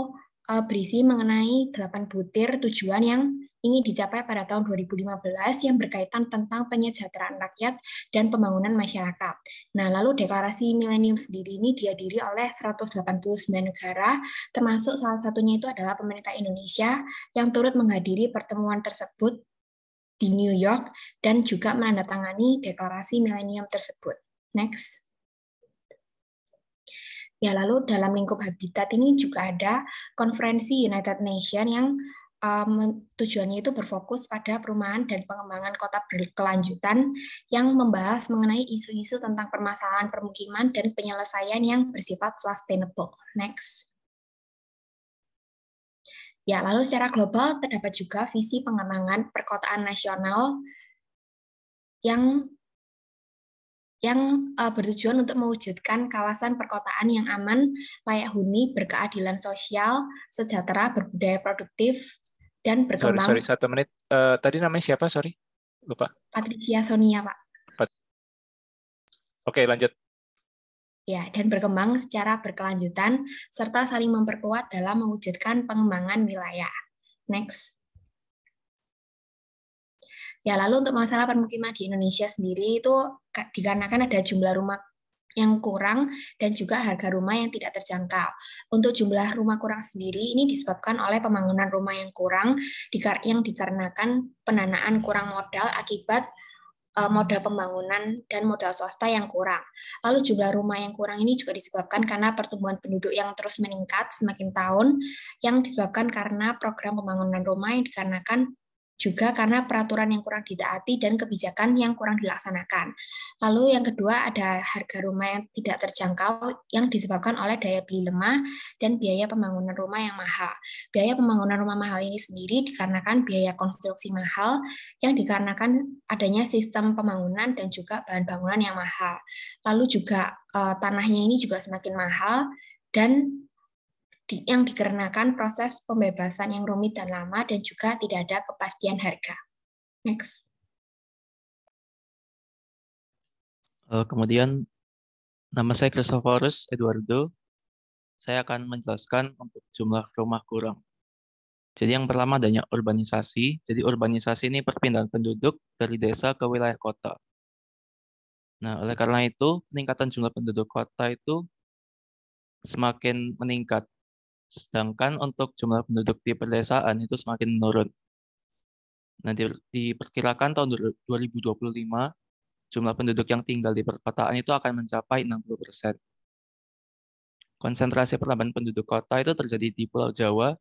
Speaker 14: Eh, berisi mengenai 8 butir tujuan yang ingin dicapai pada tahun 2015 yang berkaitan tentang penyejahteraan rakyat dan pembangunan masyarakat. Nah, lalu deklarasi milenium sendiri ini dihadiri oleh 189 negara, termasuk salah satunya itu adalah pemerintah Indonesia yang turut menghadiri pertemuan tersebut di New York dan juga menandatangani deklarasi milenium tersebut. Next. Ya, lalu dalam lingkup habitat ini juga ada konferensi United Nations yang um, tujuannya itu berfokus pada perumahan dan pengembangan kota berkelanjutan yang membahas mengenai isu-isu tentang permasalahan permukiman dan penyelesaian yang bersifat sustainable. Next. Ya, lalu secara global terdapat juga visi pengembangan perkotaan nasional yang yang uh, bertujuan untuk mewujudkan kawasan perkotaan yang aman, layak huni, berkeadilan sosial, sejahtera, berbudaya produktif, dan berkembang. Sorry, sorry
Speaker 2: satu menit. Uh, tadi namanya siapa? Sorry,
Speaker 1: lupa.
Speaker 14: Patricia Sonia, Pak.
Speaker 1: Pat Oke, lanjut.
Speaker 14: Ya, dan berkembang secara berkelanjutan serta saling memperkuat dalam mewujudkan pengembangan wilayah. Next. Ya, lalu untuk masalah permukiman di Indonesia sendiri itu dikarenakan ada jumlah rumah yang kurang dan juga harga rumah yang tidak terjangkau. Untuk jumlah rumah kurang sendiri ini disebabkan oleh pembangunan rumah yang kurang yang dikarenakan penanaan kurang modal akibat e, modal pembangunan dan modal swasta yang kurang. Lalu jumlah rumah yang kurang ini juga disebabkan karena pertumbuhan penduduk yang terus meningkat semakin tahun yang disebabkan karena program pembangunan rumah yang dikarenakan juga karena peraturan yang kurang ditaati dan kebijakan yang kurang dilaksanakan. Lalu yang kedua ada harga rumah yang tidak terjangkau yang disebabkan oleh daya beli lemah dan biaya pembangunan rumah yang mahal. Biaya pembangunan rumah mahal ini sendiri dikarenakan biaya konstruksi mahal yang dikarenakan adanya sistem pembangunan dan juga bahan bangunan yang mahal. Lalu juga eh, tanahnya ini juga semakin mahal dan yang dikarenakan proses pembebasan yang rumit dan lama dan juga tidak ada kepastian harga. Next.
Speaker 1: Eh, kemudian, nama saya Christophorus Eduardo. Saya akan menjelaskan untuk jumlah
Speaker 3: rumah kurang. Jadi yang pertama adanya urbanisasi. Jadi urbanisasi ini perpindahan penduduk dari desa ke wilayah kota. Nah, oleh karena itu, peningkatan jumlah penduduk kota itu semakin meningkat. Sedangkan untuk jumlah penduduk di pedesaan itu semakin menurun. Nanti diperkirakan tahun 2025 jumlah penduduk yang tinggal di perkotaan itu akan mencapai 60 Konsentrasi penambahan penduduk kota itu terjadi di Pulau Jawa,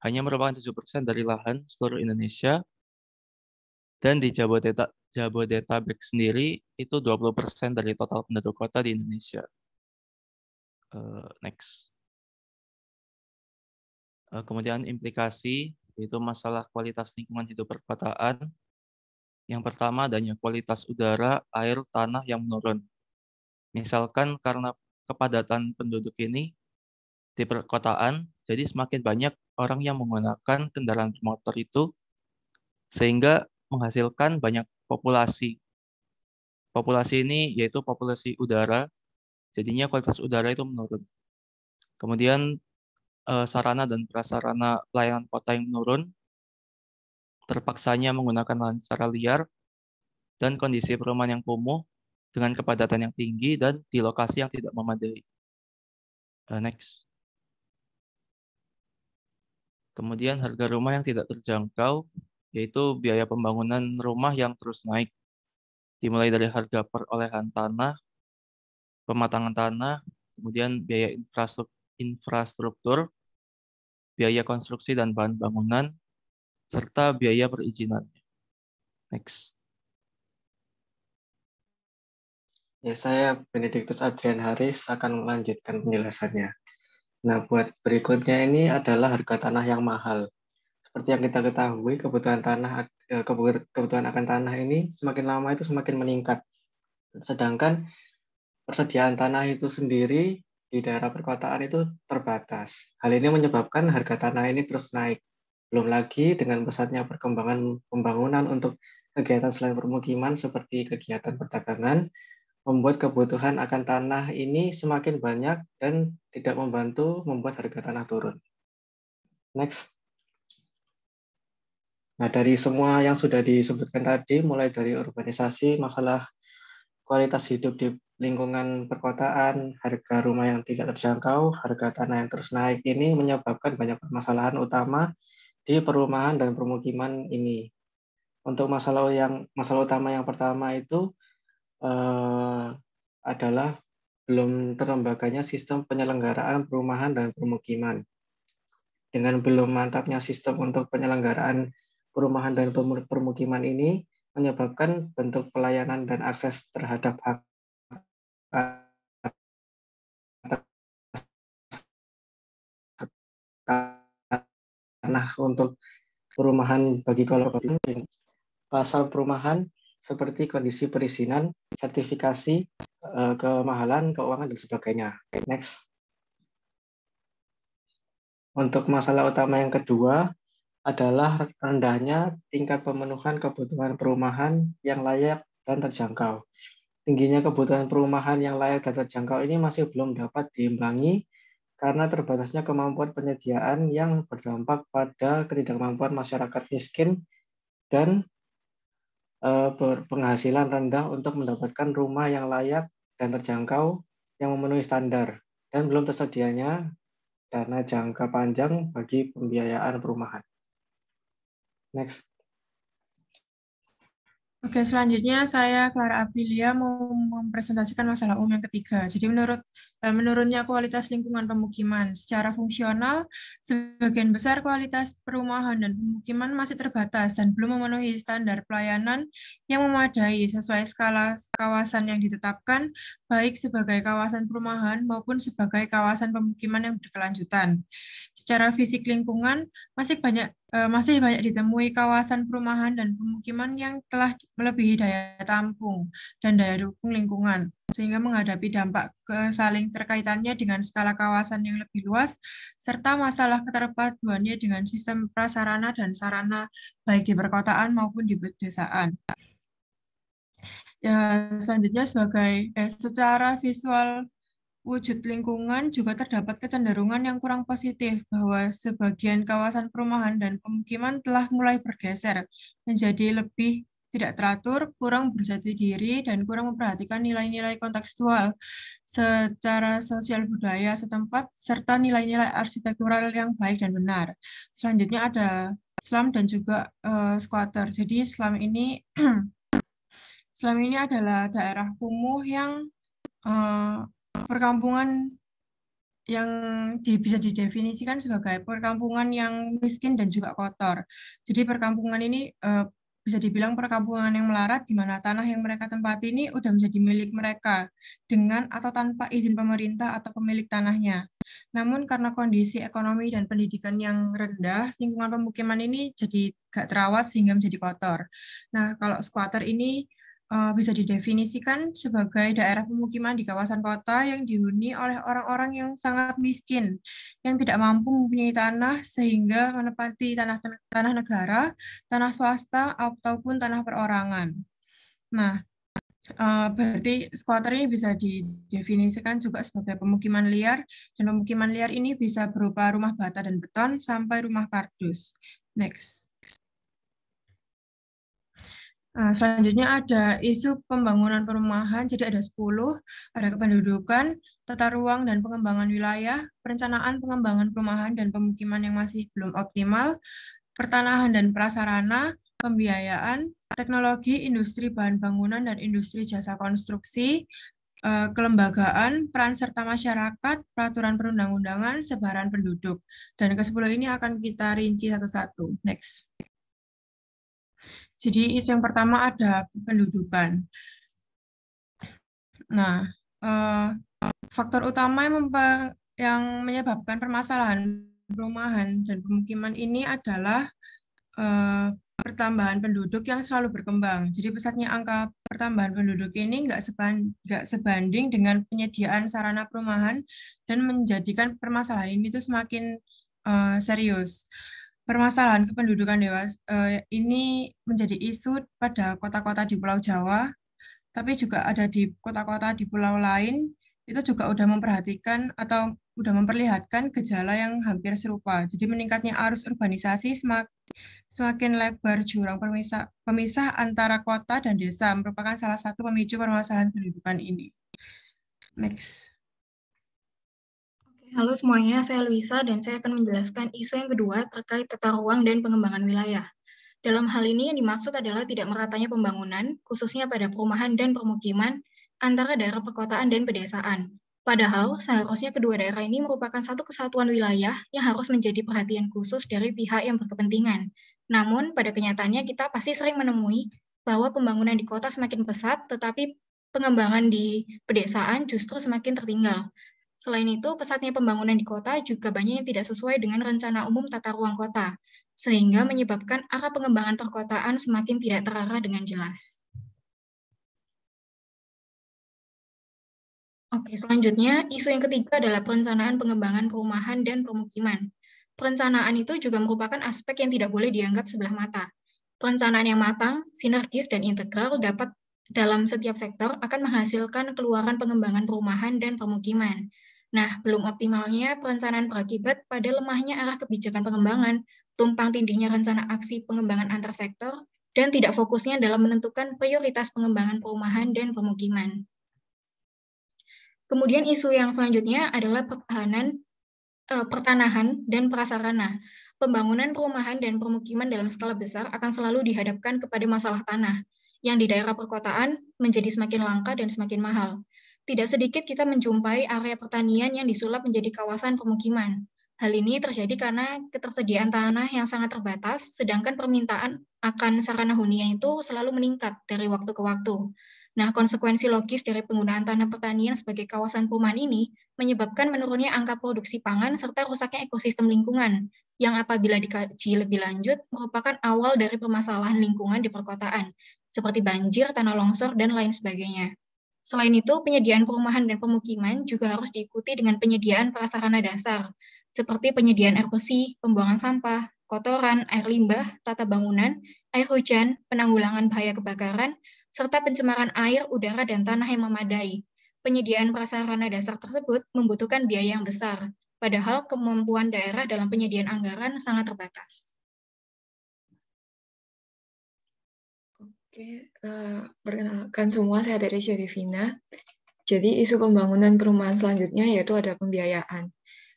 Speaker 3: hanya merupakan 7 dari lahan seluruh Indonesia, dan di Jabodetabek Jabodetabek sendiri itu 20 dari total penduduk kota di Indonesia. Uh, next. Eh, kemudian implikasi yaitu masalah kualitas lingkungan hidup perkotaan. Yang pertama adanya kualitas udara, air, tanah yang menurun. Misalkan karena kepadatan penduduk ini di perkotaan, jadi semakin banyak orang yang menggunakan kendaraan motor itu sehingga menghasilkan banyak populasi. Populasi ini yaitu populasi udara, jadinya kualitas udara itu menurun. Kemudian Eh, sarana dan prasarana pelayanan kota yang menurun, terpaksanya menggunakan lahan secara liar, dan kondisi perumahan yang kumuh dengan kepadatan yang tinggi dan di lokasi yang tidak memadai. Uh, next. Kemudian harga rumah yang tidak terjangkau, yaitu biaya pembangunan rumah yang terus naik. Dimulai dari harga perolehan tanah, pematangan tanah, kemudian biaya infrastruktur infrastruktur, biaya konstruksi dan bahan bangunan, serta biaya perizinan.
Speaker 15: Next. Ya, saya Benediktus Adrian Haris akan melanjutkan penjelasannya. Nah, buat berikutnya ini adalah harga tanah yang mahal. Seperti yang kita ketahui, kebutuhan tanah eh, kebutuhan akan tanah ini semakin lama itu semakin meningkat. Sedangkan persediaan tanah itu sendiri di daerah perkotaan itu terbatas. Hal ini menyebabkan harga tanah ini terus naik. Belum lagi dengan pesatnya perkembangan pembangunan untuk kegiatan selain permukiman seperti kegiatan perdagangan, membuat kebutuhan akan tanah ini semakin banyak dan tidak membantu membuat harga tanah turun. Next. Nah, dari semua yang sudah disebutkan tadi, mulai dari urbanisasi, masalah kualitas hidup di lingkungan perkotaan, harga rumah yang tidak terjangkau, harga tanah yang terus naik ini menyebabkan banyak permasalahan utama di perumahan dan permukiman ini. Untuk masalah yang masalah utama yang pertama itu eh, adalah belum terlembaganya sistem penyelenggaraan perumahan dan permukiman. Dengan belum mantapnya sistem untuk penyelenggaraan perumahan dan permukiman ini
Speaker 1: menyebabkan bentuk pelayanan dan akses terhadap hak tanah untuk perumahan bagi golongan
Speaker 15: pasal perumahan seperti kondisi perizinan, sertifikasi, eh, kemahalan, keuangan, dan sebagainya. Next. Untuk masalah utama yang kedua adalah rendahnya tingkat pemenuhan kebutuhan perumahan yang layak dan terjangkau tingginya kebutuhan perumahan yang layak dan terjangkau ini masih belum dapat diimbangi karena terbatasnya kemampuan penyediaan yang berdampak pada ketidakmampuan masyarakat miskin dan eh, penghasilan rendah untuk mendapatkan rumah yang layak dan terjangkau yang memenuhi standar dan belum tersedianya dana jangka panjang bagi pembiayaan perumahan. Next.
Speaker 16: Oke, selanjutnya saya Clara Aprilia mau mempresentasikan masalah umum yang ketiga. Jadi menurut eh, menurunnya kualitas lingkungan pemukiman secara fungsional, sebagian besar kualitas perumahan dan pemukiman masih terbatas dan belum memenuhi standar pelayanan yang memadai sesuai skala kawasan yang ditetapkan, baik sebagai kawasan perumahan maupun sebagai kawasan pemukiman yang berkelanjutan. Secara fisik lingkungan, masih banyak uh, masih banyak ditemui kawasan perumahan dan pemukiman yang telah melebihi daya tampung dan daya dukung lingkungan sehingga menghadapi dampak kesaling terkaitannya dengan skala kawasan yang lebih luas serta masalah keterpaduannya dengan sistem prasarana dan sarana baik di perkotaan maupun di pedesaan. Ya, selanjutnya sebagai eh, secara visual wujud lingkungan juga terdapat kecenderungan yang kurang positif bahwa sebagian kawasan perumahan dan pemukiman telah mulai bergeser menjadi lebih tidak teratur, kurang berjati diri, dan kurang memperhatikan nilai-nilai kontekstual secara sosial budaya setempat, serta nilai-nilai arsitektural yang baik dan benar. Selanjutnya ada Islam dan juga uh, squatter. Jadi Islam ini [clears throat] Islam ini adalah daerah kumuh yang uh, perkampungan yang di, bisa didefinisikan sebagai perkampungan yang miskin dan juga kotor. Jadi perkampungan ini e, bisa dibilang perkampungan yang melarat di mana tanah yang mereka tempati ini udah menjadi milik mereka dengan atau tanpa izin pemerintah atau pemilik tanahnya. Namun karena kondisi ekonomi dan pendidikan yang rendah, lingkungan pemukiman ini jadi gak terawat sehingga menjadi kotor. Nah, kalau squatter ini Eh, bisa didefinisikan sebagai daerah pemukiman di kawasan kota yang dihuni oleh orang-orang yang sangat miskin, yang tidak mampu mempunyai tanah sehingga menepati tanah tanah negara, tanah swasta ataupun tanah perorangan. Nah, eh, berarti squatter ini bisa didefinisikan juga sebagai pemukiman liar dan pemukiman liar ini bisa berupa rumah bata dan beton sampai rumah kardus. Next. Eh, selanjutnya ada isu pembangunan perumahan, jadi ada 10, ada kependudukan, tata ruang dan pengembangan wilayah, perencanaan pengembangan perumahan dan pemukiman yang masih belum optimal, pertanahan dan prasarana, pembiayaan, teknologi, industri bahan bangunan dan industri jasa konstruksi, eh, kelembagaan, peran serta masyarakat, peraturan perundang-undangan, sebaran penduduk. Dan ke-10 ini akan kita rinci satu-satu. Next. Jadi isu yang pertama ada kependudukan. Nah, eh, faktor utama yang, yang menyebabkan permasalahan perumahan dan pemukiman ini adalah eh, pertambahan penduduk yang selalu berkembang. Jadi pesatnya angka pertambahan penduduk ini nggak seban, sebanding dengan penyediaan sarana perumahan dan menjadikan permasalahan ini itu semakin eh, serius. Permasalahan kependudukan dewasa ya, uh, eh, ini menjadi isu pada kota-kota di Pulau Jawa, tapi juga ada di kota-kota di pulau lain itu juga sudah memperhatikan atau sudah memperlihatkan gejala yang hampir serupa. Jadi meningkatnya arus urbanisasi semak, semakin lebar jurang pemisah, pemisah antara kota dan desa merupakan salah satu pemicu permasalahan pendudukan ini. Next.
Speaker 17: Halo semuanya, saya Luisa dan saya akan menjelaskan isu yang kedua terkait tata ruang dan pengembangan wilayah. Dalam hal ini yang dimaksud adalah tidak meratanya pembangunan, khususnya pada perumahan dan permukiman, antara daerah perkotaan dan pedesaan. Padahal, seharusnya kedua daerah ini merupakan satu kesatuan wilayah yang harus menjadi perhatian khusus dari pihak yang berkepentingan. Namun, pada kenyataannya kita pasti sering menemui bahwa pembangunan di kota semakin pesat, tetapi pengembangan di pedesaan justru semakin tertinggal. Selain itu, pesatnya pembangunan di kota juga banyak yang tidak sesuai dengan rencana umum tata ruang kota, sehingga menyebabkan arah pengembangan perkotaan semakin tidak terarah dengan jelas. Oke,
Speaker 1: selanjutnya
Speaker 17: isu yang ketiga adalah perencanaan pengembangan perumahan dan permukiman. Perencanaan itu juga merupakan aspek yang tidak boleh dianggap sebelah mata. Perencanaan yang matang, sinergis, dan integral dapat dalam setiap sektor akan menghasilkan keluaran pengembangan perumahan dan permukiman. Nah, belum optimalnya perencanaan berakibat pada lemahnya arah kebijakan pengembangan, tumpang tindihnya rencana aksi pengembangan antar sektor, dan tidak fokusnya dalam menentukan prioritas pengembangan perumahan dan pemukiman. Kemudian isu yang selanjutnya adalah pertahanan, eh, pertanahan dan prasarana. Pembangunan perumahan dan permukiman dalam skala besar akan selalu dihadapkan kepada masalah tanah, yang di daerah perkotaan menjadi semakin langka dan semakin mahal tidak sedikit kita menjumpai area pertanian yang disulap menjadi kawasan pemukiman. Hal ini terjadi karena ketersediaan tanah yang sangat terbatas, sedangkan permintaan akan sarana hunian itu selalu meningkat dari waktu ke waktu. Nah, konsekuensi logis dari penggunaan tanah pertanian sebagai kawasan perumahan ini menyebabkan menurunnya angka produksi pangan serta rusaknya ekosistem lingkungan, yang apabila dikaji lebih lanjut merupakan awal dari permasalahan lingkungan di perkotaan, seperti banjir, tanah longsor, dan lain sebagainya. Selain itu, penyediaan perumahan dan pemukiman juga harus diikuti dengan penyediaan prasarana dasar, seperti penyediaan air bersih, pembuangan sampah, kotoran, air limbah, tata bangunan, air hujan, penanggulangan bahaya kebakaran, serta pencemaran air, udara, dan tanah yang memadai. Penyediaan prasarana dasar tersebut membutuhkan biaya yang besar, padahal kemampuan daerah dalam penyediaan
Speaker 5: anggaran sangat terbatas. Oke, eh, perkenalkan semua saya dari Syarifina. Jadi isu pembangunan perumahan selanjutnya yaitu ada pembiayaan.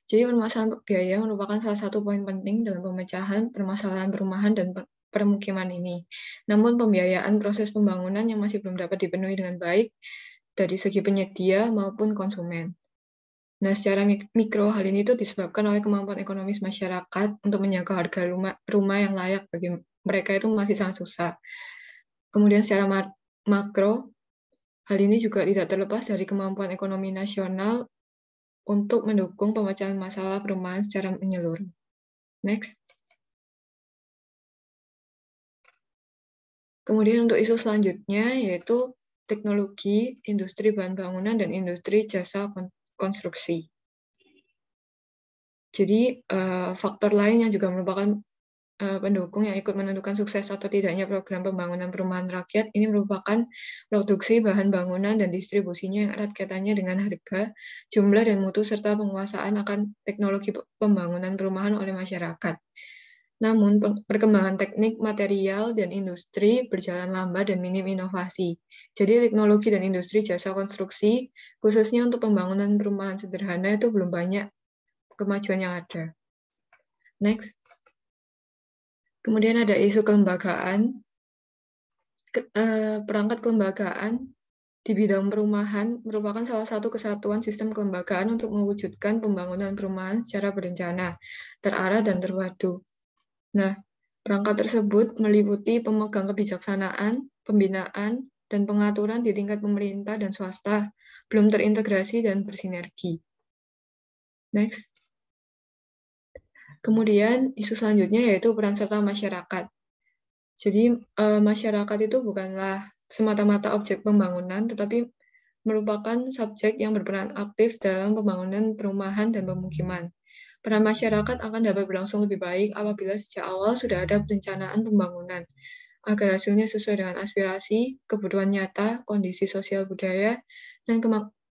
Speaker 5: Jadi permasalahan biaya merupakan salah satu poin penting dalam pemecahan permasalahan perumahan dan permukiman ini. Namun pembiayaan proses pembangunan yang masih belum dapat dipenuhi dengan baik dari segi penyedia maupun konsumen. Nah, secara mikro hal ini itu disebabkan oleh kemampuan ekonomis masyarakat untuk menjaga harga rumah, rumah yang layak bagi mereka itu masih sangat susah. Kemudian secara makro, hal ini juga tidak terlepas dari kemampuan ekonomi nasional untuk mendukung pemecahan masalah perumahan secara menyeluruh.
Speaker 1: Next. Kemudian
Speaker 5: untuk isu selanjutnya yaitu teknologi, industri bahan bangunan, dan industri jasa konstruksi. Jadi eh, faktor lain yang juga merupakan Eh, pendukung yang ikut menentukan sukses atau tidaknya program pembangunan perumahan rakyat ini merupakan produksi bahan bangunan dan distribusinya yang erat kaitannya dengan harga, jumlah dan mutu serta penguasaan akan teknologi pembangunan perumahan oleh masyarakat. Namun, perkembangan teknik, material, dan industri berjalan lambat dan minim inovasi. Jadi, teknologi dan industri jasa konstruksi, khususnya untuk pembangunan perumahan sederhana, itu belum banyak kemajuan yang ada. Next. Kemudian ada isu kelembagaan, eh, perangkat kelembagaan di bidang perumahan merupakan salah satu kesatuan sistem kelembagaan untuk mewujudkan pembangunan perumahan secara berencana, terarah, dan terwadu. Nah, perangkat tersebut meliputi pemegang kebijaksanaan, pembinaan, dan pengaturan di tingkat pemerintah dan swasta, belum terintegrasi dan bersinergi. Next. Kemudian isu selanjutnya yaitu peran serta masyarakat. Jadi eh, masyarakat itu bukanlah semata-mata objek pembangunan, tetapi merupakan subjek yang berperan aktif dalam pembangunan perumahan dan pemukiman. Peran masyarakat akan dapat berlangsung lebih baik apabila sejak awal sudah ada perencanaan pembangunan, agar hasilnya sesuai dengan aspirasi, kebutuhan nyata, kondisi sosial budaya, dan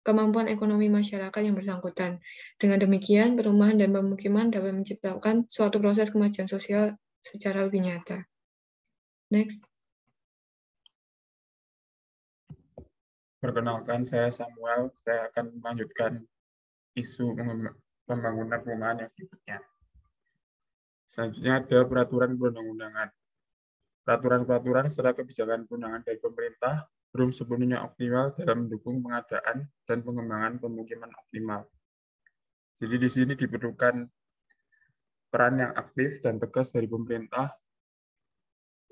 Speaker 5: kemampuan ekonomi masyarakat yang bersangkutan. Dengan demikian, perumahan dan pemukiman dapat menciptakan suatu proses kemajuan sosial secara lebih nyata. Next.
Speaker 1: Perkenalkan, saya Samuel. Saya akan melanjutkan isu pembangunan perumahan yang berikutnya.
Speaker 18: Selanjutnya ada peraturan perundang-undangan. Peraturan-peraturan serta kebijakan perundangan dari pemerintah belum sepenuhnya optimal dalam mendukung pengadaan dan pengembangan pemukiman optimal. Jadi di sini diperlukan peran yang aktif dan tegas dari pemerintah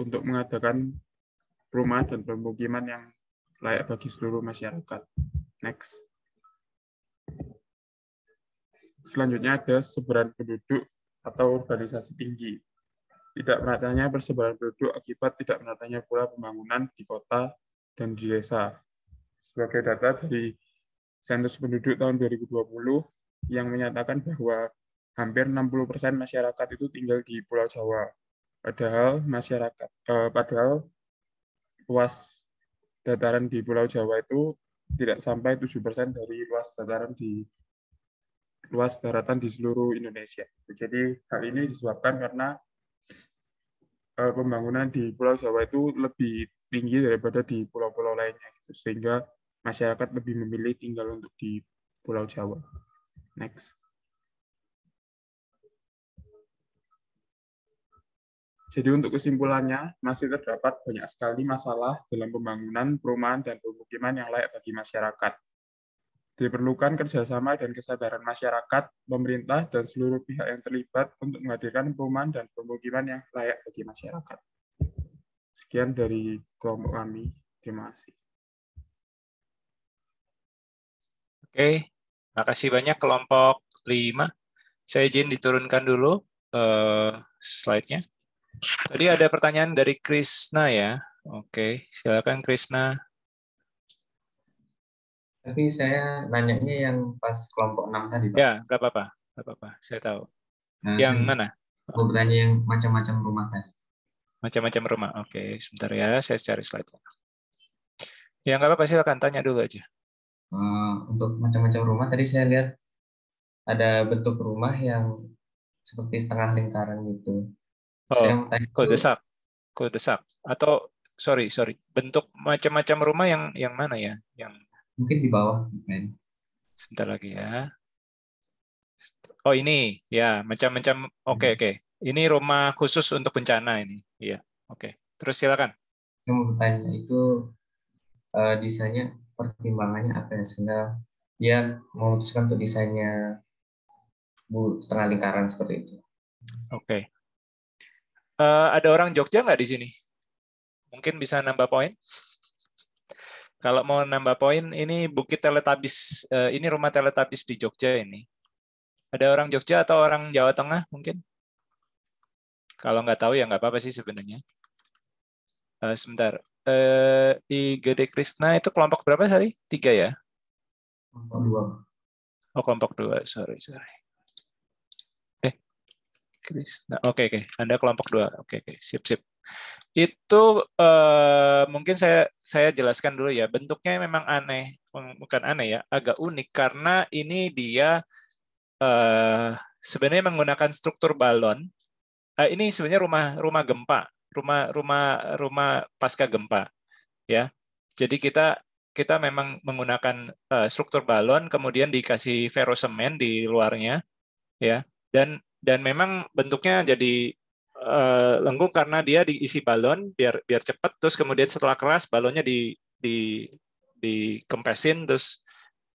Speaker 18: untuk mengadakan rumah dan pemukiman yang layak bagi seluruh masyarakat. Next. Selanjutnya ada sebaran penduduk atau urbanisasi tinggi. Tidak meratanya persebaran penduduk akibat tidak meratanya pula pembangunan di kota dan di desa sebagai data dari sensus penduduk tahun 2020 yang menyatakan bahwa hampir 60% persen masyarakat itu tinggal di Pulau Jawa. Padahal masyarakat eh, padahal luas dataran di Pulau Jawa itu tidak sampai 7% dari luas dataran di luas daratan di seluruh Indonesia. Jadi hal ini disebabkan karena eh, pembangunan di Pulau Jawa itu lebih tinggi daripada di pulau-pulau lainnya gitu sehingga masyarakat lebih memilih tinggal untuk di Pulau Jawa. Next. Jadi untuk kesimpulannya, masih terdapat banyak sekali masalah dalam pembangunan, perumahan, dan pemukiman yang layak bagi masyarakat. Diperlukan kerjasama dan kesadaran masyarakat, pemerintah, dan seluruh pihak yang terlibat untuk menghadirkan perumahan dan pemukiman yang layak bagi masyarakat. Sekian dari kelompok
Speaker 1: kami. Terima kasih. Oke, terima kasih banyak kelompok 5. Saya izin diturunkan dulu
Speaker 2: uh, slide-nya. Tadi ada pertanyaan dari Krisna ya. Oke, silakan Krisna.
Speaker 3: Tapi saya nanyanya
Speaker 2: yang pas kelompok 6 tadi, Pak. Ya, nggak apa-apa. Nggak apa-apa, saya tahu. Nah, yang saya mana? Mau bertanya yang macam-macam rumah tadi. Macam-macam rumah. Oke, sebentar ya, saya cari slide Yang Ya, nggak apa-apa, tanya dulu aja.
Speaker 3: Eh, untuk macam-macam rumah, tadi saya lihat ada bentuk rumah yang seperti setengah lingkaran
Speaker 2: gitu. Oh, saya Kode Kuldesak. Atau, sorry, sorry. Bentuk macam-macam rumah yang yang mana ya? Yang
Speaker 13: Mungkin di bawah. Kan? Sebentar lagi ya.
Speaker 2: Oh ini, ya macam-macam. Oke okay, hmm. oke. Okay. Ini rumah khusus untuk bencana ini. Iya, oke. Okay. Terus silakan.
Speaker 3: Yang mau bertanya itu uh, desainnya pertimbangannya apa ya sebenarnya dia memutuskan untuk desainnya bu setengah lingkaran seperti itu.
Speaker 2: Oke. Okay. Uh, eh, ada orang Jogja nggak di sini? Mungkin bisa nambah poin. Kalau mau nambah poin, ini Bukit Teletabis, uh, ini rumah Teletabis di Jogja ini. Ada orang Jogja atau orang Jawa Tengah mungkin? Kalau nggak tahu ya nggak apa-apa sih sebenarnya. Uh, sebentar. Uh, eh, di GD Krishna itu kelompok berapa sorry? Tiga ya? Kelompok dua. Oh kelompok dua, sorry sorry.
Speaker 1: Eh, Krishna.
Speaker 2: Oke okay, oke, okay. Anda kelompok dua. Oke okay, oke, okay. sip sip. Itu uh, mungkin saya saya jelaskan dulu ya. Bentuknya memang aneh, bukan aneh ya, agak unik karena ini dia uh, sebenarnya menggunakan struktur balon uh, ini sebenarnya rumah rumah gempa, rumah rumah rumah pasca gempa, ya. Jadi kita kita memang menggunakan uh, struktur balon, kemudian dikasih ferosemen di luarnya, ya. Dan dan memang bentuknya jadi uh, eh, lengkung karena dia diisi balon biar biar cepat, terus kemudian setelah keras balonnya di di dikempesin terus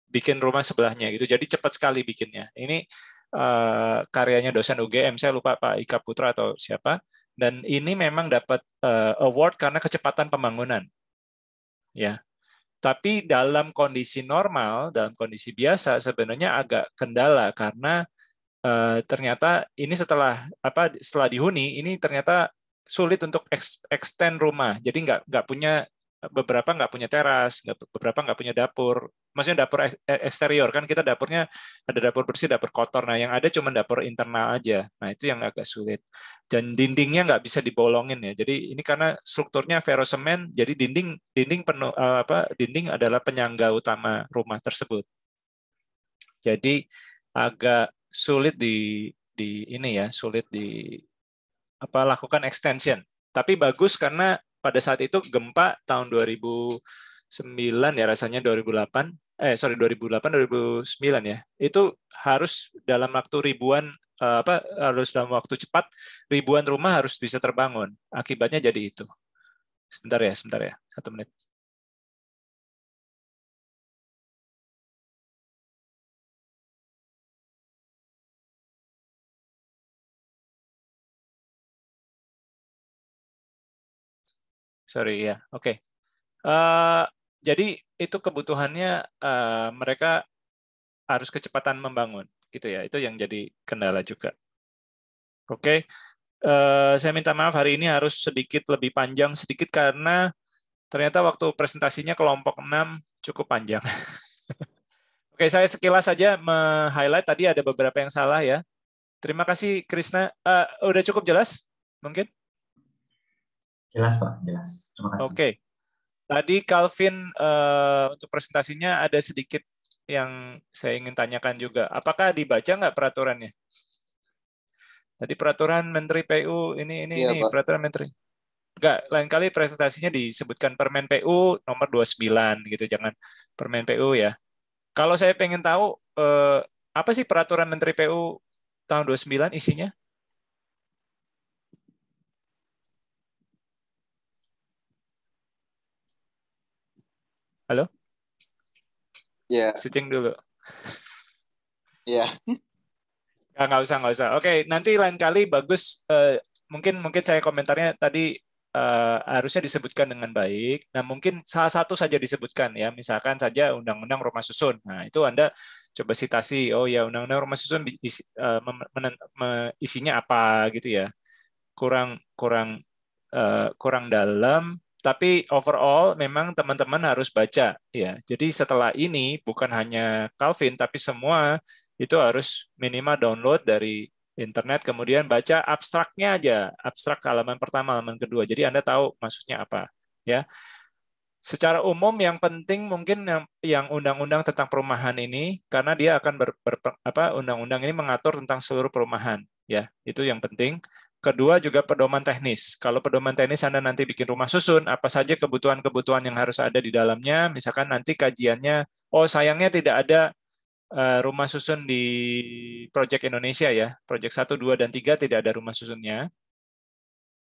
Speaker 2: bikin rumah sebelahnya gitu. Jadi cepat sekali bikinnya. Ini Eh, karyanya dosen UGM saya lupa Pak Ika Putra atau siapa dan ini memang dapat eh, award karena kecepatan pembangunan ya tapi dalam kondisi normal dalam kondisi biasa sebenarnya agak kendala karena uh, ternyata ini setelah apa setelah dihuni ini ternyata sulit untuk extend rumah jadi nggak nggak punya beberapa nggak punya teras, beberapa nggak punya dapur. Maksudnya dapur eh, eksterior kan kita dapurnya ada dapur bersih, dapur kotor. Nah yang ada cuma dapur internal aja. Nah itu yang agak sulit. Dan dindingnya nggak bisa dibolongin ya. Jadi ini karena strukturnya ferrosemen, jadi dinding dinding penuh eh, apa dinding adalah penyangga utama rumah tersebut. Jadi agak sulit di di ini ya, sulit di apa lakukan extension. Tapi bagus karena pada saat itu gempa tahun 2009 ya rasanya 2008 eh sorry 2008 2009 ya itu harus dalam waktu ribuan eh, apa harus dalam waktu cepat
Speaker 1: ribuan rumah harus bisa terbangun akibatnya jadi itu sebentar ya sebentar ya satu menit sorry ya, oke. Okay. Uh, eh, jadi itu kebutuhannya uh, mereka
Speaker 2: harus kecepatan membangun, gitu ya. Itu yang jadi kendala juga. Oke, okay. uh, eh, saya minta maaf hari ini harus sedikit lebih panjang sedikit karena ternyata waktu presentasinya kelompok 6 cukup panjang. [laughs] Oke, okay, saya sekilas saja highlight tadi ada beberapa yang salah ya. Terima kasih Krisna. Uh, udah cukup jelas mungkin?
Speaker 1: Jelas Pak, jelas. Terima
Speaker 2: kasih. Oke. Okay. Tadi Calvin uh, untuk presentasinya ada sedikit yang saya ingin tanyakan juga. Apakah dibaca nggak peraturannya? Tadi peraturan Menteri PU ini ini iya, ini peraturan Menteri. Enggak, lain kali presentasinya disebutkan Permen PU nomor 29 gitu, jangan Permen PU ya. Kalau saya pengen tahu eh, apa sih peraturan Menteri PU tahun 29 isinya? Halo? Ya. Yeah. dulu. Ya, yeah. [laughs] nggak usah, nggak usah. Oke, okay, nanti lain kali bagus. Uh, mungkin mungkin saya komentarnya tadi uh, harusnya disebutkan dengan baik. Nah, mungkin salah satu saja disebutkan ya. Misalkan saja Undang-Undang Rumah Susun. Nah, itu Anda coba sitasi. Oh ya, Undang-Undang Rumah Susun isi, uh, isinya apa gitu ya. Kurang kurang uh, kurang dalam tapi overall memang teman-teman harus baca ya. Jadi setelah ini bukan hanya Calvin tapi semua itu harus minimal download dari internet kemudian baca abstraknya aja, abstrak halaman pertama, halaman kedua. Jadi Anda tahu maksudnya apa ya. Secara umum yang penting mungkin yang undang-undang tentang perumahan ini karena dia akan ber, ber, apa undang-undang ini mengatur tentang seluruh perumahan ya. Itu yang penting. Kedua juga pedoman teknis. Kalau pedoman teknis Anda nanti bikin rumah susun, apa saja kebutuhan-kebutuhan yang harus ada di dalamnya, misalkan nanti kajiannya, oh sayangnya tidak ada eh, rumah susun di proyek Indonesia ya, proyek 1, 2, dan 3 tidak ada rumah susunnya.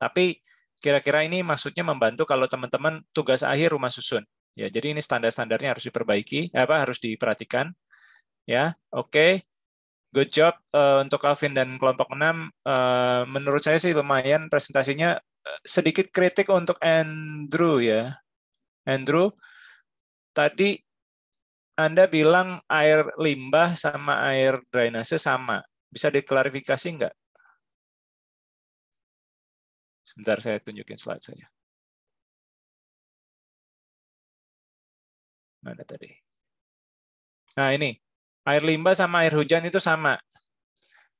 Speaker 2: Tapi kira-kira ini maksudnya membantu kalau teman-teman tugas akhir rumah susun. Ya, jadi ini standar-standarnya harus diperbaiki, apa harus diperhatikan. Ya, oke. Okay good job uh, untuk Calvin dan kelompok 6. Uh, eh, menurut saya sih lumayan presentasinya eh, sedikit kritik untuk Andrew ya. Andrew, tadi Anda bilang air limbah
Speaker 1: sama air drainase sama. Bisa diklarifikasi nggak? Sebentar saya tunjukin slide saya. Mana tadi? Nah ini, air limbah sama air hujan itu sama.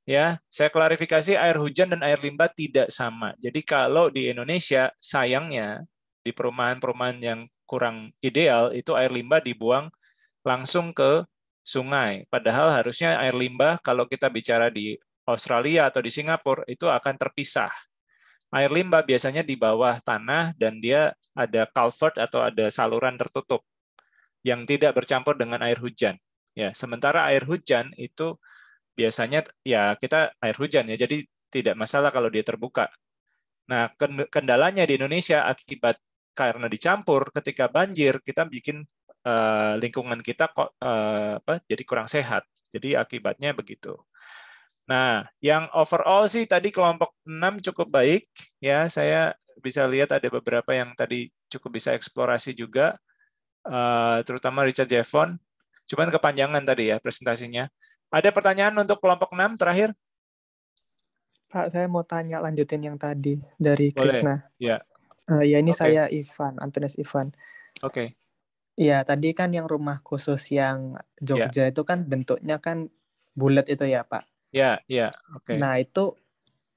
Speaker 1: Ya, saya klarifikasi air hujan dan air
Speaker 2: limbah tidak sama. Jadi kalau di Indonesia sayangnya di perumahan-perumahan yang kurang ideal itu air limbah dibuang langsung ke sungai. Padahal harusnya air limbah kalau kita bicara di Australia atau di Singapura itu akan terpisah. Air limbah biasanya di bawah tanah dan dia ada culvert atau ada saluran tertutup yang tidak bercampur dengan air hujan. Ya, sementara air hujan itu biasanya ya kita air hujan ya, jadi tidak masalah kalau dia terbuka. Nah, kendalanya di Indonesia akibat karena dicampur ketika banjir kita bikin uh, lingkungan kita kok uh, apa jadi kurang sehat. Jadi akibatnya begitu. Nah, yang overall sih tadi kelompok 6 cukup baik ya. Saya bisa lihat ada beberapa yang tadi cukup bisa eksplorasi juga, uh, terutama Richard Jeffon. Cuman kepanjangan tadi ya presentasinya. Ada pertanyaan untuk kelompok 6 terakhir?
Speaker 15: Pak, saya mau tanya lanjutin yang tadi
Speaker 2: dari Boleh. Krishna. Ya.
Speaker 15: Uh, ya ini okay. saya Ivan, Antunes Ivan. Oke. Okay. Iya, tadi kan yang rumah khusus yang Jogja ya. itu kan bentuknya kan bulat itu ya, Pak.
Speaker 2: ya ya Oke. Okay. Nah,
Speaker 15: itu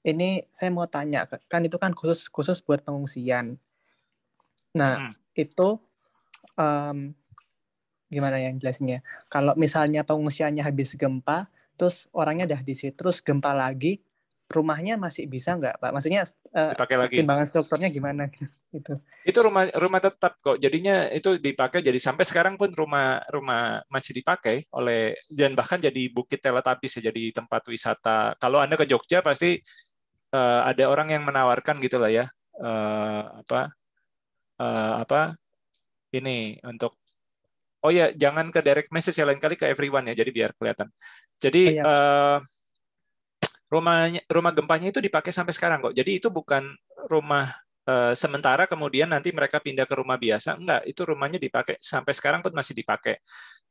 Speaker 15: ini saya mau tanya, kan itu kan khusus khusus buat pengungsian. Nah, hmm. itu um, gimana yang jelasnya Kalau misalnya pengungsiannya habis gempa, terus orangnya dah di situ, terus gempa lagi, rumahnya masih bisa nggak pak? Maksudnya
Speaker 2: uh, lagi. timbangan
Speaker 15: strukturnya gimana gitu?
Speaker 2: [laughs] Itu rumah rumah tetap kok. Jadinya itu dipakai. Jadi sampai sekarang pun rumah rumah masih dipakai oleh dan bahkan jadi bukit teletabis ya jadi tempat wisata. Kalau anda ke Jogja pasti uh, ada orang yang menawarkan gitulah ya uh, apa uh, apa ini untuk Oh ya, jangan ke direct message ya lain kali ke everyone ya. Jadi biar kelihatan. Jadi oh, ya. uh, rumahnya rumah gempanya itu dipakai sampai sekarang kok. Jadi itu bukan rumah uh, sementara kemudian nanti mereka pindah ke rumah biasa. Enggak, itu rumahnya dipakai sampai sekarang pun masih dipakai.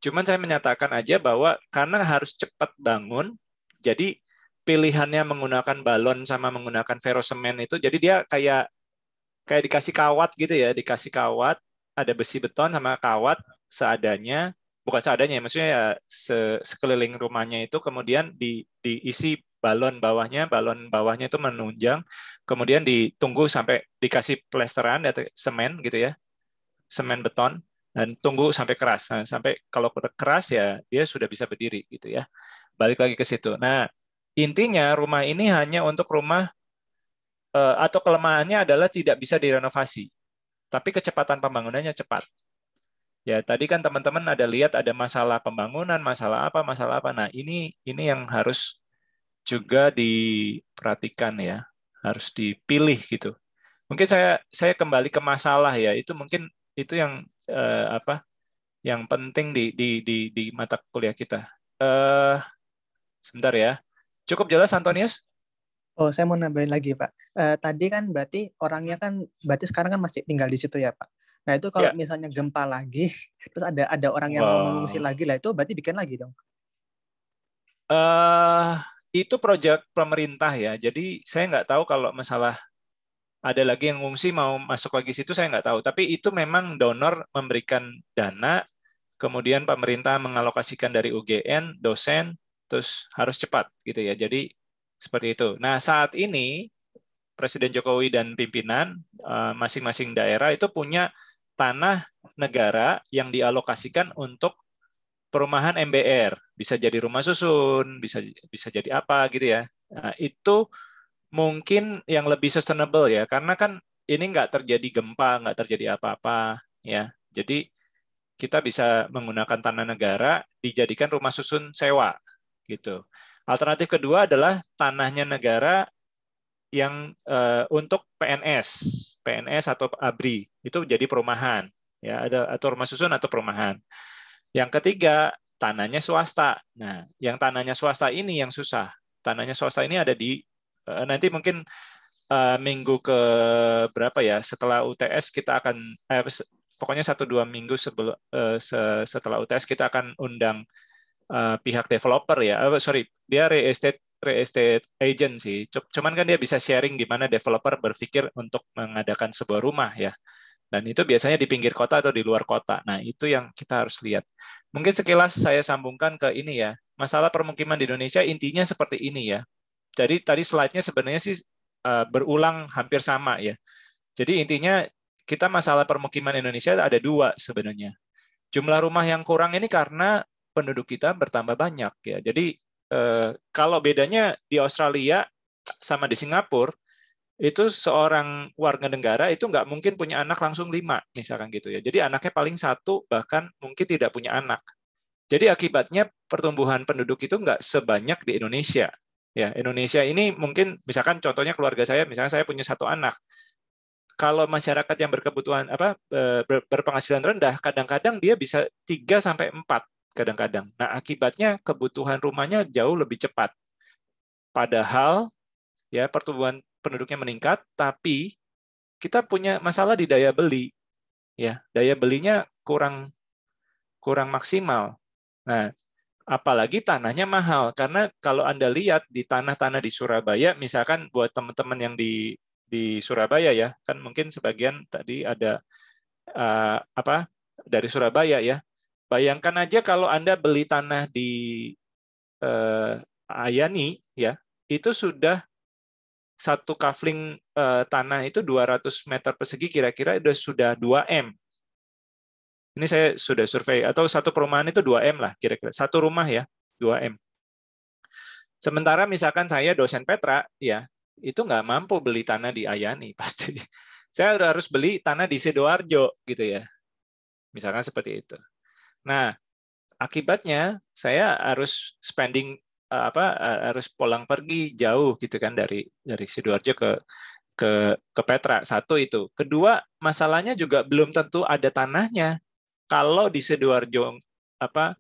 Speaker 2: Cuman saya menyatakan aja bahwa karena harus cepat bangun, jadi pilihannya menggunakan balon sama menggunakan ferrosemen itu. Jadi dia kayak kayak dikasih kawat gitu ya, dikasih kawat, ada besi beton sama kawat, seadanya, bukan seadanya, ya, maksudnya ya se sekeliling rumahnya itu kemudian di, diisi balon bawahnya, balon bawahnya itu menunjang, kemudian ditunggu sampai dikasih plesteran atau semen gitu ya, semen beton, dan tunggu sampai keras. Nah, sampai kalau keras ya dia sudah bisa berdiri gitu ya. Balik lagi ke situ. Nah intinya rumah ini hanya untuk rumah eh, atau kelemahannya adalah tidak bisa direnovasi, tapi kecepatan pembangunannya cepat. Ya, tadi kan teman-teman ada lihat ada masalah pembangunan, masalah apa, masalah apa. Nah, ini ini yang harus juga diperhatikan ya, harus dipilih gitu. Mungkin saya saya kembali ke masalah ya, itu mungkin itu yang eh, apa? yang penting di di di di mata kuliah kita. Eh sebentar ya. Cukup jelas Antonius?
Speaker 15: Oh, saya mau nambahin lagi, Pak. Eh, tadi kan berarti orangnya kan berarti sekarang kan masih tinggal di situ ya, Pak. Nah itu kalau yeah. misalnya gempa lagi, [laughs] terus ada ada orang yang wow. mau mengungsi lagi lah itu berarti bikin lagi dong.
Speaker 2: Uh, itu proyek pemerintah ya. Jadi saya nggak tahu kalau masalah ada lagi yang ngungsi mau masuk lagi situ saya nggak tahu. Tapi itu memang donor memberikan dana, kemudian pemerintah mengalokasikan dari UGN, dosen, terus harus cepat gitu ya. Jadi seperti itu. Nah saat ini Presiden Jokowi dan pimpinan eh, masing-masing daerah itu punya tanah negara yang dialokasikan untuk perumahan MBR bisa jadi rumah susun bisa bisa jadi apa gitu ya nah, itu mungkin yang lebih sustainable ya karena kan ini nggak terjadi gempa nggak terjadi apa-apa ya jadi kita bisa menggunakan tanah negara dijadikan rumah susun sewa gitu alternatif kedua adalah tanahnya negara yang uh, untuk PNS, PNS atau ABRI itu jadi perumahan, ya ada atau rumah susun atau perumahan. Yang ketiga tanahnya swasta. Nah, yang tanahnya swasta ini yang susah. Tanahnya swasta ini ada di uh, nanti mungkin uh, minggu ke berapa ya setelah UTS kita akan eh, pokoknya satu dua minggu sebelum eh, setelah UTS kita akan undang uh, pihak developer ya, oh, sorry, dia real estate real estate agent sih. Cuman kan dia bisa sharing gimana developer berpikir untuk mengadakan sebuah rumah ya. Dan itu biasanya di pinggir kota atau di luar kota. Nah, itu yang kita harus lihat. Mungkin sekilas saya sambungkan ke ini ya. Masalah permukiman di Indonesia intinya seperti ini ya. Jadi tadi slide-nya sebenarnya sih eh, berulang hampir sama ya. Jadi intinya kita masalah permukiman Indonesia ada dua sebenarnya. Jumlah rumah yang kurang ini karena penduduk kita bertambah banyak ya. Jadi eh, kalau bedanya di Australia sama di Singapura itu seorang warga negara itu nggak mungkin punya anak langsung lima misalkan gitu ya. Jadi anaknya paling satu bahkan mungkin tidak punya anak. Jadi akibatnya pertumbuhan penduduk itu nggak sebanyak di Indonesia. Ya, Indonesia ini mungkin misalkan contohnya keluarga saya, misalnya saya punya satu anak. Kalau masyarakat yang berkebutuhan apa eh, berpenghasilan rendah, kadang-kadang dia bisa 3 sampai 4 kadang-kadang. Nah, akibatnya kebutuhan rumahnya jauh lebih cepat. Padahal ya pertumbuhan penduduknya meningkat, tapi kita punya masalah di daya beli. Ya, daya belinya kurang kurang maksimal. Nah, apalagi tanahnya mahal karena kalau Anda lihat di tanah-tanah di Surabaya misalkan buat teman-teman yang di di Surabaya ya, kan mungkin sebagian tadi ada uh, apa dari Surabaya ya Bayangkan aja kalau Anda beli tanah di eh, Ayani, ya, itu sudah satu kafling eh, tanah itu 200 meter persegi kira-kira sudah sudah 2 m. Ini saya sudah survei atau satu perumahan itu 2 m lah kira-kira satu rumah ya 2 m. Sementara misalkan saya dosen Petra, ya itu nggak mampu beli tanah di Ayani [laughs] pasti. Saya harus beli tanah di Sidoarjo gitu ya. Misalkan seperti itu. Nah, akibatnya saya harus spending eh, apa eh, harus pulang pergi jauh gitu kan dari dari sidoarjo ke ke ke Petra satu itu kedua masalahnya juga belum tentu ada tanahnya kalau di sidoarjo apa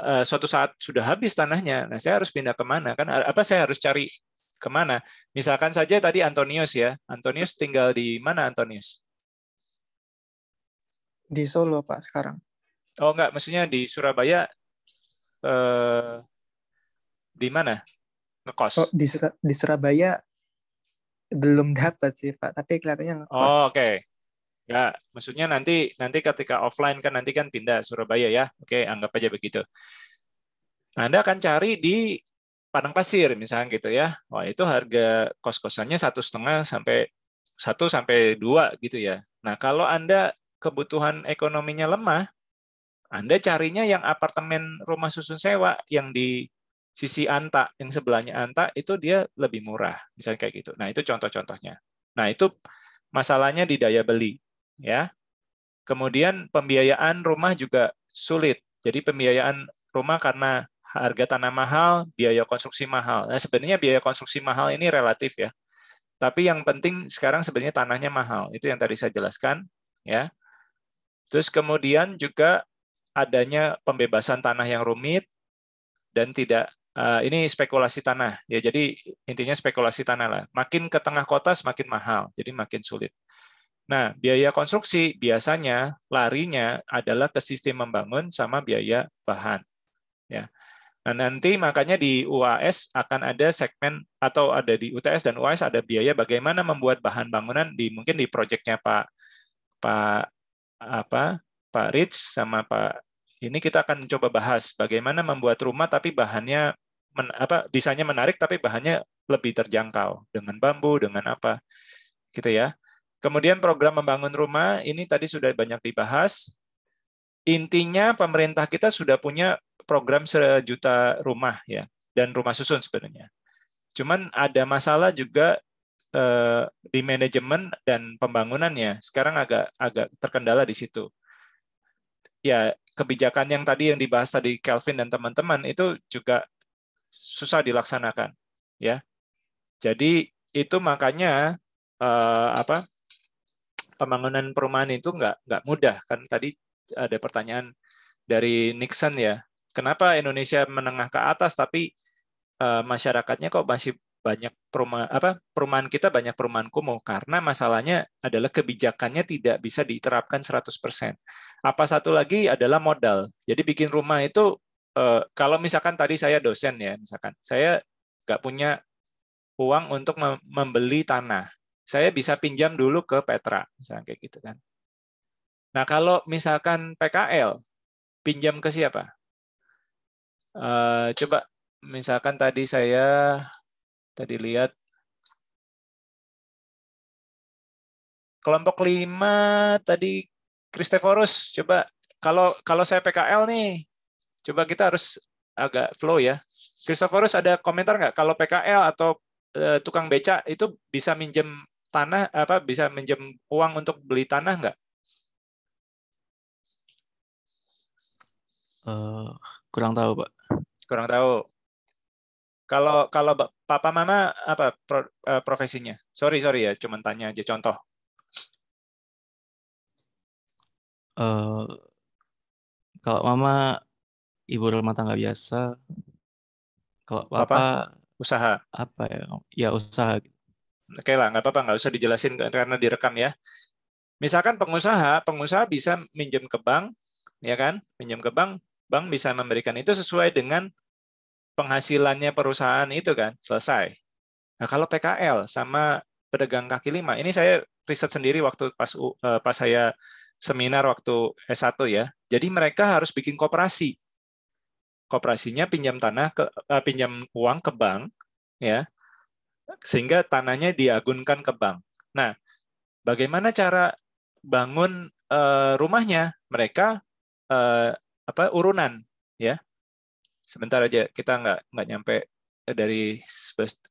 Speaker 2: eh, suatu saat sudah habis tanahnya nah saya harus pindah kemana kan apa saya harus cari kemana misalkan saja tadi Antonius ya Antonius tinggal di mana Antonius
Speaker 15: di Solo pak sekarang
Speaker 2: Oh enggak, maksudnya di Surabaya eh, di mana? Ngekos. Oh, di,
Speaker 15: Sur di Surabaya belum dapat sih, Pak, tapi kelihatannya ngekos. Oh,
Speaker 2: oke. Okay. Enggak, maksudnya nanti nanti ketika offline kan nanti kan pindah Surabaya ya. Oke, anggap aja begitu. Anda akan cari di padang pasir misalnya gitu ya. Wah, itu harga kos-kosannya satu setengah sampai satu sampai dua gitu ya. Nah, kalau Anda kebutuhan ekonominya lemah, anda carinya yang apartemen rumah susun sewa yang di sisi anta, yang sebelahnya anta itu dia lebih murah, misalnya kayak gitu. Nah, itu contoh-contohnya. Nah, itu masalahnya di daya beli, ya. Kemudian pembiayaan rumah juga sulit. Jadi pembiayaan rumah karena harga tanah mahal, biaya konstruksi mahal. Nah, sebenarnya biaya konstruksi mahal ini relatif ya. Tapi yang penting sekarang sebenarnya tanahnya mahal. Itu yang tadi saya jelaskan, ya. Terus kemudian juga adanya pembebasan tanah yang rumit dan tidak eh, ini spekulasi tanah ya jadi intinya spekulasi tanah lah makin ke tengah kota semakin mahal jadi makin sulit nah biaya konstruksi biasanya larinya adalah ke sistem membangun sama biaya bahan ya nah nanti makanya di UAS akan ada segmen atau ada di UTS dan UAS ada biaya bagaimana membuat bahan bangunan di mungkin di proyeknya Pak Pak apa Pak Rich sama Pak ini kita akan coba bahas bagaimana membuat rumah tapi bahannya men, apa desainnya menarik tapi bahannya lebih terjangkau dengan bambu dengan apa gitu ya. Kemudian program membangun rumah ini tadi sudah banyak dibahas. Intinya pemerintah kita sudah punya program sejuta rumah ya dan rumah susun sebenarnya. Cuman ada masalah juga eh, di manajemen dan pembangunannya. Sekarang agak agak terkendala di situ ya kebijakan yang tadi yang dibahas tadi Kelvin dan teman-teman itu juga susah dilaksanakan ya jadi itu makanya eh, apa pembangunan perumahan itu nggak nggak mudah kan tadi ada pertanyaan dari Nixon ya kenapa Indonesia menengah ke atas tapi eh, masyarakatnya kok masih banyak perumahan apa perumahan kita banyak perumahan kumuh karena masalahnya adalah kebijakannya tidak bisa diterapkan 100%. Apa satu lagi adalah modal. Jadi bikin rumah itu eh, kalau misalkan tadi saya dosen ya misalkan saya nggak punya uang untuk membeli tanah. Saya bisa pinjam dulu ke Petra misalnya kayak gitu kan. Nah, kalau misalkan PKL pinjam ke siapa? Eh,
Speaker 1: coba misalkan tadi saya Tadi lihat. Kelompok 5 tadi
Speaker 2: Kristeforus coba kalau kalau saya PKL nih coba kita harus agak flow ya. Christopherus ada komentar nggak kalau PKL atau e, tukang beca itu bisa minjem tanah apa bisa minjem uang untuk beli tanah nggak?
Speaker 3: Uh, kurang tahu pak.
Speaker 2: Kurang tahu. Kalau kalau papa mama apa pro, uh, profesinya?
Speaker 1: Sorry sorry ya, cuma tanya aja contoh.
Speaker 3: Uh, kalau mama ibu rumah tangga biasa.
Speaker 2: Kalau papa, papa usaha. Apa ya? Ya usaha. Oke lah, nggak apa-apa, nggak usah dijelasin karena direkam ya. Misalkan pengusaha, pengusaha bisa minjem ke bank, ya kan? Minjem ke bank, bank bisa memberikan itu sesuai dengan penghasilannya perusahaan itu kan selesai. Nah, kalau PKL sama pedagang kaki lima, ini saya riset sendiri waktu pas eh, pas saya seminar waktu S1 ya. Jadi mereka harus bikin koperasi. Koperasinya pinjam tanah ke eh, pinjam uang ke bank ya. Sehingga tanahnya diagunkan ke bank. Nah, bagaimana cara bangun eh, rumahnya? Mereka apa urunan ya sebentar aja kita nggak nggak nyampe eh, dari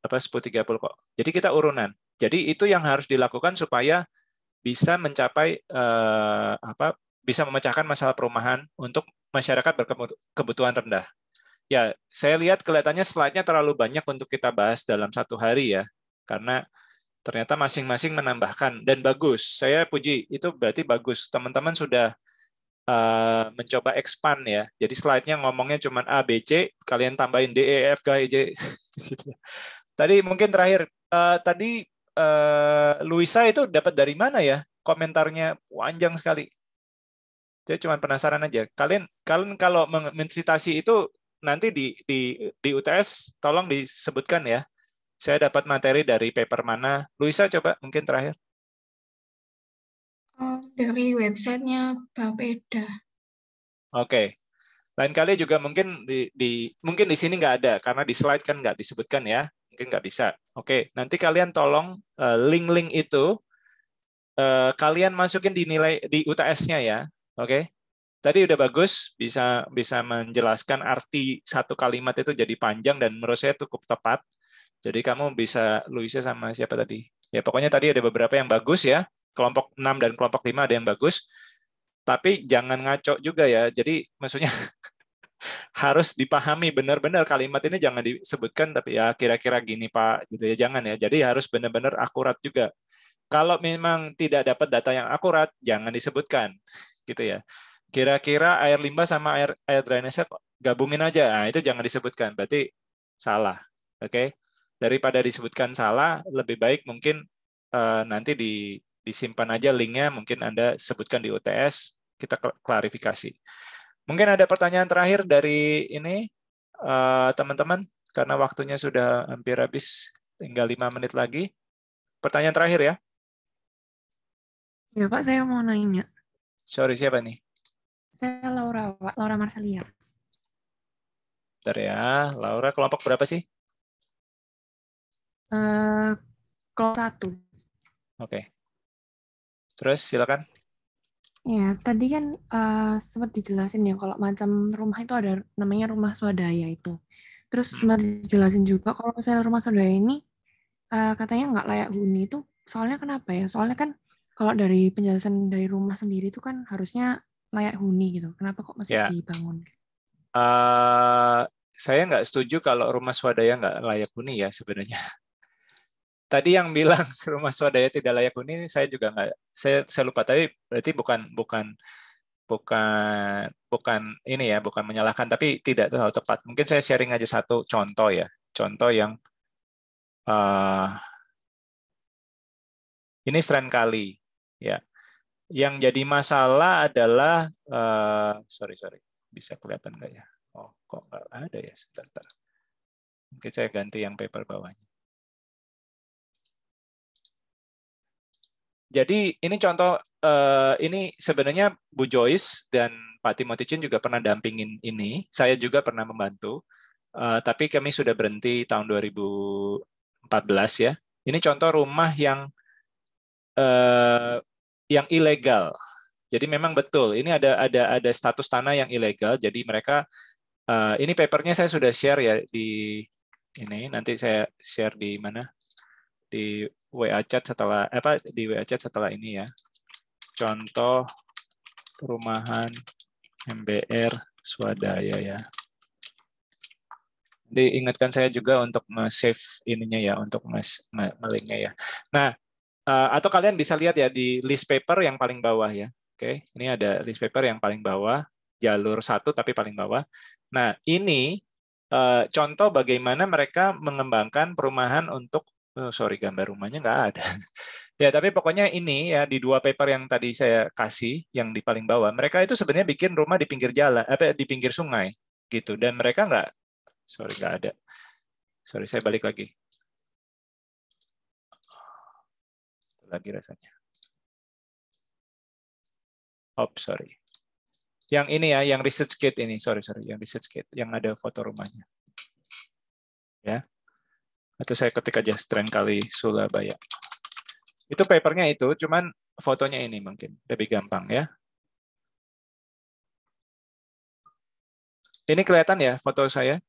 Speaker 2: apa sepuluh tiga puluh kok. Jadi kita urunan. Jadi itu yang harus dilakukan supaya bisa mencapai eh, apa bisa memecahkan masalah perumahan untuk masyarakat berkebutuhan rendah. Ya, saya lihat kelihatannya slide-nya terlalu banyak untuk kita bahas dalam satu hari ya, karena ternyata masing-masing menambahkan dan bagus. Saya puji itu berarti bagus. Teman-teman sudah Eh, mencoba expand ya. Jadi slide-nya ngomongnya cuma A, B, C, kalian tambahin D, E, F, G, I, J. [laughs] Gitu. tadi mungkin terakhir, uh, tadi uh, Luisa itu dapat dari mana ya? Komentarnya panjang sekali. Saya cuma penasaran aja. Kalian kalian kalau mensitasi itu nanti di di di UTS tolong disebutkan ya. Saya dapat materi dari paper mana? Luisa coba mungkin terakhir.
Speaker 1: Oh, dari websitenya Bapeda.
Speaker 2: Oke. Okay. Lain kali juga mungkin di, di mungkin di sini nggak ada karena di slide kan nggak disebutkan ya, mungkin nggak bisa. Oke, okay. nanti kalian tolong eh, link-link itu eh, kalian masukin di nilai di UTS-nya ya. Oke. Okay? Tadi udah bagus bisa bisa menjelaskan arti satu kalimat itu jadi panjang dan menurut saya cukup tepat. Jadi kamu bisa Luisa sama siapa tadi? Ya pokoknya tadi ada beberapa yang bagus ya kelompok 6 dan kelompok 5 ada yang bagus. Tapi jangan ngaco juga ya. Jadi maksudnya [laughs] harus dipahami benar-benar kalimat ini jangan disebutkan tapi ya kira-kira gini Pak gitu ya jangan ya. Jadi harus benar-benar akurat juga. Kalau memang tidak dapat data yang akurat jangan disebutkan gitu ya. Kira-kira air limbah sama air air drainase gabungin aja. Nah, itu jangan disebutkan. Berarti salah. Oke. Okay? Daripada disebutkan salah, lebih baik mungkin uh, nanti di disimpan aja linknya, mungkin Anda sebutkan di UTS, kita klarifikasi. Mungkin ada pertanyaan terakhir dari ini, eh, teman-teman, karena waktunya sudah hampir habis, tinggal lima menit lagi. Pertanyaan terakhir ya.
Speaker 5: Ya Pak, saya mau nanya.
Speaker 2: Sorry, siapa nih?
Speaker 5: Saya Laura, Pak. Laura Marsalia
Speaker 2: Bentar ya.
Speaker 1: Laura, kelompok berapa sih?
Speaker 5: Uh, kelompok satu.
Speaker 1: Oke. Okay. Terus silakan.
Speaker 5: Ya, tadi kan uh, sempat dijelasin ya kalau macam rumah itu ada namanya rumah swadaya itu. Terus hmm. sempat dijelasin juga kalau misalnya rumah swadaya ini uh, katanya nggak layak huni itu soalnya kenapa ya? Soalnya kan kalau dari penjelasan dari rumah sendiri itu kan harusnya layak huni gitu. Kenapa kok masih ya. dibangun?
Speaker 2: Uh, saya nggak setuju kalau rumah swadaya nggak layak huni ya sebenarnya. [laughs] tadi yang bilang [laughs] rumah swadaya tidak layak huni saya juga nggak saya saya lupa tapi berarti bukan bukan bukan bukan ini ya bukan menyalahkan tapi tidak terlalu tepat mungkin saya sharing aja satu contoh ya contoh yang uh, ini sering kali ya yang jadi masalah adalah uh, sorry sorry bisa kelihatan nggak ya oh kok nggak ada ya sebentar
Speaker 1: mungkin saya ganti yang paper bawahnya Jadi ini contoh eh, ini sebenarnya Bu
Speaker 2: Joyce dan Pak Timothy Chin juga pernah dampingin ini. Saya juga pernah membantu. Eh, tapi kami sudah berhenti tahun 2014 ya. Ini contoh rumah yang eh, yang ilegal. Jadi memang betul ini ada ada ada status tanah yang ilegal. Jadi mereka ini papernya saya sudah share ya di ini nanti saya share di mana di WA chat setelah apa di WA chat setelah ini ya. Contoh perumahan MBR swadaya ya. Diingatkan saya juga untuk save ininya ya, untuk mas melingnya ya. Nah, eh, atau kalian bisa lihat ya di list paper yang paling bawah ya. Oke, ini ada list paper yang paling bawah, jalur satu tapi paling bawah. Nah, ini eh, contoh bagaimana mereka mengembangkan perumahan untuk Oh, sorry gambar rumahnya nggak ada. [laughs] ya tapi pokoknya ini ya di dua paper yang tadi saya kasih yang di paling bawah mereka itu sebenarnya bikin rumah di pinggir jalan apa di pinggir sungai gitu dan mereka nggak
Speaker 1: sorry nggak ada sorry saya balik lagi lagi rasanya oh sorry yang ini ya yang research kit ini sorry sorry yang research kit yang ada foto rumahnya
Speaker 2: ya atau saya ketik aja strength kali Surabaya.
Speaker 1: Itu papernya itu, cuman fotonya ini mungkin lebih gampang ya. Ini kelihatan ya foto saya?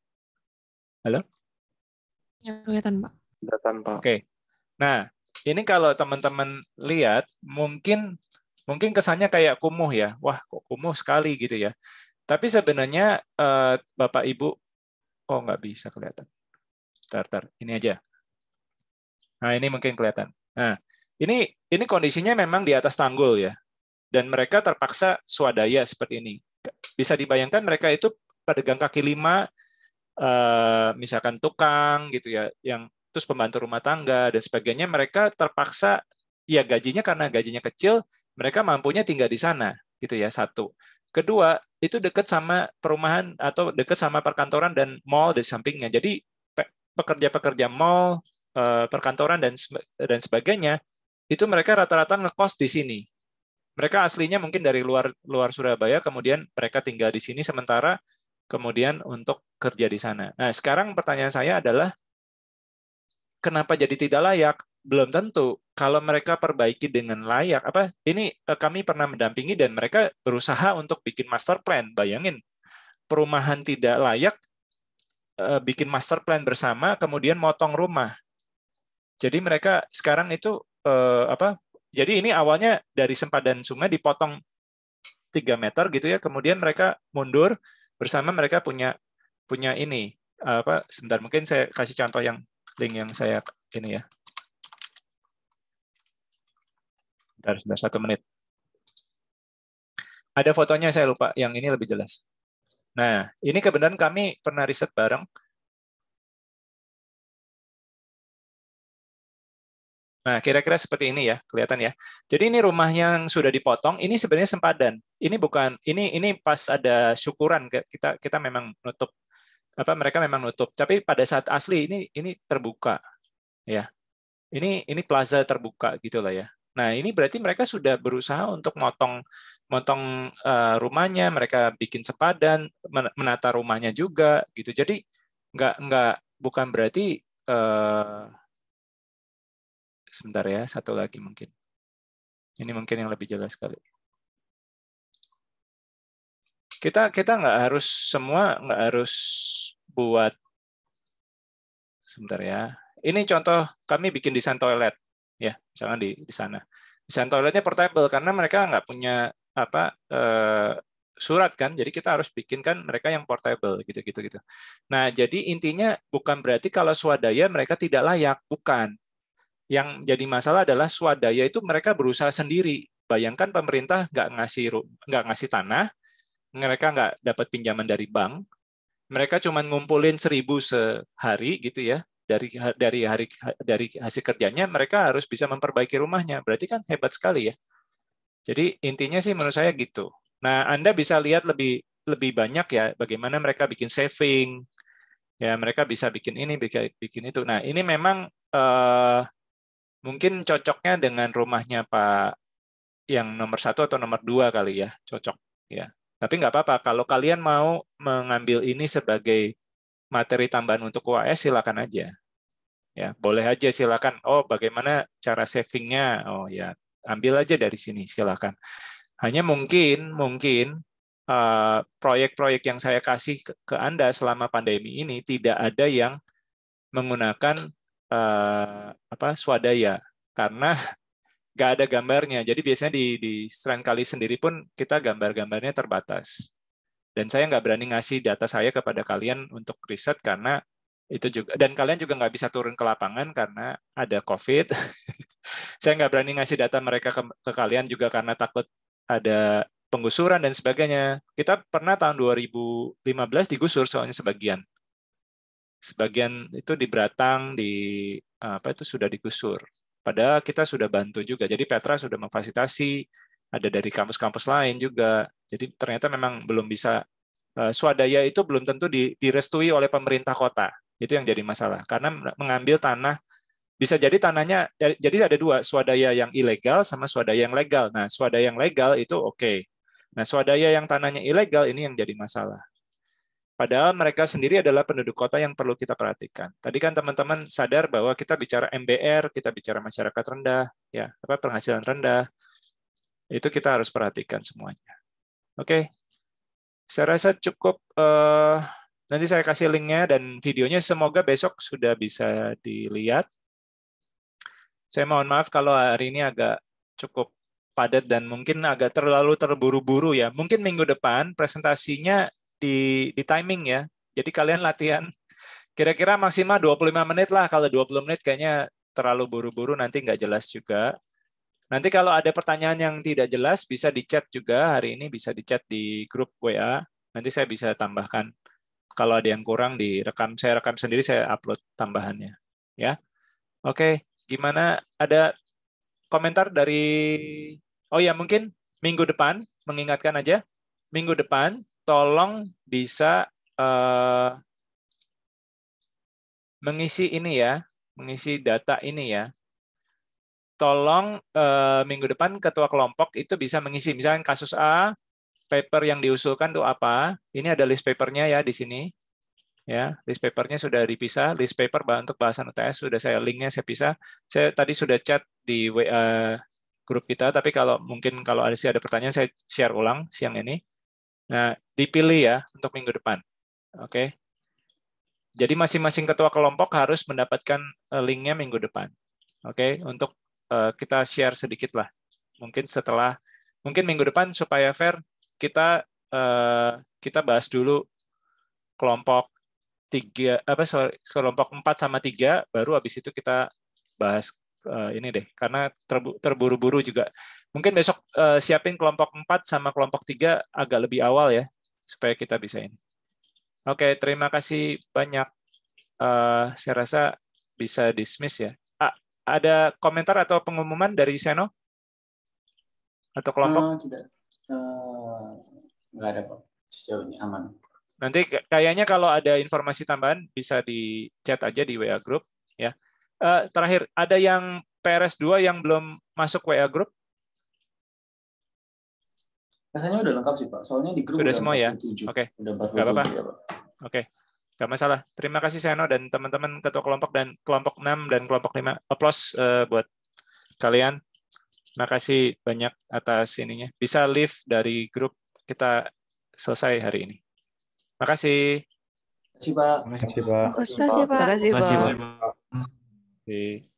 Speaker 1: Halo?
Speaker 5: Ya, kelihatan, Pak.
Speaker 1: Kelihatan, Pak. Oke. Okay. Nah,
Speaker 2: ini kalau teman-teman lihat, mungkin mungkin kesannya kayak kumuh ya. Wah, kok kumuh sekali gitu ya. Tapi sebenarnya uh, Bapak Ibu, oh nggak bisa kelihatan tar, tar. Ini aja. Nah, ini mungkin kelihatan. Nah, ini ini kondisinya memang di atas tanggul ya. Dan mereka terpaksa swadaya seperti ini. Bisa dibayangkan mereka itu pedagang kaki lima, eh, misalkan tukang gitu ya, yang terus pembantu rumah tangga dan sebagainya, mereka terpaksa ya gajinya karena gajinya kecil, mereka mampunya tinggal di sana gitu ya satu. Kedua, itu dekat sama perumahan atau dekat sama perkantoran dan mall di sampingnya. Jadi pekerja-pekerja mall, eh, perkantoran dan dan sebagainya, itu mereka rata-rata ngekos di sini. Mereka aslinya mungkin dari luar luar Surabaya, kemudian mereka tinggal di sini sementara, kemudian untuk kerja di sana. Nah, sekarang pertanyaan saya adalah kenapa jadi tidak layak? Belum tentu. Kalau mereka perbaiki dengan layak, apa ini eh, kami pernah mendampingi dan mereka berusaha untuk bikin master plan. Bayangin, perumahan tidak layak Eh, bikin master plan bersama, kemudian motong rumah. Jadi mereka sekarang itu eh, apa? Jadi ini awalnya dari sempadan sungai dipotong 3 meter gitu ya, kemudian mereka mundur bersama mereka punya punya ini eh, apa? Sebentar mungkin saya kasih contoh yang link yang saya ini ya. Sebentar, sebentar satu menit.
Speaker 1: Ada fotonya saya lupa, yang ini lebih jelas. Nah, ini kebenaran kami pernah riset bareng. Nah, kira-kira seperti ini ya, kelihatan ya. Jadi ini rumah yang sudah dipotong, ini sebenarnya sempadan. Ini
Speaker 2: bukan ini ini pas ada syukuran kita kita memang nutup apa mereka memang nutup. Tapi pada saat asli ini ini terbuka. Ya. Ini ini plaza terbuka gitu lah ya. Nah, ini berarti mereka sudah berusaha untuk motong motong eh, rumahnya, mereka bikin sepadan, menata rumahnya juga gitu. Jadi
Speaker 1: nggak nggak bukan berarti uh, sebentar ya satu lagi mungkin. Ini mungkin yang lebih jelas sekali.
Speaker 2: Kita kita nggak harus semua nggak harus buat sebentar ya. Ini contoh kami bikin desain toilet ya, misalnya di di sana desain toiletnya portable karena mereka nggak punya apa eh, surat kan jadi kita harus bikinkan mereka yang portable gitu gitu gitu nah jadi intinya bukan berarti kalau swadaya mereka tidak layak bukan yang jadi masalah adalah swadaya itu mereka berusaha sendiri bayangkan pemerintah nggak ngasih nggak ngasih tanah mereka nggak dapat pinjaman dari bank mereka cuma ngumpulin seribu sehari gitu ya dari dari hari dari hasil kerjanya mereka harus bisa memperbaiki rumahnya berarti kan hebat sekali ya jadi intinya sih menurut saya gitu. Nah, Anda bisa lihat lebih lebih banyak ya bagaimana mereka bikin saving. Ya, mereka bisa bikin ini, bikin, bikin itu. Nah, ini memang eh, mungkin cocoknya dengan rumahnya Pak yang nomor satu atau nomor dua kali ya, cocok ya. Tapi nggak apa-apa kalau kalian mau mengambil ini sebagai materi tambahan untuk UAS silakan aja. Ya, boleh aja silakan. Oh, bagaimana cara savingnya? Oh ya, ambil aja dari sini silakan. Hanya mungkin mungkin eh, proyek-proyek yang saya kasih ke, ke Anda selama pandemi ini tidak ada yang menggunakan uh, apa swadaya karena [laughs] nggak ada gambarnya. Jadi biasanya di di strand kali sendiri pun kita gambar-gambarnya terbatas. Dan saya nggak berani ngasih data saya kepada kalian untuk riset karena itu juga dan kalian juga nggak bisa turun ke lapangan karena ada covid [laughs] saya nggak berani ngasih data mereka ke, ke kalian juga karena takut ada penggusuran dan sebagainya kita pernah tahun 2015 digusur soalnya sebagian sebagian itu di Bratang di apa itu sudah digusur padahal kita sudah bantu juga jadi Petra sudah memfasilitasi ada dari kampus-kampus lain juga jadi ternyata memang belum bisa eh, swadaya itu belum tentu direstui oleh pemerintah kota itu yang jadi masalah. Karena mengambil tanah bisa jadi tanahnya ya, jadi ada dua swadaya yang ilegal sama swadaya yang legal nah swadaya yang legal itu oke okay. nah swadaya yang tanahnya ilegal ini yang jadi masalah padahal mereka sendiri adalah penduduk kota yang perlu kita perhatikan tadi kan teman-teman sadar bahwa kita bicara MBR kita bicara masyarakat rendah ya apa penghasilan rendah itu kita harus perhatikan semuanya oke okay. saya rasa cukup uh, Nanti saya kasih linknya dan videonya semoga besok sudah bisa dilihat. Saya mohon maaf kalau hari ini agak cukup padat dan mungkin agak terlalu terburu-buru ya. Mungkin minggu depan presentasinya di, di timing ya. Jadi kalian latihan kira-kira maksimal 25 menit lah. Kalau 20 menit kayaknya terlalu buru-buru nanti nggak jelas juga. Nanti kalau ada pertanyaan yang tidak jelas bisa di chat juga. Hari ini bisa di chat di grup WA. Nanti saya bisa tambahkan kalau ada yang kurang direkam saya rekam sendiri saya upload tambahannya ya oke gimana ada komentar dari oh ya mungkin minggu depan mengingatkan aja minggu depan tolong bisa uh, mengisi ini ya mengisi data ini ya tolong uh, minggu depan ketua kelompok itu bisa mengisi misalnya kasus A paper yang diusulkan tuh apa. Ini ada list papernya ya di sini. Ya, list papernya sudah dipisah. List paper untuk bahasan UTS sudah saya linknya saya pisah. Saya tadi sudah chat di WA eh, grup kita, tapi kalau mungkin kalau ada ada pertanyaan saya share ulang siang ini. Nah, dipilih ya untuk minggu depan. Oke. Jadi masing-masing ketua kelompok harus mendapatkan eh, linknya minggu depan. Oke, untuk eh, kita share sedikit lah. Mungkin setelah mungkin minggu depan supaya fair kita eh, kita bahas dulu kelompok tiga apa sorry, kelompok 4 sama 3 baru habis itu kita bahas uh, ini deh karena terburu-buru juga. Mungkin besok uh, siapin kelompok 4 sama kelompok 3 agak lebih awal ya supaya kita bisa ini. Oke, terima kasih banyak. Uh, saya rasa bisa dismiss ya. ada komentar atau pengumuman dari Seno? Atau kelompok? Uh, tidak. Eh, nggak ada Pak. Sejauh ini aman. Nanti kayaknya kalau ada informasi tambahan bisa di chat aja di WA group ya. Uh, terakhir ada yang PRS 2 yang belum masuk WA group?
Speaker 1: Rasanya udah lengkap sih Pak. Soalnya di grup sudah semua ya.
Speaker 2: Oke. Okay. Gak apa-apa. Ya, Oke. Okay. Gak masalah. Terima kasih Seno dan teman-teman ketua kelompok dan kelompok 6 dan kelompok 5. Applause uh, buat kalian. Terima kasih banyak atas ininya. Bisa leave dari grup kita selesai hari ini. Makasih. Terima
Speaker 1: kasih, Pak. Terima kasih, Pak. Terima kasih, Pak. Terima kasih, Pak. Terima kasih, Pak.